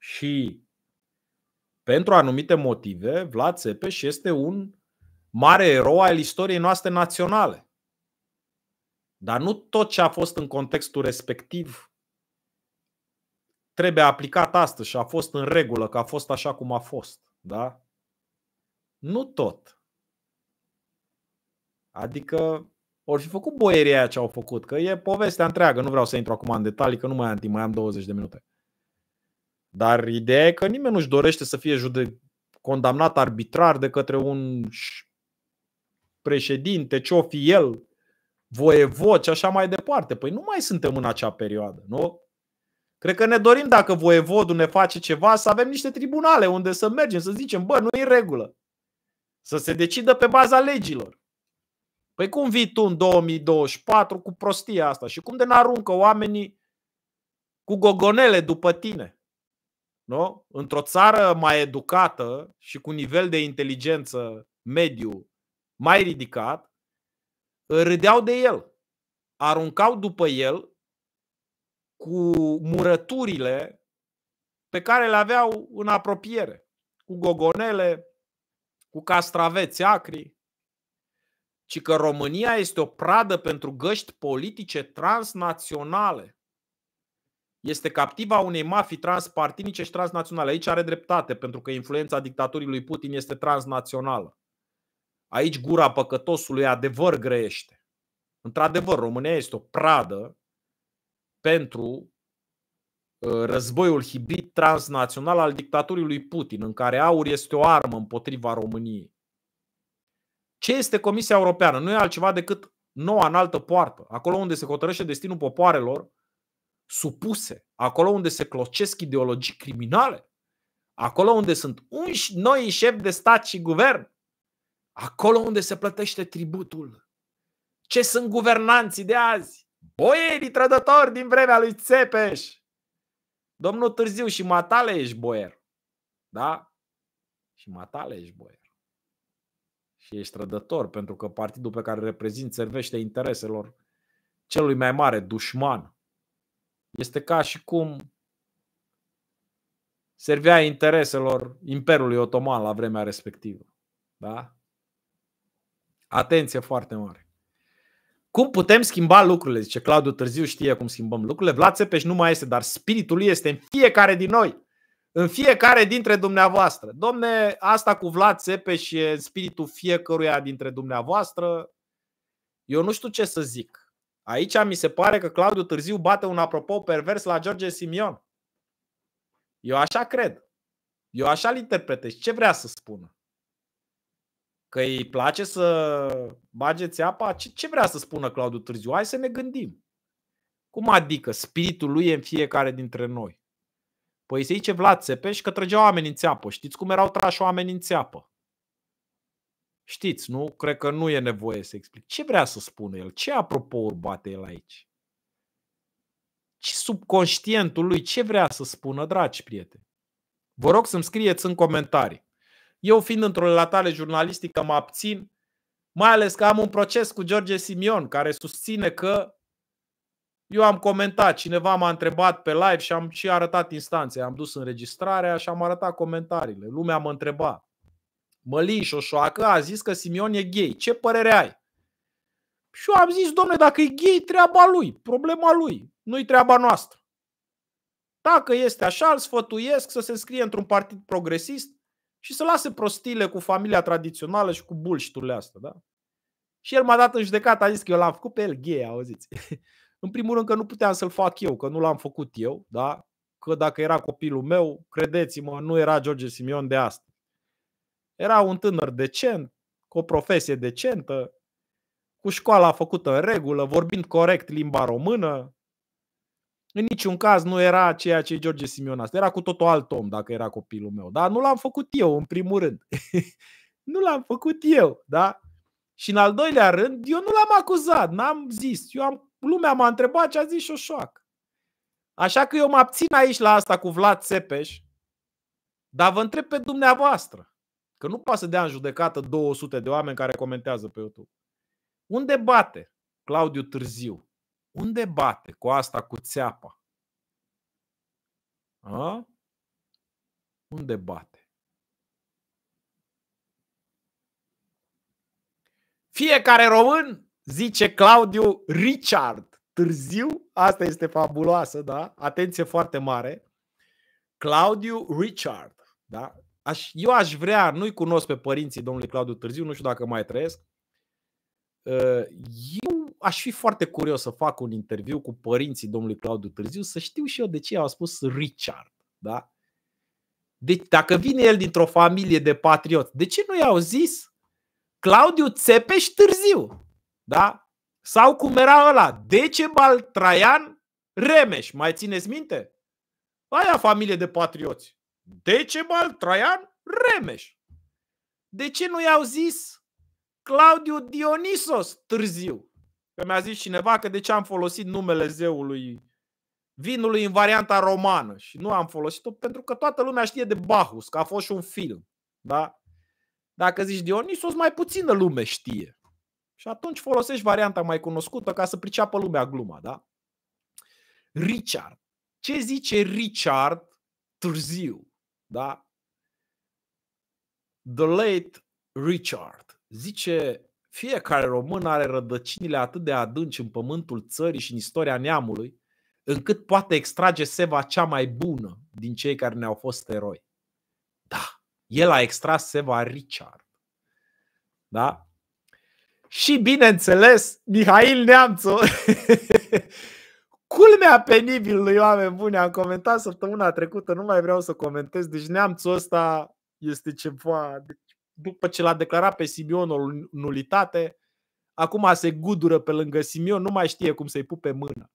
și pentru anumite motive, Vlad Țepeș este un mare erou al istoriei noastre naționale. Dar nu tot ce a fost în contextul respectiv trebuie aplicat astăzi și a fost în regulă, că a fost așa cum a fost. Da? Nu tot. Adică ori fi făcut boierii aia ce au făcut, că e povestea întreagă, nu vreau să intru acum în detalii, că nu mai am timp, mai am 20 de minute. Dar ideea e că nimeni nu-și dorește să fie jude- condamnat arbitrar de către un președinte, ce-o fi el, voievod și așa mai departe. Păi nu mai suntem în acea perioadă, nu? Cred că ne dorim dacă voievodul ne face ceva să avem niște tribunale unde să mergem, să zicem, bă, nu e în regulă. Să se decidă pe baza legilor. Păi cum vii tu în 2024 cu prostia asta și cum de n-aruncă oamenii cu gogonele după tine? Nu? Într-o țară mai educată și cu nivel de inteligență mediu mai ridicat, râdeau de el, aruncau după el cu murăturile pe care le aveau în apropiere, cu gogonele, cu castraveți acri, ci că România este o pradă pentru găști politice transnaționale. Este captiva unei mafii transpartinice și transnaționale. Aici are dreptate, pentru că influența dictatorii lui Putin este transnațională. Aici gura păcătosului adevăr grește. Într-adevăr, România este o pradă pentru ă, războiul hibrid transnațional al dictaturii lui Putin, în care aur este o armă împotriva României. Ce este Comisia Europeană? Nu e altceva decât noua înaltă poartă, acolo unde se hotărăște destinul popoarelor supuse, acolo unde se clocesc ideologii criminale, acolo unde sunt unși noi șefi de stat și guvern, Acolo unde se plătește tributul. Ce sunt guvernanții de azi? Boierii trădători din vremea lui Țepeș. Domnul Târziu și Matale ești boier. Da? Și Matale ești boier. Și ești trădător pentru că partidul pe care îl reprezint servește intereselor celui mai mare dușman. Este ca și cum servea intereselor Imperiului Otoman la vremea respectivă. Da? Atenție foarte mare. Cum putem schimba lucrurile? Zice Claudiu Târziu știe cum schimbăm lucrurile. Vlad Țepeș nu mai este, dar spiritul lui este în fiecare din noi. În fiecare dintre dumneavoastră. Domne, asta cu Vlad Țepeș e spiritul fiecăruia dintre dumneavoastră. Eu nu știu ce să zic. Aici mi se pare că Claudiu Târziu bate un apropo pervers la George Simion. Eu așa cred. Eu așa-l interpretez. Ce vrea să spună? că îi place să bageți apa, ce, ce vrea să spună Claudiu Târziu? Hai să ne gândim. Cum adică spiritul lui e în fiecare dintre noi? Păi se zice Vlad Țepeș că trăgeau oameni în țeapă. Știți cum erau trași oameni în țeapă? Știți, nu? Cred că nu e nevoie să explic. Ce vrea să spună el? Ce apropo urbate el aici? Ce subconștientul lui? Ce vrea să spună, dragi prieteni? Vă rog să-mi scrieți în comentarii. Eu fiind într-o relatare jurnalistică mă abțin, mai ales că am un proces cu George Simion care susține că eu am comentat, cineva m-a întrebat pe live și am și arătat instanțe. Am dus înregistrarea și am arătat comentariile. Lumea mă întreba. Mălin Șoșoacă a zis că Simion e gay. Ce părere ai? Și eu am zis, domnule, dacă e gay, treaba lui, problema lui, nu-i treaba noastră. Dacă este așa, îl sfătuiesc să se înscrie într-un partid progresist, și să lase prostile cu familia tradițională și cu bulșturile astea, da? Și el m-a dat în judecată, a zis că eu l-am făcut pe el gay, auziți. în primul rând că nu puteam să-l fac eu, că nu l-am făcut eu, da? Că dacă era copilul meu, credeți-mă, nu era George Simion de asta. Era un tânăr decent, cu o profesie decentă, cu școala făcută în regulă, vorbind corect limba română, în niciun caz nu era ceea ce George Simionas. Era cu totul alt om dacă era copilul meu. Dar nu l-am făcut eu, în primul rând. nu l-am făcut eu, da? Și în al doilea rând, eu nu l-am acuzat, n-am zis. Eu am, lumea m-a întrebat ce a zis șoșoac. Așa că eu mă abțin aici la asta cu Vlad Țepeș, dar vă întreb pe dumneavoastră, că nu poate să dea în judecată 200 de oameni care comentează pe YouTube. Unde bate Claudiu Târziu unde bate cu asta, cu țeapa? A? Unde bate? Fiecare român, zice Claudiu Richard, târziu, asta este fabuloasă, da? Atenție foarte mare. Claudiu Richard, da? Aș, eu aș vrea, nu-i cunosc pe părinții domnului Claudiu Târziu, nu știu dacă mai trăiesc. Ă, eu aș fi foarte curios să fac un interviu cu părinții domnului Claudiu Târziu să știu și eu de ce au spus Richard. Da? Deci, dacă vine el dintr-o familie de patrioți, de ce nu i-au zis Claudiu Țepeș Târziu? Da? Sau cum era ăla, Decebal Traian Remeș, mai țineți minte? Aia familie de patrioți. Decebal Traian Remeș. De ce nu i-au zis Claudiu Dionisos Târziu? Că mi-a zis cineva că de ce am folosit numele zeului vinului în varianta romană și nu am folosit-o pentru că toată lumea știe de Bahus, că a fost și un film. Da? Dacă zici Dionisos, mai puțină lume știe. Și atunci folosești varianta mai cunoscută ca să priceapă lumea gluma, da? Richard. Ce zice Richard târziu? Da? The late Richard. Zice fiecare român are rădăcinile atât de adânci în pământul țării și în istoria neamului, încât poate extrage seva cea mai bună din cei care ne-au fost eroi. Da, el a extras seva Richard. Da? Și bineînțeles, Mihail Neamțu. Culmea penibilului, oameni buni, am comentat săptămâna trecută, nu mai vreau să comentez, deci neamțul ăsta este ceva, deci după ce l-a declarat pe Simion o nulitate, acum se gudură pe lângă Simion, nu mai știe cum să-i pupe mână.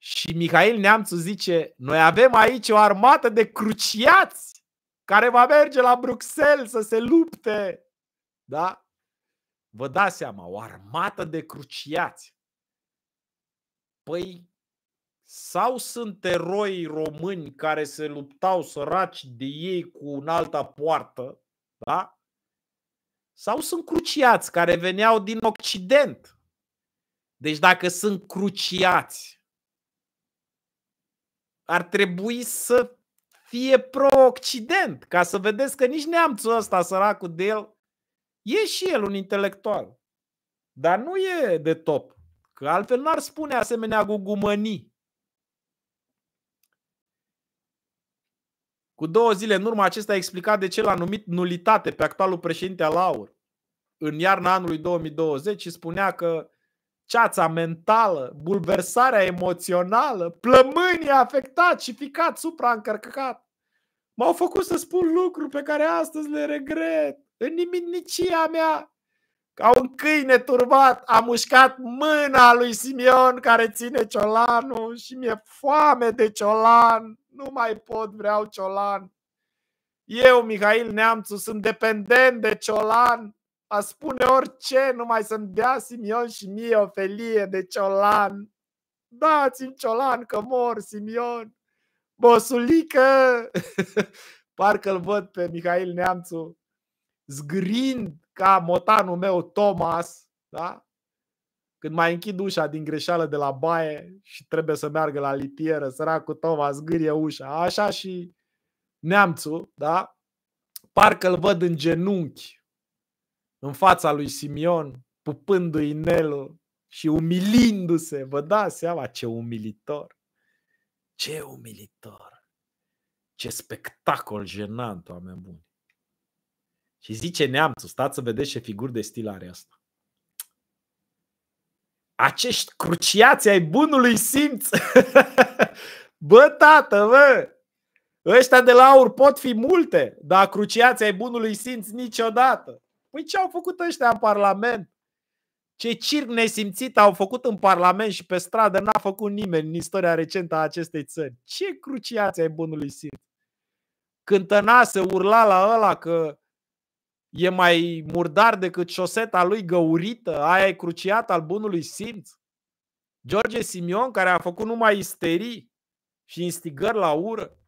Și Mihail Neamțu zice, noi avem aici o armată de cruciați care va merge la Bruxelles să se lupte. Da? Vă dați seama, o armată de cruciați. Păi, sau sunt eroi români care se luptau săraci de ei cu un alta poartă, da? Sau sunt cruciați care veneau din Occident. Deci dacă sunt cruciați, ar trebui să fie pro-Occident, ca să vedeți că nici neamțul ăsta, săracul de el, e și el un intelectual. Dar nu e de top, că altfel n-ar spune asemenea gugumănii. Cu două zile în urmă, acesta a explicat de ce l-a numit nulitate pe actualul președinte al AUR în iarna anului 2020 și spunea că ceața mentală, bulversarea emoțională, plămânii afectat și ficat, supraîncărcat, m-au făcut să spun lucruri pe care astăzi le regret. În nimicia mea, ca un câine turbat, a mușcat mâna lui Simion care ține ciolanul și mi-e foame de ciolan. Nu mai pot, vreau Ciolan. Eu, Mihail Neamțu, sunt dependent de Ciolan. A spune orice, numai să-mi dea Simion și mie o felie de Ciolan. Dați-mi Ciolan că mor, Simion. Bosulică! Parcă-l văd pe Mihail Neamțu zgrind ca motanul meu Thomas, da? Când mai închid ușa din greșeală de la baie și trebuie să meargă la litieră, săracul Toma zgârie ușa, așa și neamțul, da? Parcă îl văd în genunchi, în fața lui Simion, pupându-i inelul și umilindu-se. Vă dați seama ce umilitor! Ce umilitor! Ce spectacol jenant, oameni buni! Și zice neamțul, stați să vedeți ce figură de stil are asta acești cruciați ai bunului simț. bă, tată, bă! Ăștia de la aur pot fi multe, dar cruciați ai bunului simț niciodată. Păi ce au făcut ăștia în Parlament? Ce circ nesimțit au făcut în Parlament și pe stradă n-a făcut nimeni în istoria recentă a acestei țări. Ce cruciați ai bunului simț? Cântăna se urla la ăla că e mai murdar decât șoseta lui găurită, aia e cruciat al bunului simț. George Simion, care a făcut numai isterii și instigări la ură.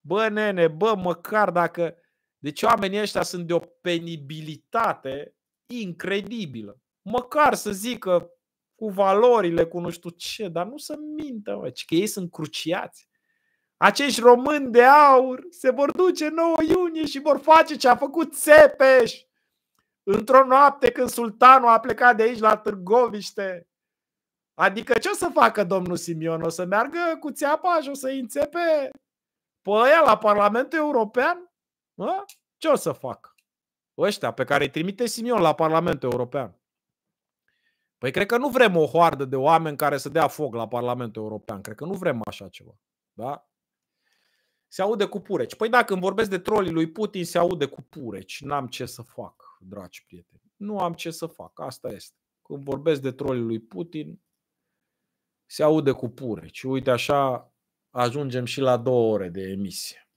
Bă, nene, bă, măcar dacă... Deci oamenii ăștia sunt de o penibilitate incredibilă. Măcar să zică cu valorile, cu nu știu ce, dar nu să mintă, mă, ci că ei sunt cruciați acești români de aur se vor duce 9 iunie și vor face ce a făcut Țepeș într-o noapte când sultanul a plecat de aici la Târgoviște. Adică ce o să facă domnul Simion? O să meargă cu țeapa și o să-i înțepe pe aia la Parlamentul European? A? Ce o să facă? Ăștia pe care îi trimite Simion la Parlamentul European. Păi cred că nu vrem o hoardă de oameni care să dea foc la Parlamentul European. Cred că nu vrem așa ceva. Da? Se aude cu pureci. Păi da, când vorbesc de trolii lui Putin, se aude cu pureci. N-am ce să fac, dragi prieteni. Nu am ce să fac. Asta este. Când vorbesc de trolii lui Putin, se aude cu pureci. Uite așa ajungem și la două ore de emisie.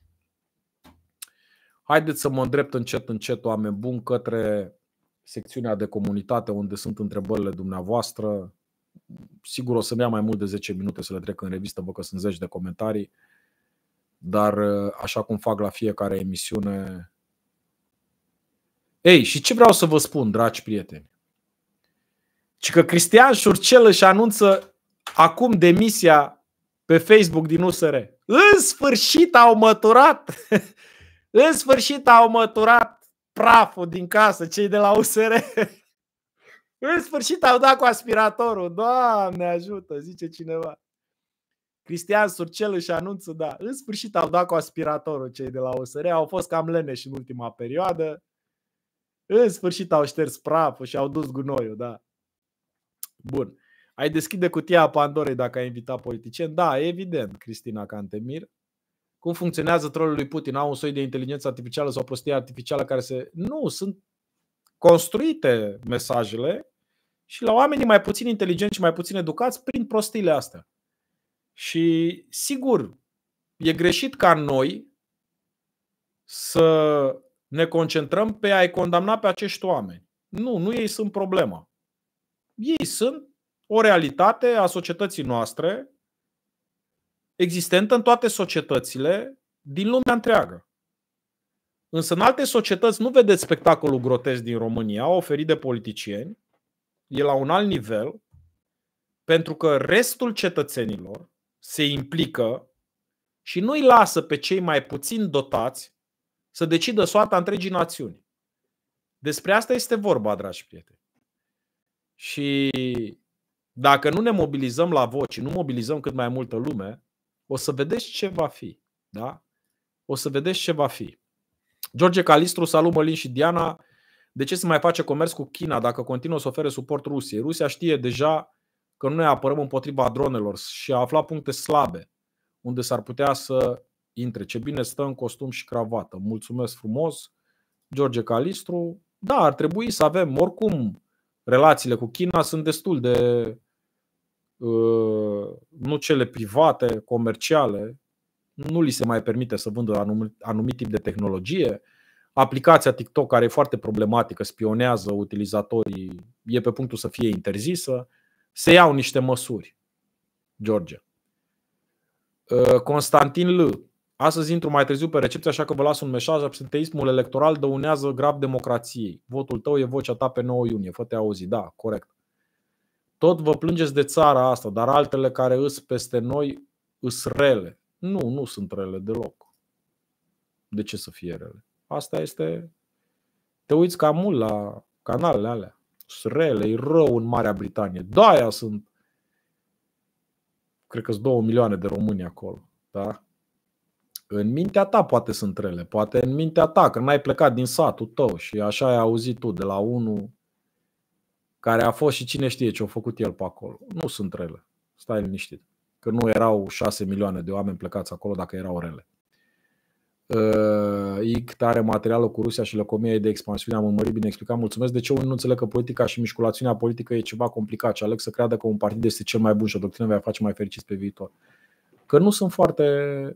Haideți să mă îndrept încet, încet, oameni buni, către secțiunea de comunitate unde sunt întrebările dumneavoastră. Sigur o să-mi ia mai mult de 10 minute să le trec în revistă, vă că sunt zeci de comentarii. Dar uh, așa cum fac la fiecare emisiune. Ei, și ce vreau să vă spun, dragi prieteni? Ci că Cristian Șurcel își anunță acum demisia pe Facebook din USR. În sfârșit au măturat! În sfârșit au măturat praful din casă cei de la USR. În sfârșit au dat cu aspiratorul. Doamne ajută, zice cineva. Cristian Surcel își anunță, da, în sfârșit au dat cu aspiratorul cei de la OSR, au fost cam leneși în ultima perioadă, în sfârșit au șters praful și au dus gunoiul, da. Bun. Ai deschide cutia Pandorei dacă ai invitat politicieni? Da, evident, Cristina Cantemir. Cum funcționează trolul lui Putin? Au un soi de inteligență artificială sau prostie artificială care se... Nu, sunt construite mesajele și la oamenii mai puțin inteligenți și mai puțin educați prin prostiile astea. Și sigur, e greșit ca noi să ne concentrăm pe a-i condamna pe acești oameni. Nu, nu ei sunt problema. Ei sunt o realitate a societății noastre, existentă în toate societățile din lumea întreagă. Însă în alte societăți nu vedeți spectacolul grotesc din România oferit de politicieni, e la un alt nivel, pentru că restul cetățenilor se implică și nu-i lasă pe cei mai puțin dotați să decidă soarta întregii națiuni. Despre asta este vorba, dragi prieteni. Și dacă nu ne mobilizăm la voci, nu mobilizăm cât mai multă lume, o să vedeți ce va fi. Da? O să vedeți ce va fi. George Calistru, salut Mălin și Diana. De ce se mai face comerț cu China dacă continuă să ofere suport Rusiei? Rusia știe deja că noi apărăm împotriva dronelor și a aflat puncte slabe unde s-ar putea să intre. Ce bine stă în costum și cravată. Mulțumesc frumos, George Calistru. Da, ar trebui să avem, oricum, relațiile cu China sunt destul de uh, nu cele private, comerciale, nu li se mai permite să vândă anumit, anumit tip de tehnologie. Aplicația TikTok, care e foarte problematică, spionează utilizatorii, e pe punctul să fie interzisă se iau niște măsuri. George. Uh, Constantin L. Astăzi intru mai târziu pe recepție, așa că vă las un mesaj. Absenteismul electoral dăunează grav democrației. Votul tău e vocea ta pe 9 iunie. Fă-te auzi. Da, corect. Tot vă plângeți de țara asta, dar altele care îs peste noi îs rele. Nu, nu sunt rele deloc. De ce să fie rele? Asta este... Te uiți cam mult la canalele alea rele, e rău în Marea Britanie. Da, sunt, cred că sunt două milioane de români acolo. Da? În mintea ta poate sunt rele, poate în mintea ta, că n-ai plecat din satul tău și așa ai auzit tu de la unul care a fost și cine știe ce a făcut el pe acolo. Nu sunt rele, stai liniștit. Că nu erau șase milioane de oameni plecați acolo dacă erau rele. Uh, ictare materială cu Rusia și lăcomie de expansiune. Am urmărit bine explicat. Mulțumesc. De ce unii nu înțeleg că politica și mișculațiunea politică e ceva complicat și aleg să creadă că un partid este cel mai bun și o doctrină va face mai fericit pe viitor? Că nu sunt foarte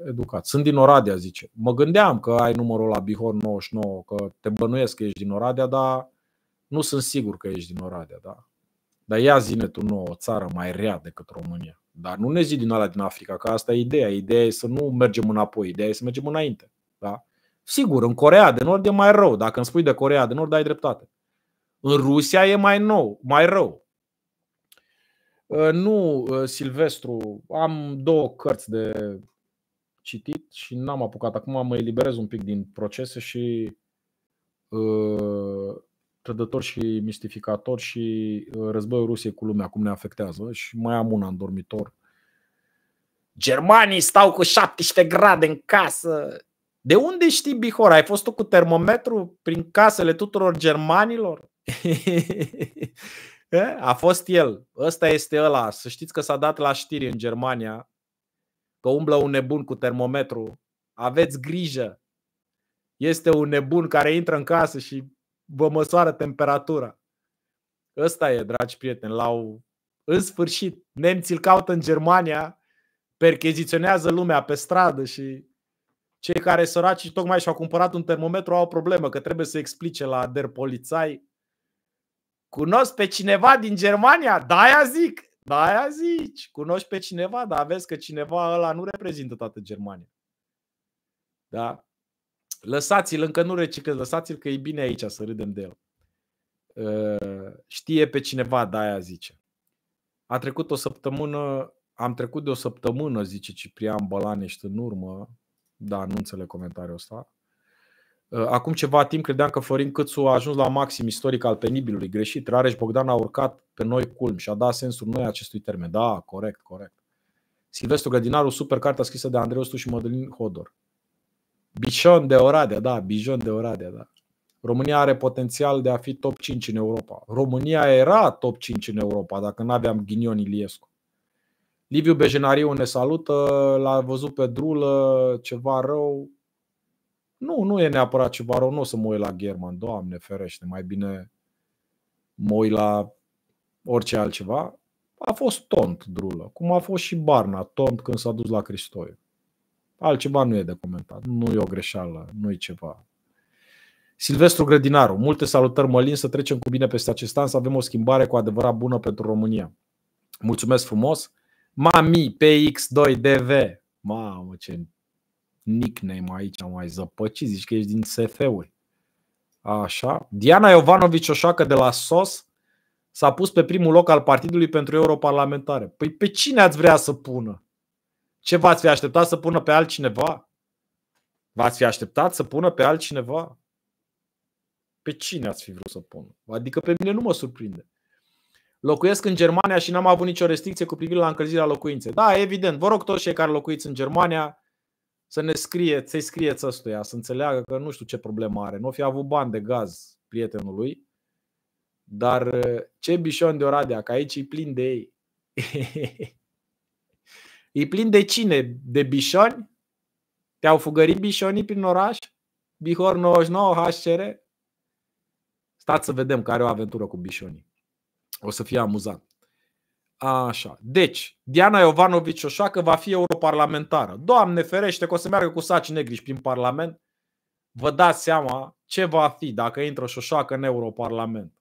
educat. Sunt din Oradea, zice. Mă gândeam că ai numărul la Bihor 99, că te bănuiesc că ești din Oradea, dar nu sunt sigur că ești din Oradea. Da? Dar ia zine tu nouă o țară mai rea decât România. Dar nu ne zi din alea din Africa, că asta e ideea. Ideea e să nu mergem înapoi, ideea e să mergem înainte. Da? Sigur, în Corea de Nord e mai rău. Dacă îmi spui de Corea de Nord, ai dreptate. În Rusia e mai nou, mai rău. Uh, nu, uh, Silvestru, am două cărți de citit și n-am apucat. Acum mă eliberez un pic din procese și uh, trădător și mistificator și războiul Rusiei cu lumea, cum ne afectează. Și mai am una în dormitor. Germanii stau cu 17 grade în casă. De unde știi Bihor? Ai fost tu cu termometru prin casele tuturor germanilor? Eh? A fost el. Ăsta este ăla. Să știți că s-a dat la știri în Germania că umblă un nebun cu termometru. Aveți grijă. Este un nebun care intră în casă și vă măsoară temperatura. Ăsta e, dragi prieteni. L-au... În sfârșit, nemții îl caută în Germania, percheziționează lumea pe stradă și cei care săraci tocmai și-au cumpărat un termometru au o problemă, că trebuie să explice la der polițai. Cunosc pe cineva din Germania? Da, aia zic! Da, aia zici! Cunoști pe cineva, dar vezi că cineva ăla nu reprezintă toată Germania. Da? Lăsați-l, încă nu reciclez, lăsați-l că e bine aici să râdem de el. Ă, știe pe cineva, da, aia zice. A trecut o săptămână, am trecut de o săptămână, zice Ciprian Bălanești în urmă, da, nu înțeleg comentariul ăsta. Uh, acum ceva timp credeam că Florin Câțu a ajuns la maxim istoric al penibilului. Greșit. Rareș Bogdan a urcat pe noi culm și a dat sensul noi acestui termen. Da, corect, corect. Silvestru Grădinaru, super cartea scrisă de Andrei Ostu și Mădălin Hodor. Bijon de Oradea, da, Bijon de Oradea, da. România are potențial de a fi top 5 în Europa. România era top 5 în Europa dacă nu aveam Ghinion Iliescu. Liviu Bejenariu ne salută, l-a văzut pe drulă, ceva rău. Nu, nu e neapărat ceva rău, nu o să mă uit la German, doamne ferește, mai bine mă uit la orice altceva. A fost tont drulă, cum a fost și Barna tont când s-a dus la Cristoiu. Altceva nu e de comentat, nu e o greșeală, nu e ceva. Silvestru Grădinaru, multe salutări Mălin, să trecem cu bine peste acest an, să avem o schimbare cu adevărat bună pentru România. Mulțumesc frumos! Mami PX2DV. Mamă, ce nickname aici am mai zăpăcit. Zici că ești din SF-uri. Așa. Diana Iovanovici Oșacă de la SOS s-a pus pe primul loc al partidului pentru europarlamentare. Păi pe cine ați vrea să pună? Ce v-ați fi așteptat să pună pe altcineva? V-ați fi așteptat să pună pe altcineva? Pe cine ați fi vrut să pună? Adică pe mine nu mă surprinde. Locuiesc în Germania și n-am avut nicio restricție cu privire la încălzirea locuinței. Da, evident. Vă rog toți cei care locuiți în Germania să ne scrie, să-i scrieți ăstuia, să înțeleagă că nu știu ce problemă are. Nu fi avut bani de gaz prietenului, dar uh, ce bișon de Oradea, că aici e plin de ei. e plin de cine? De bișoni? Te-au fugărit bișonii prin oraș? Bihor 99 HCR? Stați să vedem care o aventură cu bișonii. O să fie amuzant. Așa. Deci, Diana Iovanovici Oșoacă va fi europarlamentară. Doamne ferește că o să meargă cu saci negri prin Parlament. Vă dați seama ce va fi dacă intră Șoșoacă în Europarlament.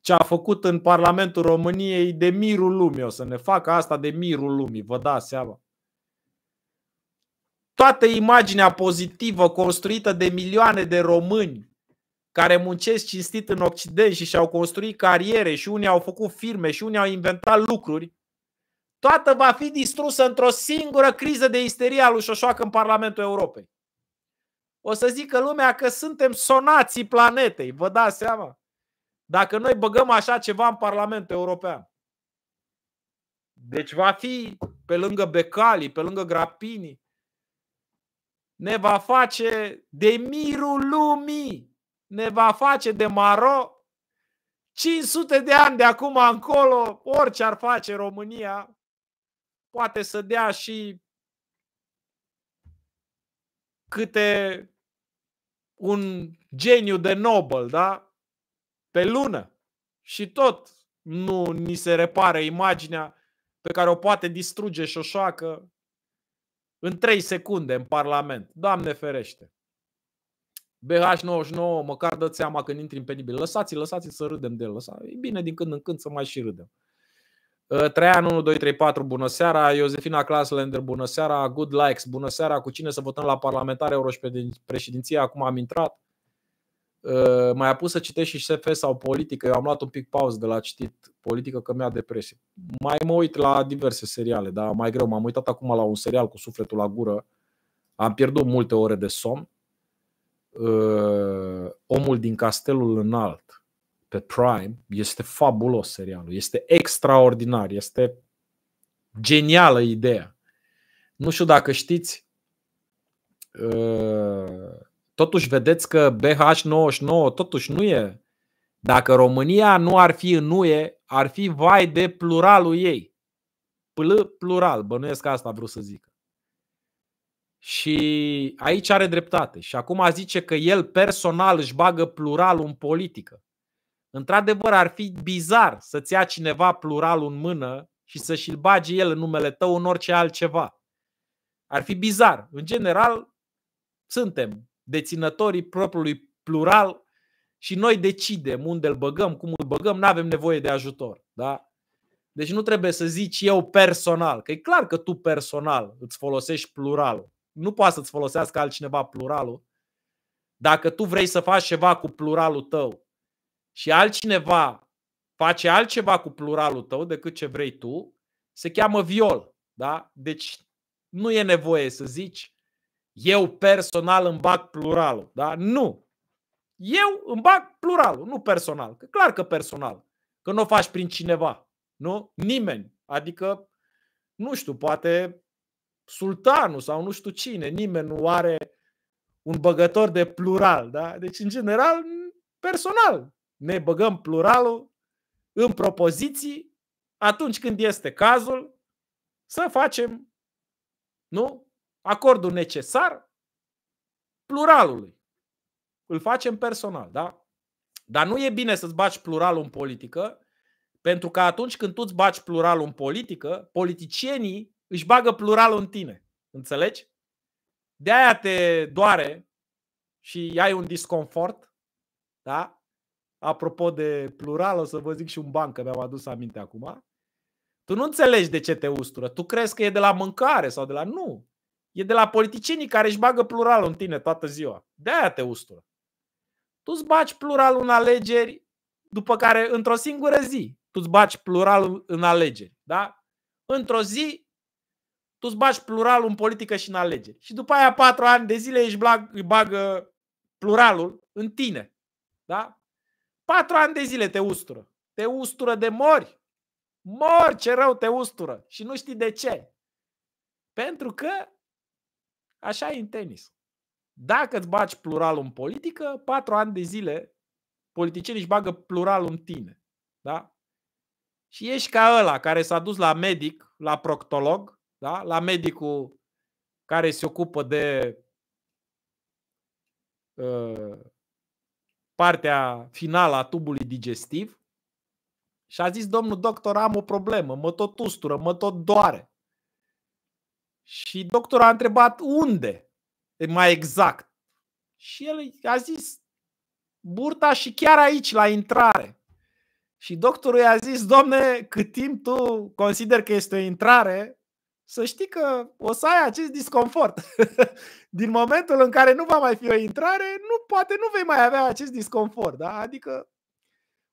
Ce a făcut în Parlamentul României de mirul lumii. O să ne facă asta de mirul lumii. Vă dați seama. Toată imaginea pozitivă construită de milioane de români care muncesc cinstit în Occident și și-au construit cariere și unii au făcut firme și unii au inventat lucruri, toată va fi distrusă într-o singură criză de isterie a lui Șoșoac în Parlamentul Europei. O să zică lumea că suntem sonații planetei, vă dați seama? Dacă noi băgăm așa ceva în Parlamentul European. Deci va fi pe lângă Becali, pe lângă Grapini. Ne va face de mirul lumii ne va face de maro 500 de ani de acum încolo, orice ar face România, poate să dea și câte un geniu de Nobel, da? Pe lună. Și tot nu ni se repară imaginea pe care o poate distruge șoșoacă în 3 secunde în Parlament. Doamne ferește! BH99, măcar dă seama când intri în penibil. Lăsați, lăsați să râdem de el. E bine din când în când să mai și râdem. Uh, Traian 1, 2, 3, 4, bună seara. Iosefina Claslander, bună seara. Good likes, bună seara. Cu cine să votăm la parlamentare președinție? Acum am intrat. Uh, mai apus să citești și SF sau politică. Eu am luat un pic pauză de la citit politică că mi-a depresie. Mai mă uit la diverse seriale, dar mai greu. M-am uitat acum la un serial cu sufletul la gură. Am pierdut multe ore de somn uh, Omul din Castelul Înalt pe Prime este fabulos serialul, este extraordinar, este genială ideea. Nu știu dacă știți, uh, totuși vedeți că BH99 totuși nu e. Dacă România nu ar fi în UE, ar fi vai de pluralul ei. plural, bănuiesc asta vreau să zic. Și aici are dreptate. Și acum zice că el personal își bagă pluralul în politică. Într-adevăr, ar fi bizar să-ți ia cineva pluralul în mână și să și-l bage el în numele tău în orice altceva. Ar fi bizar. În general, suntem deținătorii propriului plural și noi decidem unde îl băgăm, cum îl băgăm, nu avem nevoie de ajutor. Da? Deci nu trebuie să zici eu personal, că e clar că tu personal îți folosești pluralul nu poate să-ți folosească altcineva pluralul. Dacă tu vrei să faci ceva cu pluralul tău și altcineva face altceva cu pluralul tău decât ce vrei tu, se cheamă viol. Da? Deci nu e nevoie să zici eu personal îmi bag pluralul. Da? Nu. Eu îmi bag pluralul, nu personal. Că clar că personal. Că nu o faci prin cineva. Nu? Nimeni. Adică, nu știu, poate sultanul sau nu știu cine, nimeni nu are un băgător de plural. Da? Deci, în general, personal, ne băgăm pluralul în propoziții atunci când este cazul să facem nu? acordul necesar pluralului. Îl facem personal, da? Dar nu e bine să-ți baci pluralul în politică, pentru că atunci când tu îți baci pluralul în politică, politicienii își bagă pluralul în tine. Înțelegi? De aia te doare și ai un disconfort. Da? Apropo de plural, o să vă zic și un ban, că mi-am adus aminte acum. Tu nu înțelegi de ce te ustură. Tu crezi că e de la mâncare sau de la... Nu. E de la politicienii care își bagă pluralul în tine toată ziua. De aia te ustură. Tu îți baci pluralul în alegeri, după care într-o singură zi tu îți baci pluralul în alegeri. Da? Într-o zi tu îți bagi pluralul în politică și în alegeri. Și după aia patru ani de zile își bag, bagă pluralul în tine. Da? Patru ani de zile te ustură. Te ustură de mori. Mori ce rău te ustură. Și nu știi de ce. Pentru că așa e în tenis. Dacă îți bagi pluralul în politică, patru ani de zile politicienii își bagă pluralul în tine. Da? Și ești ca ăla care s-a dus la medic, la proctolog da? la medicul care se ocupă de uh, partea finală a tubului digestiv și a zis, domnul doctor, am o problemă, mă tot ustură, mă tot doare. Și doctorul a întrebat unde, mai exact. Și el a zis, burta și chiar aici, la intrare. Și doctorul i-a zis, domne, cât timp tu consider că este o intrare, să știi că o să ai acest disconfort. Din momentul în care nu va mai fi o intrare, nu poate nu vei mai avea acest disconfort. Da? Adică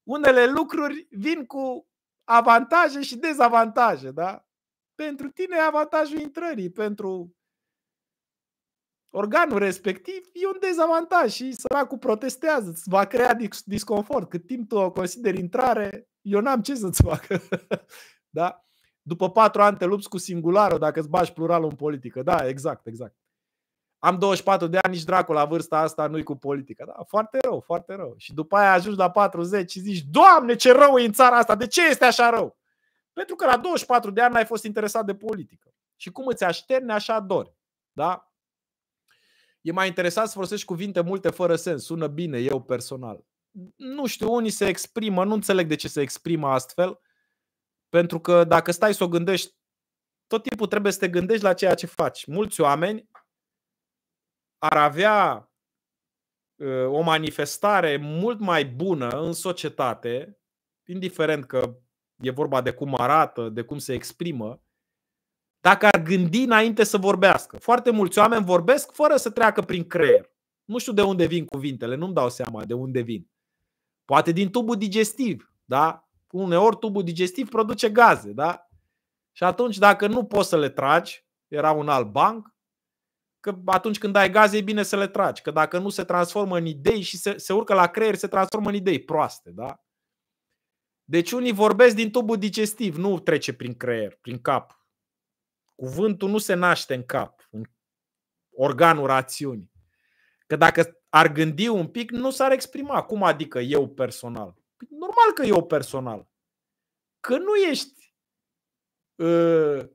unele lucruri vin cu avantaje și dezavantaje. Da? Pentru tine avantajul intrării, pentru organul respectiv e un dezavantaj și săracul protestează, îți va crea disconfort. Cât timp tu o consideri intrare, eu n-am ce să-ți fac. da? după patru ani te lupți cu singularul dacă îți bași pluralul în politică. Da, exact, exact. Am 24 de ani, nici dracul la vârsta asta nu-i cu politica. Da, foarte rău, foarte rău. Și după aia ajungi la 40 și zici, Doamne, ce rău e în țara asta, de ce este așa rău? Pentru că la 24 de ani n-ai fost interesat de politică. Și cum îți așterne, așa dori. Da? E mai interesat să folosești cuvinte multe fără sens. Sună bine, eu personal. Nu știu, unii se exprimă, nu înțeleg de ce se exprimă astfel. Pentru că dacă stai să o gândești, tot timpul trebuie să te gândești la ceea ce faci. Mulți oameni ar avea uh, o manifestare mult mai bună în societate, indiferent că e vorba de cum arată, de cum se exprimă, dacă ar gândi înainte să vorbească. Foarte mulți oameni vorbesc fără să treacă prin creier. Nu știu de unde vin cuvintele, nu-mi dau seama de unde vin. Poate din tubul digestiv, da? uneori tubul digestiv produce gaze, da? Și atunci dacă nu poți să le tragi, era un alt banc, că atunci când ai gaze e bine să le tragi, că dacă nu se transformă în idei și se, se urcă la creier, se transformă în idei proaste, da? Deci unii vorbesc din tubul digestiv, nu trece prin creier, prin cap. Cuvântul nu se naște în cap, în organul rațiunii. Că dacă ar gândi un pic, nu s-ar exprima. Cum adică eu personal? normal că e o Că nu ești uh,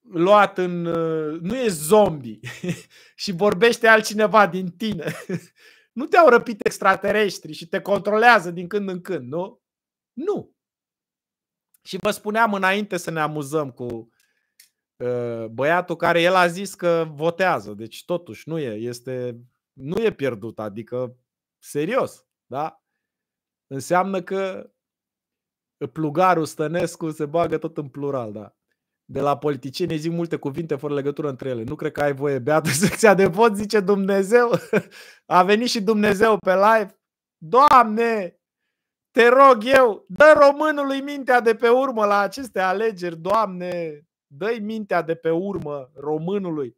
luat în... Uh, nu ești zombie și vorbește altcineva din tine. nu te-au răpit extraterestri și te controlează din când în când, nu? Nu. Și vă spuneam înainte să ne amuzăm cu uh, băiatul care el a zis că votează. Deci totuși nu e, este, nu e pierdut, adică serios, da? Înseamnă că plugarul Stănescu se bagă tot în plural, da. De la politicieni zic multe cuvinte fără legătură între ele. Nu cred că ai voie, beată secția de vot, zice Dumnezeu. A venit și Dumnezeu pe live. Doamne, te rog eu, dă românului mintea de pe urmă la aceste alegeri, Doamne, dă-i mintea de pe urmă românului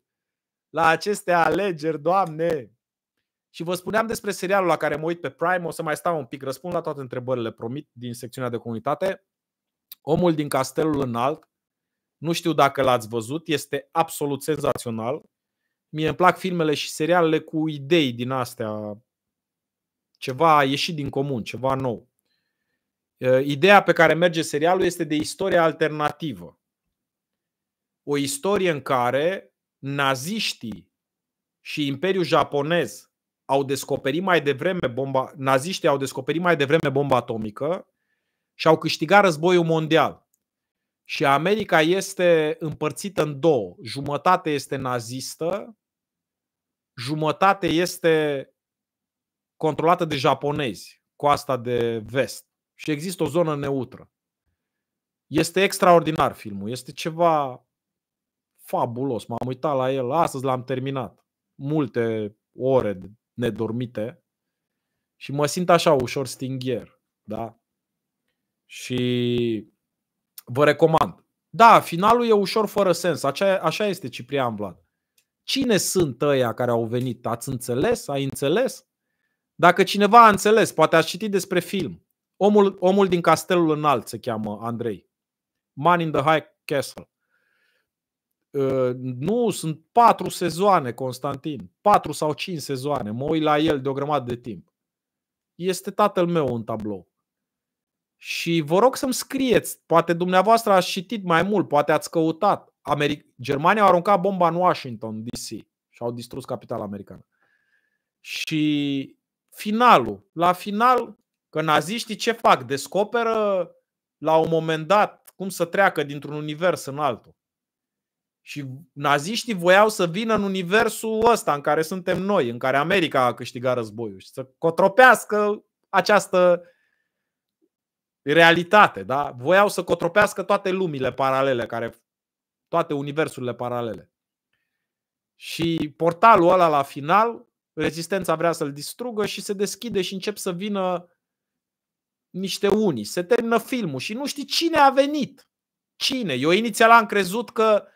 la aceste alegeri, Doamne. Și vă spuneam despre serialul la care mă uit pe Prime, o să mai stau un pic, răspund la toate întrebările, promit, din secțiunea de comunitate. Omul din Castelul Înalt, nu știu dacă l-ați văzut, este absolut senzațional. Mie îmi plac filmele și serialele cu idei din astea, ceva ieșit din comun, ceva nou. Ideea pe care merge serialul este de istorie alternativă. O istorie în care naziștii și Imperiul japonez au descoperit mai devreme bomba, naziștii au descoperit mai devreme bomba atomică și au câștigat războiul mondial. Și America este împărțită în două. Jumătate este nazistă, jumătate este controlată de japonezi, coasta de vest. Și există o zonă neutră. Este extraordinar filmul, este ceva fabulos. M-am uitat la el, astăzi l-am terminat. Multe ore de nedormite și mă simt așa ușor stingher. Da? Și vă recomand. Da, finalul e ușor fără sens. Așa, așa este Ciprian Vlad. Cine sunt ăia care au venit? Ați înțeles? Ai înțeles? Dacă cineva a înțeles, poate ați citit despre film. Omul, omul din Castelul Înalt se cheamă Andrei. Man in the High Castle. Ă, nu, sunt patru sezoane, Constantin. Patru sau cinci sezoane. Mă uit la el de o grămadă de timp. Este tatăl meu în tablou. Și vă rog să-mi scrieți. Poate dumneavoastră ați citit mai mult, poate ați căutat. America... Germania a aruncat bomba în Washington, DC și au distrus capitala americană. Și finalul. La final, că naziștii ce fac? Descoperă la un moment dat cum să treacă dintr-un univers în altul. Și naziștii voiau să vină în universul ăsta în care suntem noi, în care America a câștigat războiul și să cotropească această realitate. Da? Voiau să cotropească toate lumile paralele, care, toate universurile paralele. Și portalul ăla la final, rezistența vrea să-l distrugă și se deschide și încep să vină niște unii. Se termină filmul și nu știi cine a venit. Cine? Eu inițial am crezut că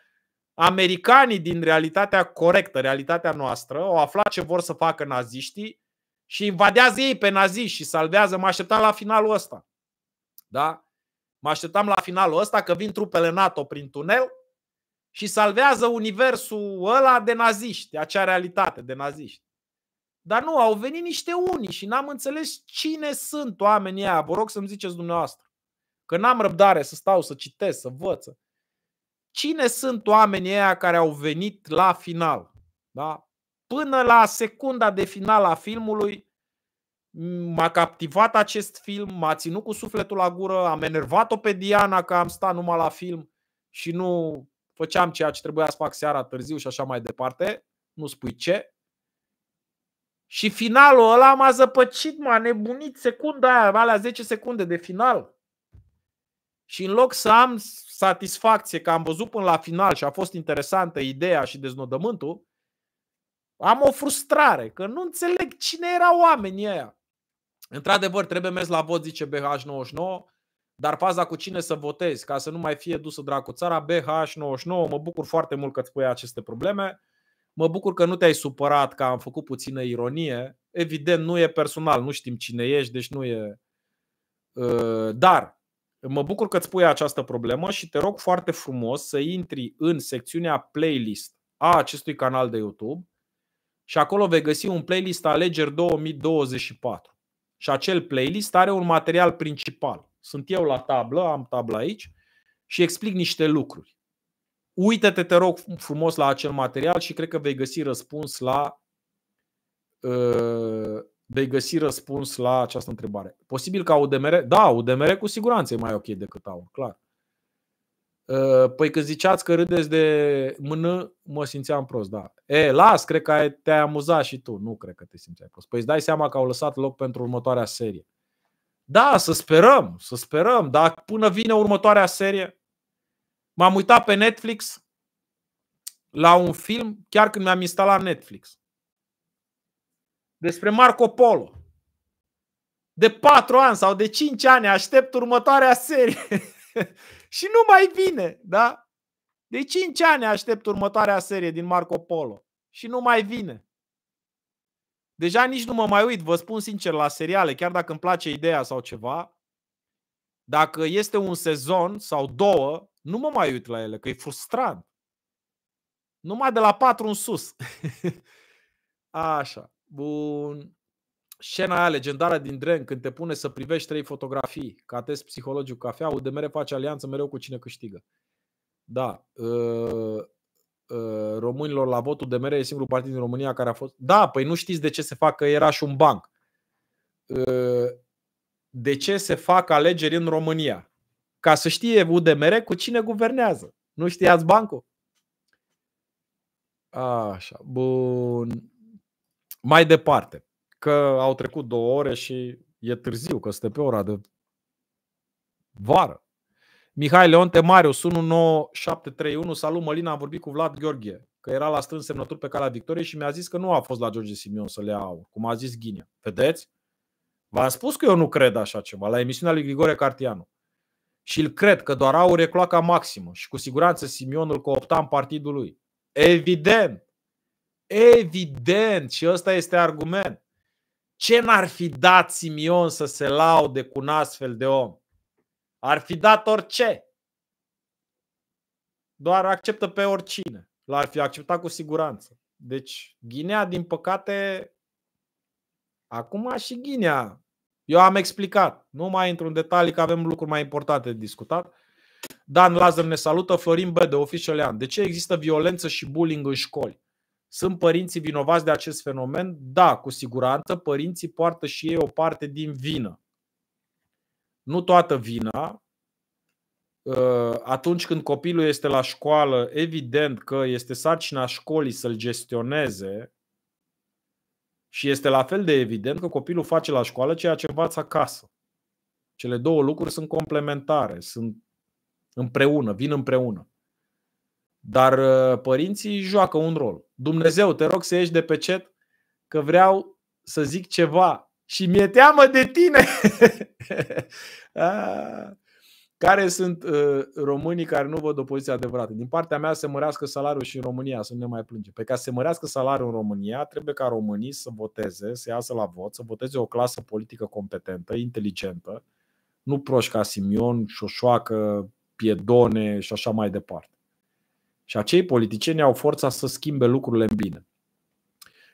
americanii din realitatea corectă, realitatea noastră, au aflat ce vor să facă naziștii și invadează ei pe naziști și salvează. Mă așteptam la finalul ăsta. Da? Mă așteptam la finalul ăsta că vin trupele NATO prin tunel și salvează universul ăla de naziști, acea realitate de naziști. Dar nu, au venit niște unii și n-am înțeles cine sunt oamenii aia. Vă rog să-mi ziceți dumneavoastră. Că n-am răbdare să stau, să citesc, să văd. Să cine sunt oamenii ăia care au venit la final. Da? Până la secunda de final a filmului, m-a captivat acest film, m-a ținut cu sufletul la gură, am enervat-o pe Diana că am stat numai la film și nu făceam ceea ce trebuia să fac seara târziu și așa mai departe, nu spui ce. Și finalul ăla m-a zăpăcit, m-a nebunit secunda aia, alea 10 secunde de final. Și în loc să am satisfacție că am văzut până la final și a fost interesantă ideea și deznodământul, am o frustrare că nu înțeleg cine erau oamenii ăia. Într-adevăr, trebuie mers la vot, zice BH99, dar faza cu cine să votezi, ca să nu mai fie dusă dracu țara, BH99, mă bucur foarte mult că îți pui aceste probleme. Mă bucur că nu te-ai supărat că am făcut puțină ironie. Evident, nu e personal, nu știm cine ești, deci nu e... Uh, dar Mă bucur că îți pui această problemă și te rog foarte frumos să intri în secțiunea playlist a acestui canal de YouTube și acolo vei găsi un playlist Alegeri 2024. Și acel playlist are un material principal. Sunt eu la tablă, am tablă aici și explic niște lucruri. Uită-te, te rog frumos, la acel material și cred că vei găsi răspuns la uh, vei găsi răspuns la această întrebare. Posibil ca UDMR, da, UDMR cu siguranță e mai ok decât AUR, clar. Uh, păi că ziceați că râdeți de mână, mă simțeam prost, da. E, las, cred că te-ai amuzat și tu. Nu cred că te simțeai prost. Păi îți dai seama că au lăsat loc pentru următoarea serie. Da, să sperăm, să sperăm. Dar până vine următoarea serie, m-am uitat pe Netflix la un film chiar când mi-am instalat Netflix despre Marco Polo. De patru ani sau de cinci ani aștept următoarea serie și nu mai vine, da? De cinci ani aștept următoarea serie din Marco Polo și nu mai vine. Deja nici nu mă mai uit, vă spun sincer, la seriale, chiar dacă îmi place ideea sau ceva, dacă este un sezon sau două, nu mă mai uit la ele, că e frustrant. Numai de la patru în sus. Așa. Bun. Scena aia legendară din Dren, când te pune să privești trei fotografii, ca test psihologic cafea, UDMR face alianță mereu cu cine câștigă. Da. Uh, uh, românilor la votul de mere e singurul partid din România care a fost. Da, păi nu știți de ce se fac că era și un banc. Uh, de ce se fac alegeri în România? Ca să știe UDMR cu cine guvernează. Nu știați bancul? Așa, bun mai departe. Că au trecut două ore și e târziu, că este pe ora de vară. Mihai Leonte Marius 19731 Salut Mălina, am vorbit cu Vlad Gheorghe că era la strâns semnături pe calea victoriei și mi-a zis că nu a fost la George Simion să le iau, cum a zis Ghinea. Vedeți? V-am spus că eu nu cred așa ceva, la emisiunea lui Grigore Cartianu. Și îl cred că doar au recloaca maximă și cu siguranță Simion îl coopta în partidul lui. Evident! Evident, și ăsta este argument. Ce n-ar fi dat Simion să se laude cu un astfel de om? Ar fi dat orice. Doar acceptă pe oricine. L-ar fi acceptat cu siguranță. Deci, Ghinea, din păcate, acum și Ghinea. Eu am explicat. Nu mai intru în detalii, că avem lucruri mai importante de discutat. Dan Lazar ne salută, Florin Bede, oficialean. De ce există violență și bullying în școli? Sunt părinții vinovați de acest fenomen? Da, cu siguranță, părinții poartă și ei o parte din vină. Nu toată vina. Uh, atunci când copilul este la școală, evident că este sarcina școlii să-l gestioneze și este la fel de evident că copilul face la școală ceea ce învață acasă. Cele două lucruri sunt complementare, sunt împreună, vin împreună. Dar uh, părinții joacă un rol. Dumnezeu, te rog să ieși de pe cet că vreau să zic ceva și mi-e teamă de tine. care sunt uh, românii care nu văd o poziție adevărată? Din partea mea se mărească salariul și în România, să nu ne mai plânge. Pe păi ca să se mărească salariul în România, trebuie ca românii să voteze, să iasă la vot, să voteze o clasă politică competentă, inteligentă, nu proști ca Simion, Șoșoacă, Piedone și așa mai departe. Și acei politicieni au forța să schimbe lucrurile în bine.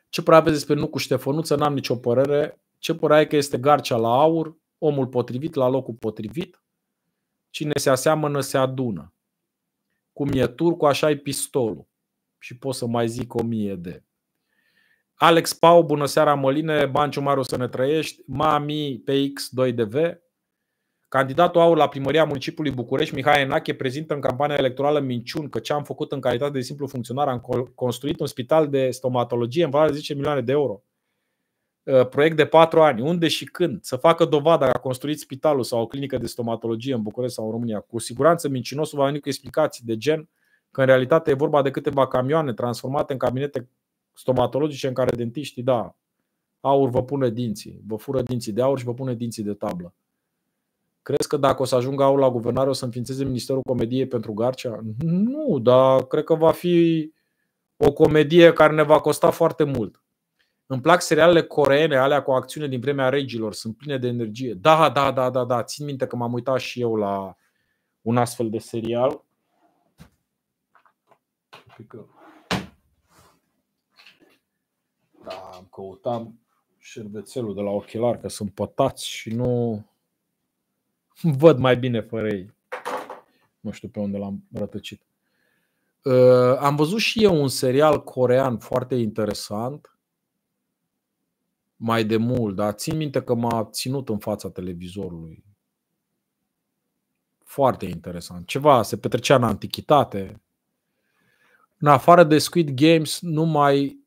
Ce părere aveți despre Nucu Ștefănuță? N-am nicio părere. Ce părere ai că este Garcea la aur, omul potrivit la locul potrivit? Cine se aseamănă se adună. Cum e turcu, așa e pistolul. Și pot să mai zic o mie de. Alex Pau, bună seara Măline, Banciu Maru să ne trăiești, Mami pe X2DV, Candidatul AUR la primăria municipiului București, Mihai Enache, prezintă în campania electorală minciun că ce am făcut în calitate de simplu funcționar am construit un spital de stomatologie în valoare de 10 milioane de euro. Uh, proiect de 4 ani, unde și când, să facă dovada că a construit spitalul sau o clinică de stomatologie în București sau în România. Cu siguranță mincinosul va veni cu explicații de gen că în realitate e vorba de câteva camioane transformate în cabinete stomatologice în care dentiștii, da, aur vă pune dinții, vă fură dinții de aur și vă pune dinții de tablă. Crezi că dacă o să ajungă au la guvernare o să înființeze Ministerul Comediei pentru Garcia? Nu, dar cred că va fi o comedie care ne va costa foarte mult. Îmi plac serialele coreene, alea cu acțiune din vremea regilor, sunt pline de energie. Da, da, da, da, da, țin minte că m-am uitat și eu la un astfel de serial. Da, am căutat șervețelul de la ochelar, că sunt pătați și nu văd mai bine fără ei. Nu știu pe unde l-am rătăcit. Uh, am văzut și eu un serial corean foarte interesant mai de mult, dar țin minte că m-a ținut în fața televizorului. Foarte interesant. Ceva se petrecea în antichitate. În afară de Squid Games, nu mai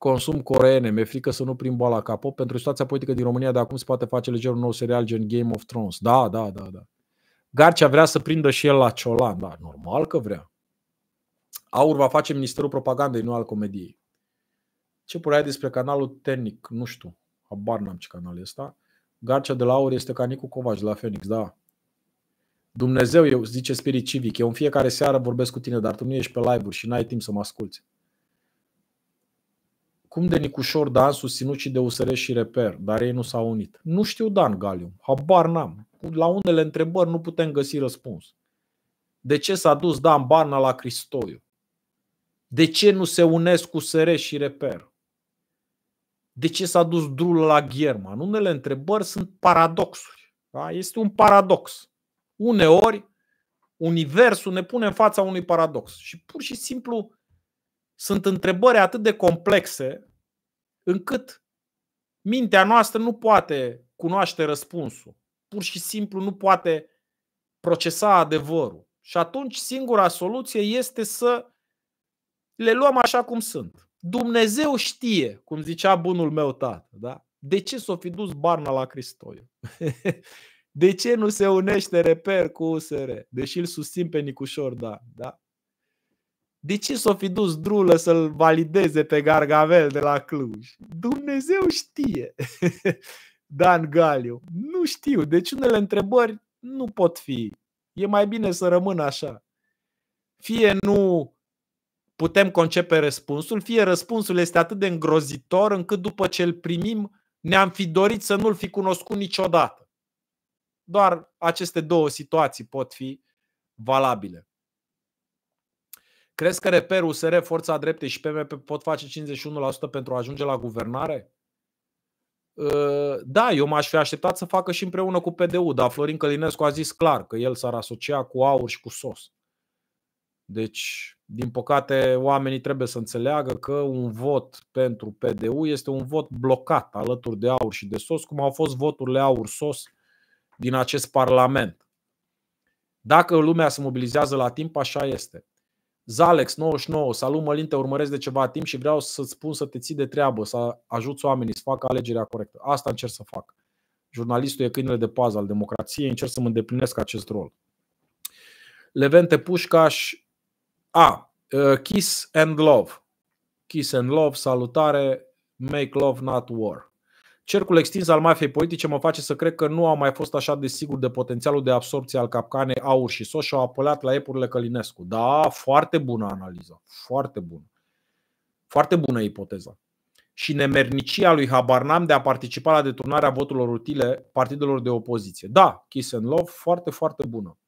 consum coreene, mi-e frică să nu prim boala capă, pentru situația politică din România de acum se poate face leger un nou serial gen Game of Thrones. Da, da, da, da. Garcia vrea să prindă și el la Ciolan, da, normal că vrea. Aur va face Ministerul Propagandei, nu al comediei. Ce părere despre canalul Tenic? Nu știu, abar n-am ce canal e ăsta. Garcia de la Aur este ca Nicu Covaș de la Phoenix, da. Dumnezeu, eu zice Spirit Civic, eu în fiecare seară vorbesc cu tine, dar tu nu ești pe live-uri și n-ai timp să mă asculți cum de Nicușor Dan susținut și de USR și Reper, dar ei nu s-au unit? Nu știu Dan Galiu, habar n-am. La unele întrebări nu putem găsi răspuns. De ce s-a dus Dan Barna la Cristoiu? De ce nu se unesc cu SR și Reper? De ce s-a dus Drul la Gherma? În unele întrebări sunt paradoxuri. Da? Este un paradox. Uneori, universul ne pune în fața unui paradox și pur și simplu sunt întrebări atât de complexe încât mintea noastră nu poate cunoaște răspunsul. Pur și simplu nu poate procesa adevărul. Și atunci singura soluție este să le luăm așa cum sunt. Dumnezeu știe, cum zicea bunul meu tată, da? De ce s-o fi dus Barna la Cristoiu? De ce nu se unește reper cu USR? Deși îl susțin pe Nicușor, da, da? De ce s-o fi dus Drulă să-l valideze pe Gargavel de la Cluj? Dumnezeu știe! Dan Galiu. Nu știu. Deci unele întrebări nu pot fi. E mai bine să rămână așa. Fie nu putem concepe răspunsul, fie răspunsul este atât de îngrozitor încât după ce îl primim ne-am fi dorit să nu-l fi cunoscut niciodată. Doar aceste două situații pot fi valabile. Crezi că reper USR, Forța Drepte și PMP pot face 51% pentru a ajunge la guvernare? Ă, da, eu m-aș fi așteptat să facă și împreună cu PDU, dar Florin Călinescu a zis clar că el s-ar asocia cu aur și cu sos. Deci, din păcate, oamenii trebuie să înțeleagă că un vot pentru PDU este un vot blocat alături de aur și de sos, cum au fost voturile aur-sos din acest parlament. Dacă lumea se mobilizează la timp, așa este. Zalex99, salut Mălin, te urmăresc de ceva timp și vreau să-ți spun să te ții de treabă, să ajuți oamenii să facă alegerea corectă. Asta încerc să fac. Jurnalistul e câinele de pază al democrației, încerc să mă îndeplinesc acest rol. Levente Pușcaș, a, uh, Kiss and Love. Kiss and Love, salutare, Make Love Not War. Cercul extins al mafiei politice mă face să cred că nu au mai fost așa de sigur de potențialul de absorpție al capcanei Aur și Sos și au apelat la epurile Călinescu. Da, foarte bună analiza. Foarte bună. Foarte bună ipoteza. Și nemernicia lui Habarnam de a participa la deturnarea voturilor utile partidelor de opoziție. Da, Kiss and Love, foarte, foarte bună.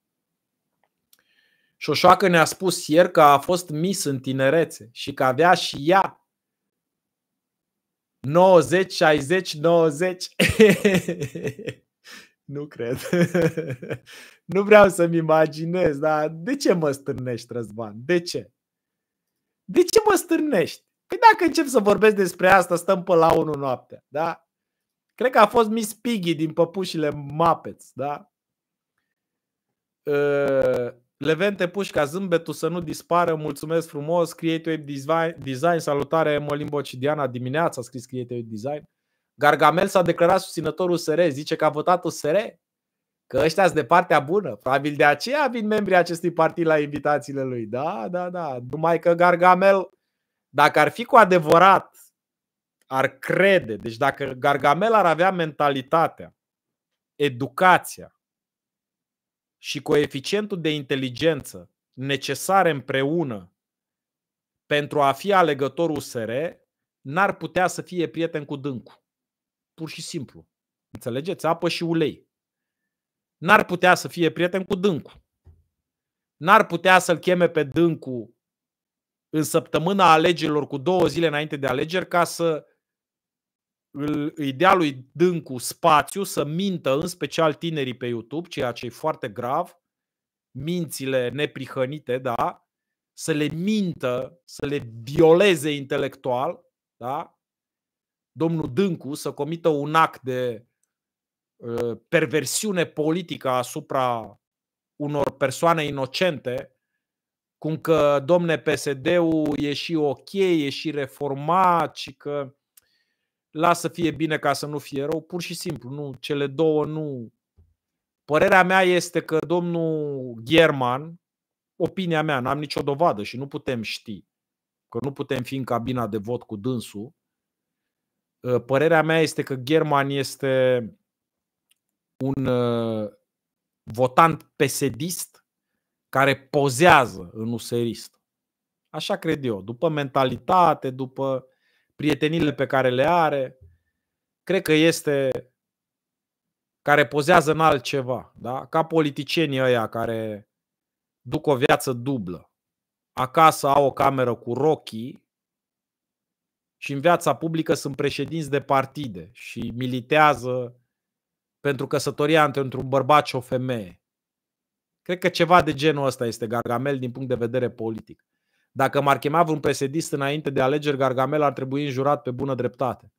Șoșoacă ne-a spus ieri că a fost mis în tinerețe și că avea și ea 90, 60, 90. nu cred. nu vreau să-mi imaginez, dar de ce mă stârnești, Răzvan? De ce? De ce mă stârnești? Păi dacă încep să vorbesc despre asta, stăm pe la 1 noaptea, da? Cred că a fost Miss Piggy din Păpușile Muppets, da? Uh, Levente Pușca, zâmbetul să nu dispară, mulțumesc frumos, Web Design, salutare, Mălin Bocidiana, dimineața a scris Web Design. Gargamel s-a declarat susținătorul SR, zice că a votat USR, că ăștia sunt de partea bună. Probabil de aceea vin membrii acestui partid la invitațiile lui. Da, da, da. Numai că Gargamel, dacă ar fi cu adevărat, ar crede, deci dacă Gargamel ar avea mentalitatea, educația, și coeficientul de inteligență necesare împreună pentru a fi alegător USR n-ar putea să fie prieten cu dâncul. Pur și simplu. Înțelegeți? Apă și ulei. N-ar putea să fie prieten cu dâncul. N-ar putea să-l cheme pe dâncul în săptămâna alegerilor cu două zile înainte de alegeri ca să îi dea lui Dâncu spațiu să mintă în special tinerii pe YouTube, ceea ce e foarte grav, mințile neprihănite, da, să le mintă, să le violeze intelectual, da, domnul Dâncu să comită un act de ă, perversiune politică asupra unor persoane inocente, cum că, domne, PSD-ul e și ok, e și reformat și că lasă fie bine ca să nu fie rău, pur și simplu. Nu, cele două nu. Părerea mea este că domnul German, opinia mea, n-am nicio dovadă și nu putem ști, că nu putem fi în cabina de vot cu dânsul, ă, părerea mea este că German este un ă, votant pesedist care pozează în userist. Așa cred eu, după mentalitate, după prietenile pe care le are, cred că este care pozează în altceva, da? ca politicienii ăia care duc o viață dublă. Acasă au o cameră cu rochii și în viața publică sunt președinți de partide și militează pentru căsătoria între un bărbat și o femeie. Cred că ceva de genul ăsta este Gargamel din punct de vedere politic. Dacă m-ar chema vreun psd înainte de alegeri, Gargamel ar trebui înjurat pe bună dreptate.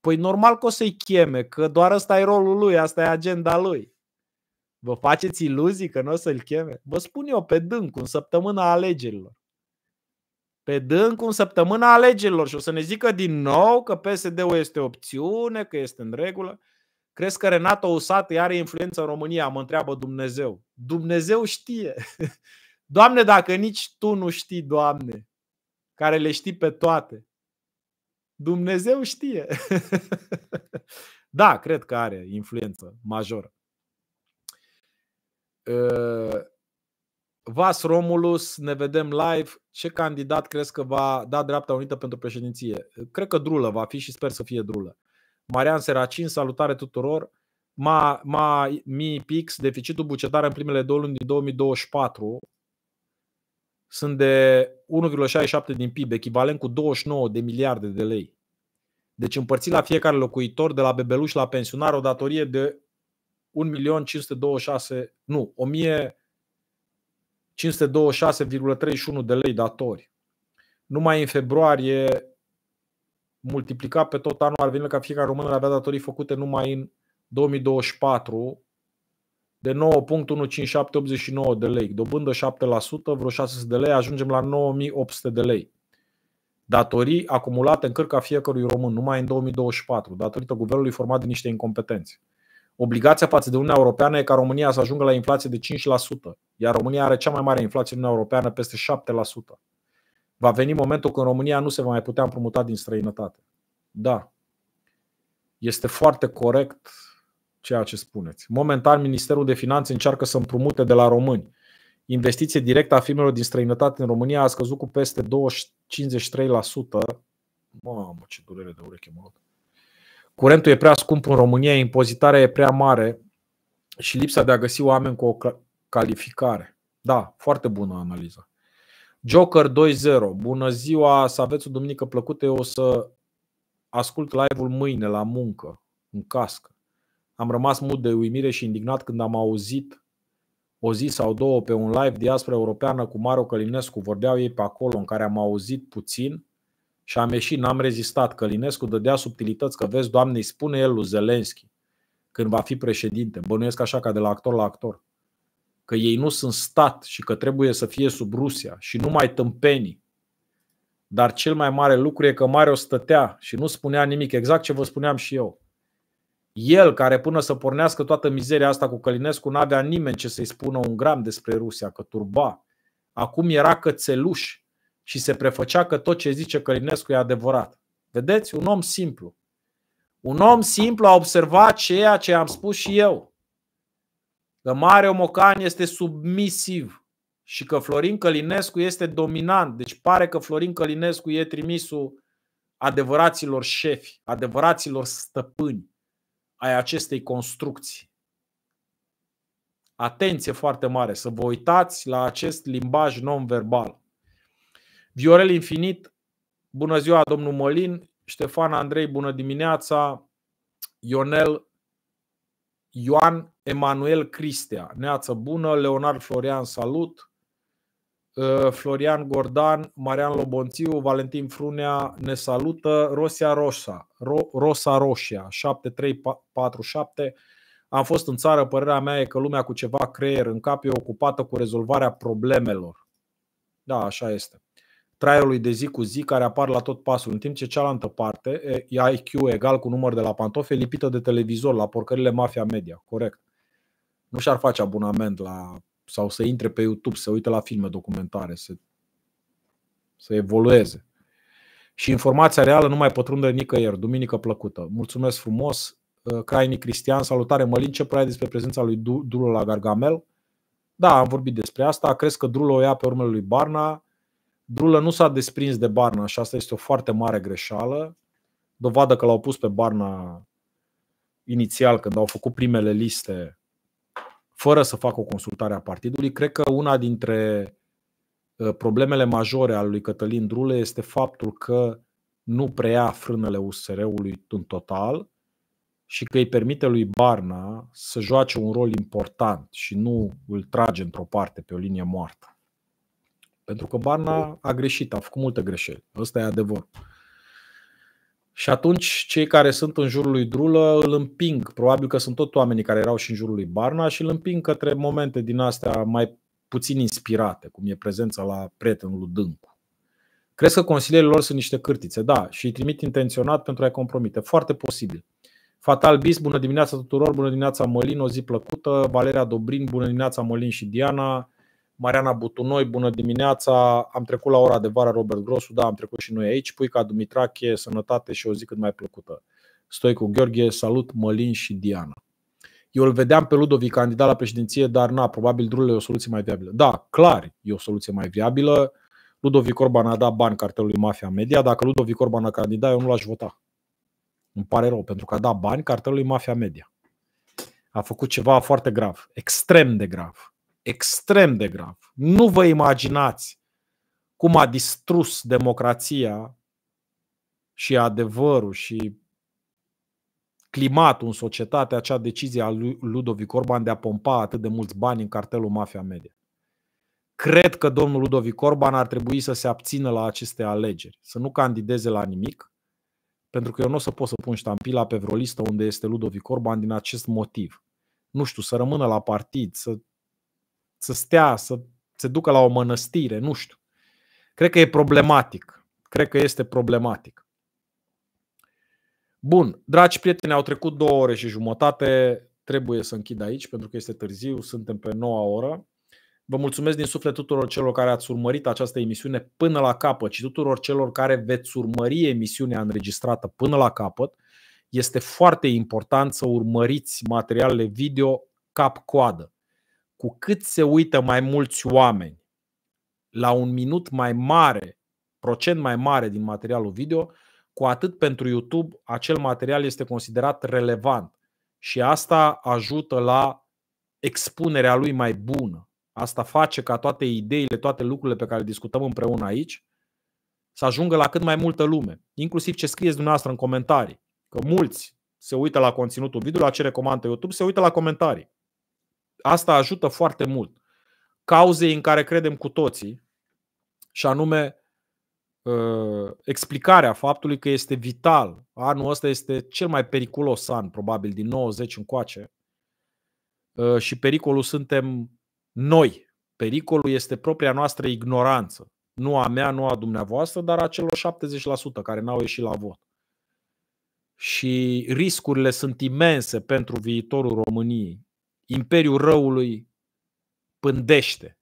Păi normal că o să-i cheme, că doar ăsta e rolul lui, asta e agenda lui. Vă faceți iluzii că nu o să-l cheme? Vă spun eu pe dâncu, în săptămâna alegerilor. Pe dâncu, în săptămâna alegerilor și o să ne zică din nou că PSD-ul este opțiune, că este în regulă. Crezi că Renato Usat are influență în România? Mă întreabă Dumnezeu. Dumnezeu știe. Doamne, dacă nici tu nu știi, Doamne, care le știi pe toate, Dumnezeu știe. da, cred că are influență majoră. Ă, Vas Romulus, ne vedem live. Ce candidat crezi că va da dreapta unită pentru președinție? Cred că Drulă va fi și sper să fie Drulă. Marian Seracin, salutare tuturor. Ma, ma, mi pix, deficitul bugetar în primele două luni din 2024 sunt de 1,67 din PIB, echivalent cu 29 de miliarde de lei. Deci împărțit la fiecare locuitor, de la bebeluș la pensionar, o datorie de 1.526, nu, 1.526,31 de lei datori. Numai în februarie, multiplicat pe tot anul, ar veni ca fiecare român ar avea datorii făcute numai în 2024 de 9.15789 de lei, dobândă 7%, vreo 600 de lei, ajungem la 9800 de lei. Datorii acumulate în cărca fiecărui român numai în 2024, datorită guvernului format de niște incompetențe. Obligația față de Uniunea Europeană e ca România să ajungă la inflație de 5%, iar România are cea mai mare inflație în Uniunea Europeană, peste 7%. Va veni momentul când România nu se va mai putea împrumuta din străinătate. Da. Este foarte corect ceea ce spuneți. Momentan, Ministerul de Finanțe încearcă să împrumute de la români. Investiție directă a firmelor din străinătate în România a scăzut cu peste 253%. Mamă, ce durere de ureche mă Curentul e prea scump în România, impozitarea e prea mare și lipsa de a găsi oameni cu o calificare. Da, foarte bună analiza. Joker 2.0. Bună ziua, să aveți o duminică plăcută. Eu o să ascult live-ul mâine la muncă, în cască. Am rămas mult de uimire și indignat când am auzit o zi sau două pe un live diaspora europeană cu Maro Călinescu. Vorbeau ei pe acolo în care am auzit puțin și am ieșit, n-am rezistat. Călinescu dădea subtilități că vezi, doamne, îi spune el lui Zelenski când va fi președinte. Bănuiesc așa ca de la actor la actor. Că ei nu sunt stat și că trebuie să fie sub Rusia și nu mai tâmpenii. Dar cel mai mare lucru e că Mario stătea și nu spunea nimic, exact ce vă spuneam și eu. El, care până să pornească toată mizeria asta cu Călinescu, n-avea nimeni ce să-i spună un gram despre Rusia, că turba. Acum era cățeluș și se prefăcea că tot ce zice Călinescu e adevărat. Vedeți? Un om simplu. Un om simplu a observat ceea ce am spus și eu. Că Mario Mocan este submisiv și că Florin Călinescu este dominant. Deci pare că Florin Călinescu e trimisul adevăraților șefi, adevăraților stăpâni ai acestei construcții. Atenție foarte mare să vă uitați la acest limbaj non-verbal. Viorel Infinit, bună ziua domnul Mălin, Ștefan Andrei, bună dimineața, Ionel Ioan Emanuel Cristea, neață bună, Leonard Florian, salut, Uh, Florian Gordan, Marian Lobonțiu, Valentin Frunea ne salută, Rosia Rosa, Ro- Rosa Roșia, 7347. Am fost în țară, părerea mea e că lumea cu ceva creier în cap e ocupată cu rezolvarea problemelor. Da, așa este. Traiului de zi cu zi care apar la tot pasul, în timp ce cealaltă parte e IQ egal cu număr de la pantofi, lipită de televizor, la porcările mafia media. Corect. Nu și-ar face abonament la sau să intre pe YouTube, să uite la filme documentare, să, să evolueze. Și informația reală nu mai pătrunde nicăieri. Duminică plăcută. Mulțumesc frumos. Uh, Craini Cristian, salutare Mălin, ce părere despre prezența lui Drulo la Gargamel? Da, am vorbit despre asta. Crezi că Drulo o ia pe urmele lui Barna? Drulă nu s-a desprins de Barna și asta este o foarte mare greșeală. Dovadă că l-au pus pe Barna inițial când au făcut primele liste fără să facă o consultare a partidului. Cred că una dintre uh, problemele majore ale lui Cătălin Drule este faptul că nu preia frânele USR-ului în total și că îi permite lui Barna să joace un rol important și nu îl trage într-o parte pe o linie moartă. Pentru că Barna a greșit, a făcut multe greșeli. Ăsta e adevărul. Și atunci cei care sunt în jurul lui Drulă îl împing, probabil că sunt tot oamenii care erau și în jurul lui Barna și îl împing către momente din astea mai puțin inspirate, cum e prezența la prietenul lui Dâncu. Crezi că consilierii lor sunt niște cârtițe, da, și îi trimit intenționat pentru a-i compromite. Foarte posibil. Fatal Bis, bună dimineața tuturor, bună dimineața Mălin, o zi plăcută, Valeria Dobrin, bună dimineața Mălin și Diana, Mariana Butunoi, bună dimineața, am trecut la ora de vară Robert Grosu, da, am trecut și noi aici, Puica Dumitrache, sănătate și o zi cât mai plăcută. Stoi cu Gheorghe, salut Mălin și Diana. Eu îl vedeam pe Ludovic candidat la președinție, dar na, probabil drul e o soluție mai viabilă. Da, clar, e o soluție mai viabilă. Ludovic Orban a dat bani cartelului Mafia Media. Dacă Ludovic Orban a candidat, eu nu l-aș vota. Îmi pare rău, pentru că a dat bani cartelului Mafia Media. A făcut ceva foarte grav, extrem de grav extrem de grav. Nu vă imaginați cum a distrus democrația și adevărul și climatul în societate acea decizie a lui Ludovic Orban de a pompa atât de mulți bani în cartelul Mafia Media. Cred că domnul Ludovic Orban ar trebui să se abțină la aceste alegeri, să nu candideze la nimic, pentru că eu nu o să pot să pun ștampila pe vreo listă unde este Ludovic Orban din acest motiv. Nu știu, să rămână la partid, să să stea, să se ducă la o mănăstire, nu știu. Cred că e problematic. Cred că este problematic. Bun, dragi prieteni, au trecut două ore și jumătate. Trebuie să închid aici pentru că este târziu, suntem pe noua oră. Vă mulțumesc din suflet tuturor celor care ați urmărit această emisiune până la capăt și tuturor celor care veți urmări emisiunea înregistrată până la capăt. Este foarte important să urmăriți materialele video cap-coadă cu cât se uită mai mulți oameni la un minut mai mare, procent mai mare din materialul video, cu atât pentru YouTube acel material este considerat relevant și asta ajută la expunerea lui mai bună. Asta face ca toate ideile, toate lucrurile pe care le discutăm împreună aici să ajungă la cât mai multă lume, inclusiv ce scrieți dumneavoastră în comentarii. Că mulți se uită la conținutul video, la ce recomandă YouTube, se uită la comentarii asta ajută foarte mult cauzei în care credem cu toții, și anume uh, explicarea faptului că este vital. Anul ăsta este cel mai periculos an, probabil, din 90 încoace. Uh, și pericolul suntem noi. Pericolul este propria noastră ignoranță. Nu a mea, nu a dumneavoastră, dar a celor 70% care n-au ieșit la vot. Și riscurile sunt imense pentru viitorul României Imperiul Răului pândește.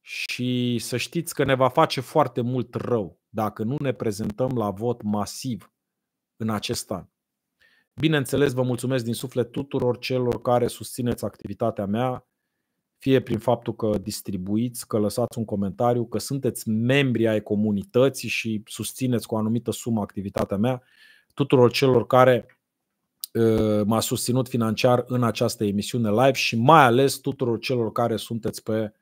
Și să știți că ne va face foarte mult rău dacă nu ne prezentăm la vot masiv în acest an. Bineînțeles, vă mulțumesc din suflet tuturor celor care susțineți activitatea mea, fie prin faptul că distribuiți, că lăsați un comentariu, că sunteți membri ai comunității și susțineți cu o anumită sumă activitatea mea, tuturor celor care Uh, m-a susținut financiar în această emisiune live și mai ales tuturor celor care sunteți pe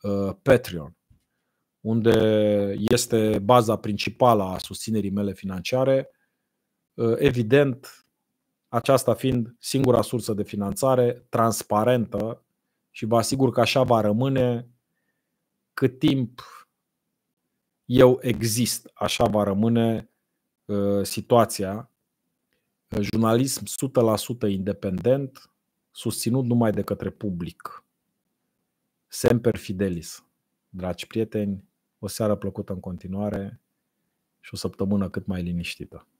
uh, Patreon, unde este baza principală a susținerii mele financiare. Uh, evident, aceasta fiind singura sursă de finanțare transparentă și vă asigur că așa va rămâne cât timp eu exist, așa va rămâne situația jurnalism 100% independent, susținut numai de către public. Semper Fidelis. Dragi prieteni, o seară plăcută în continuare și o săptămână cât mai liniștită.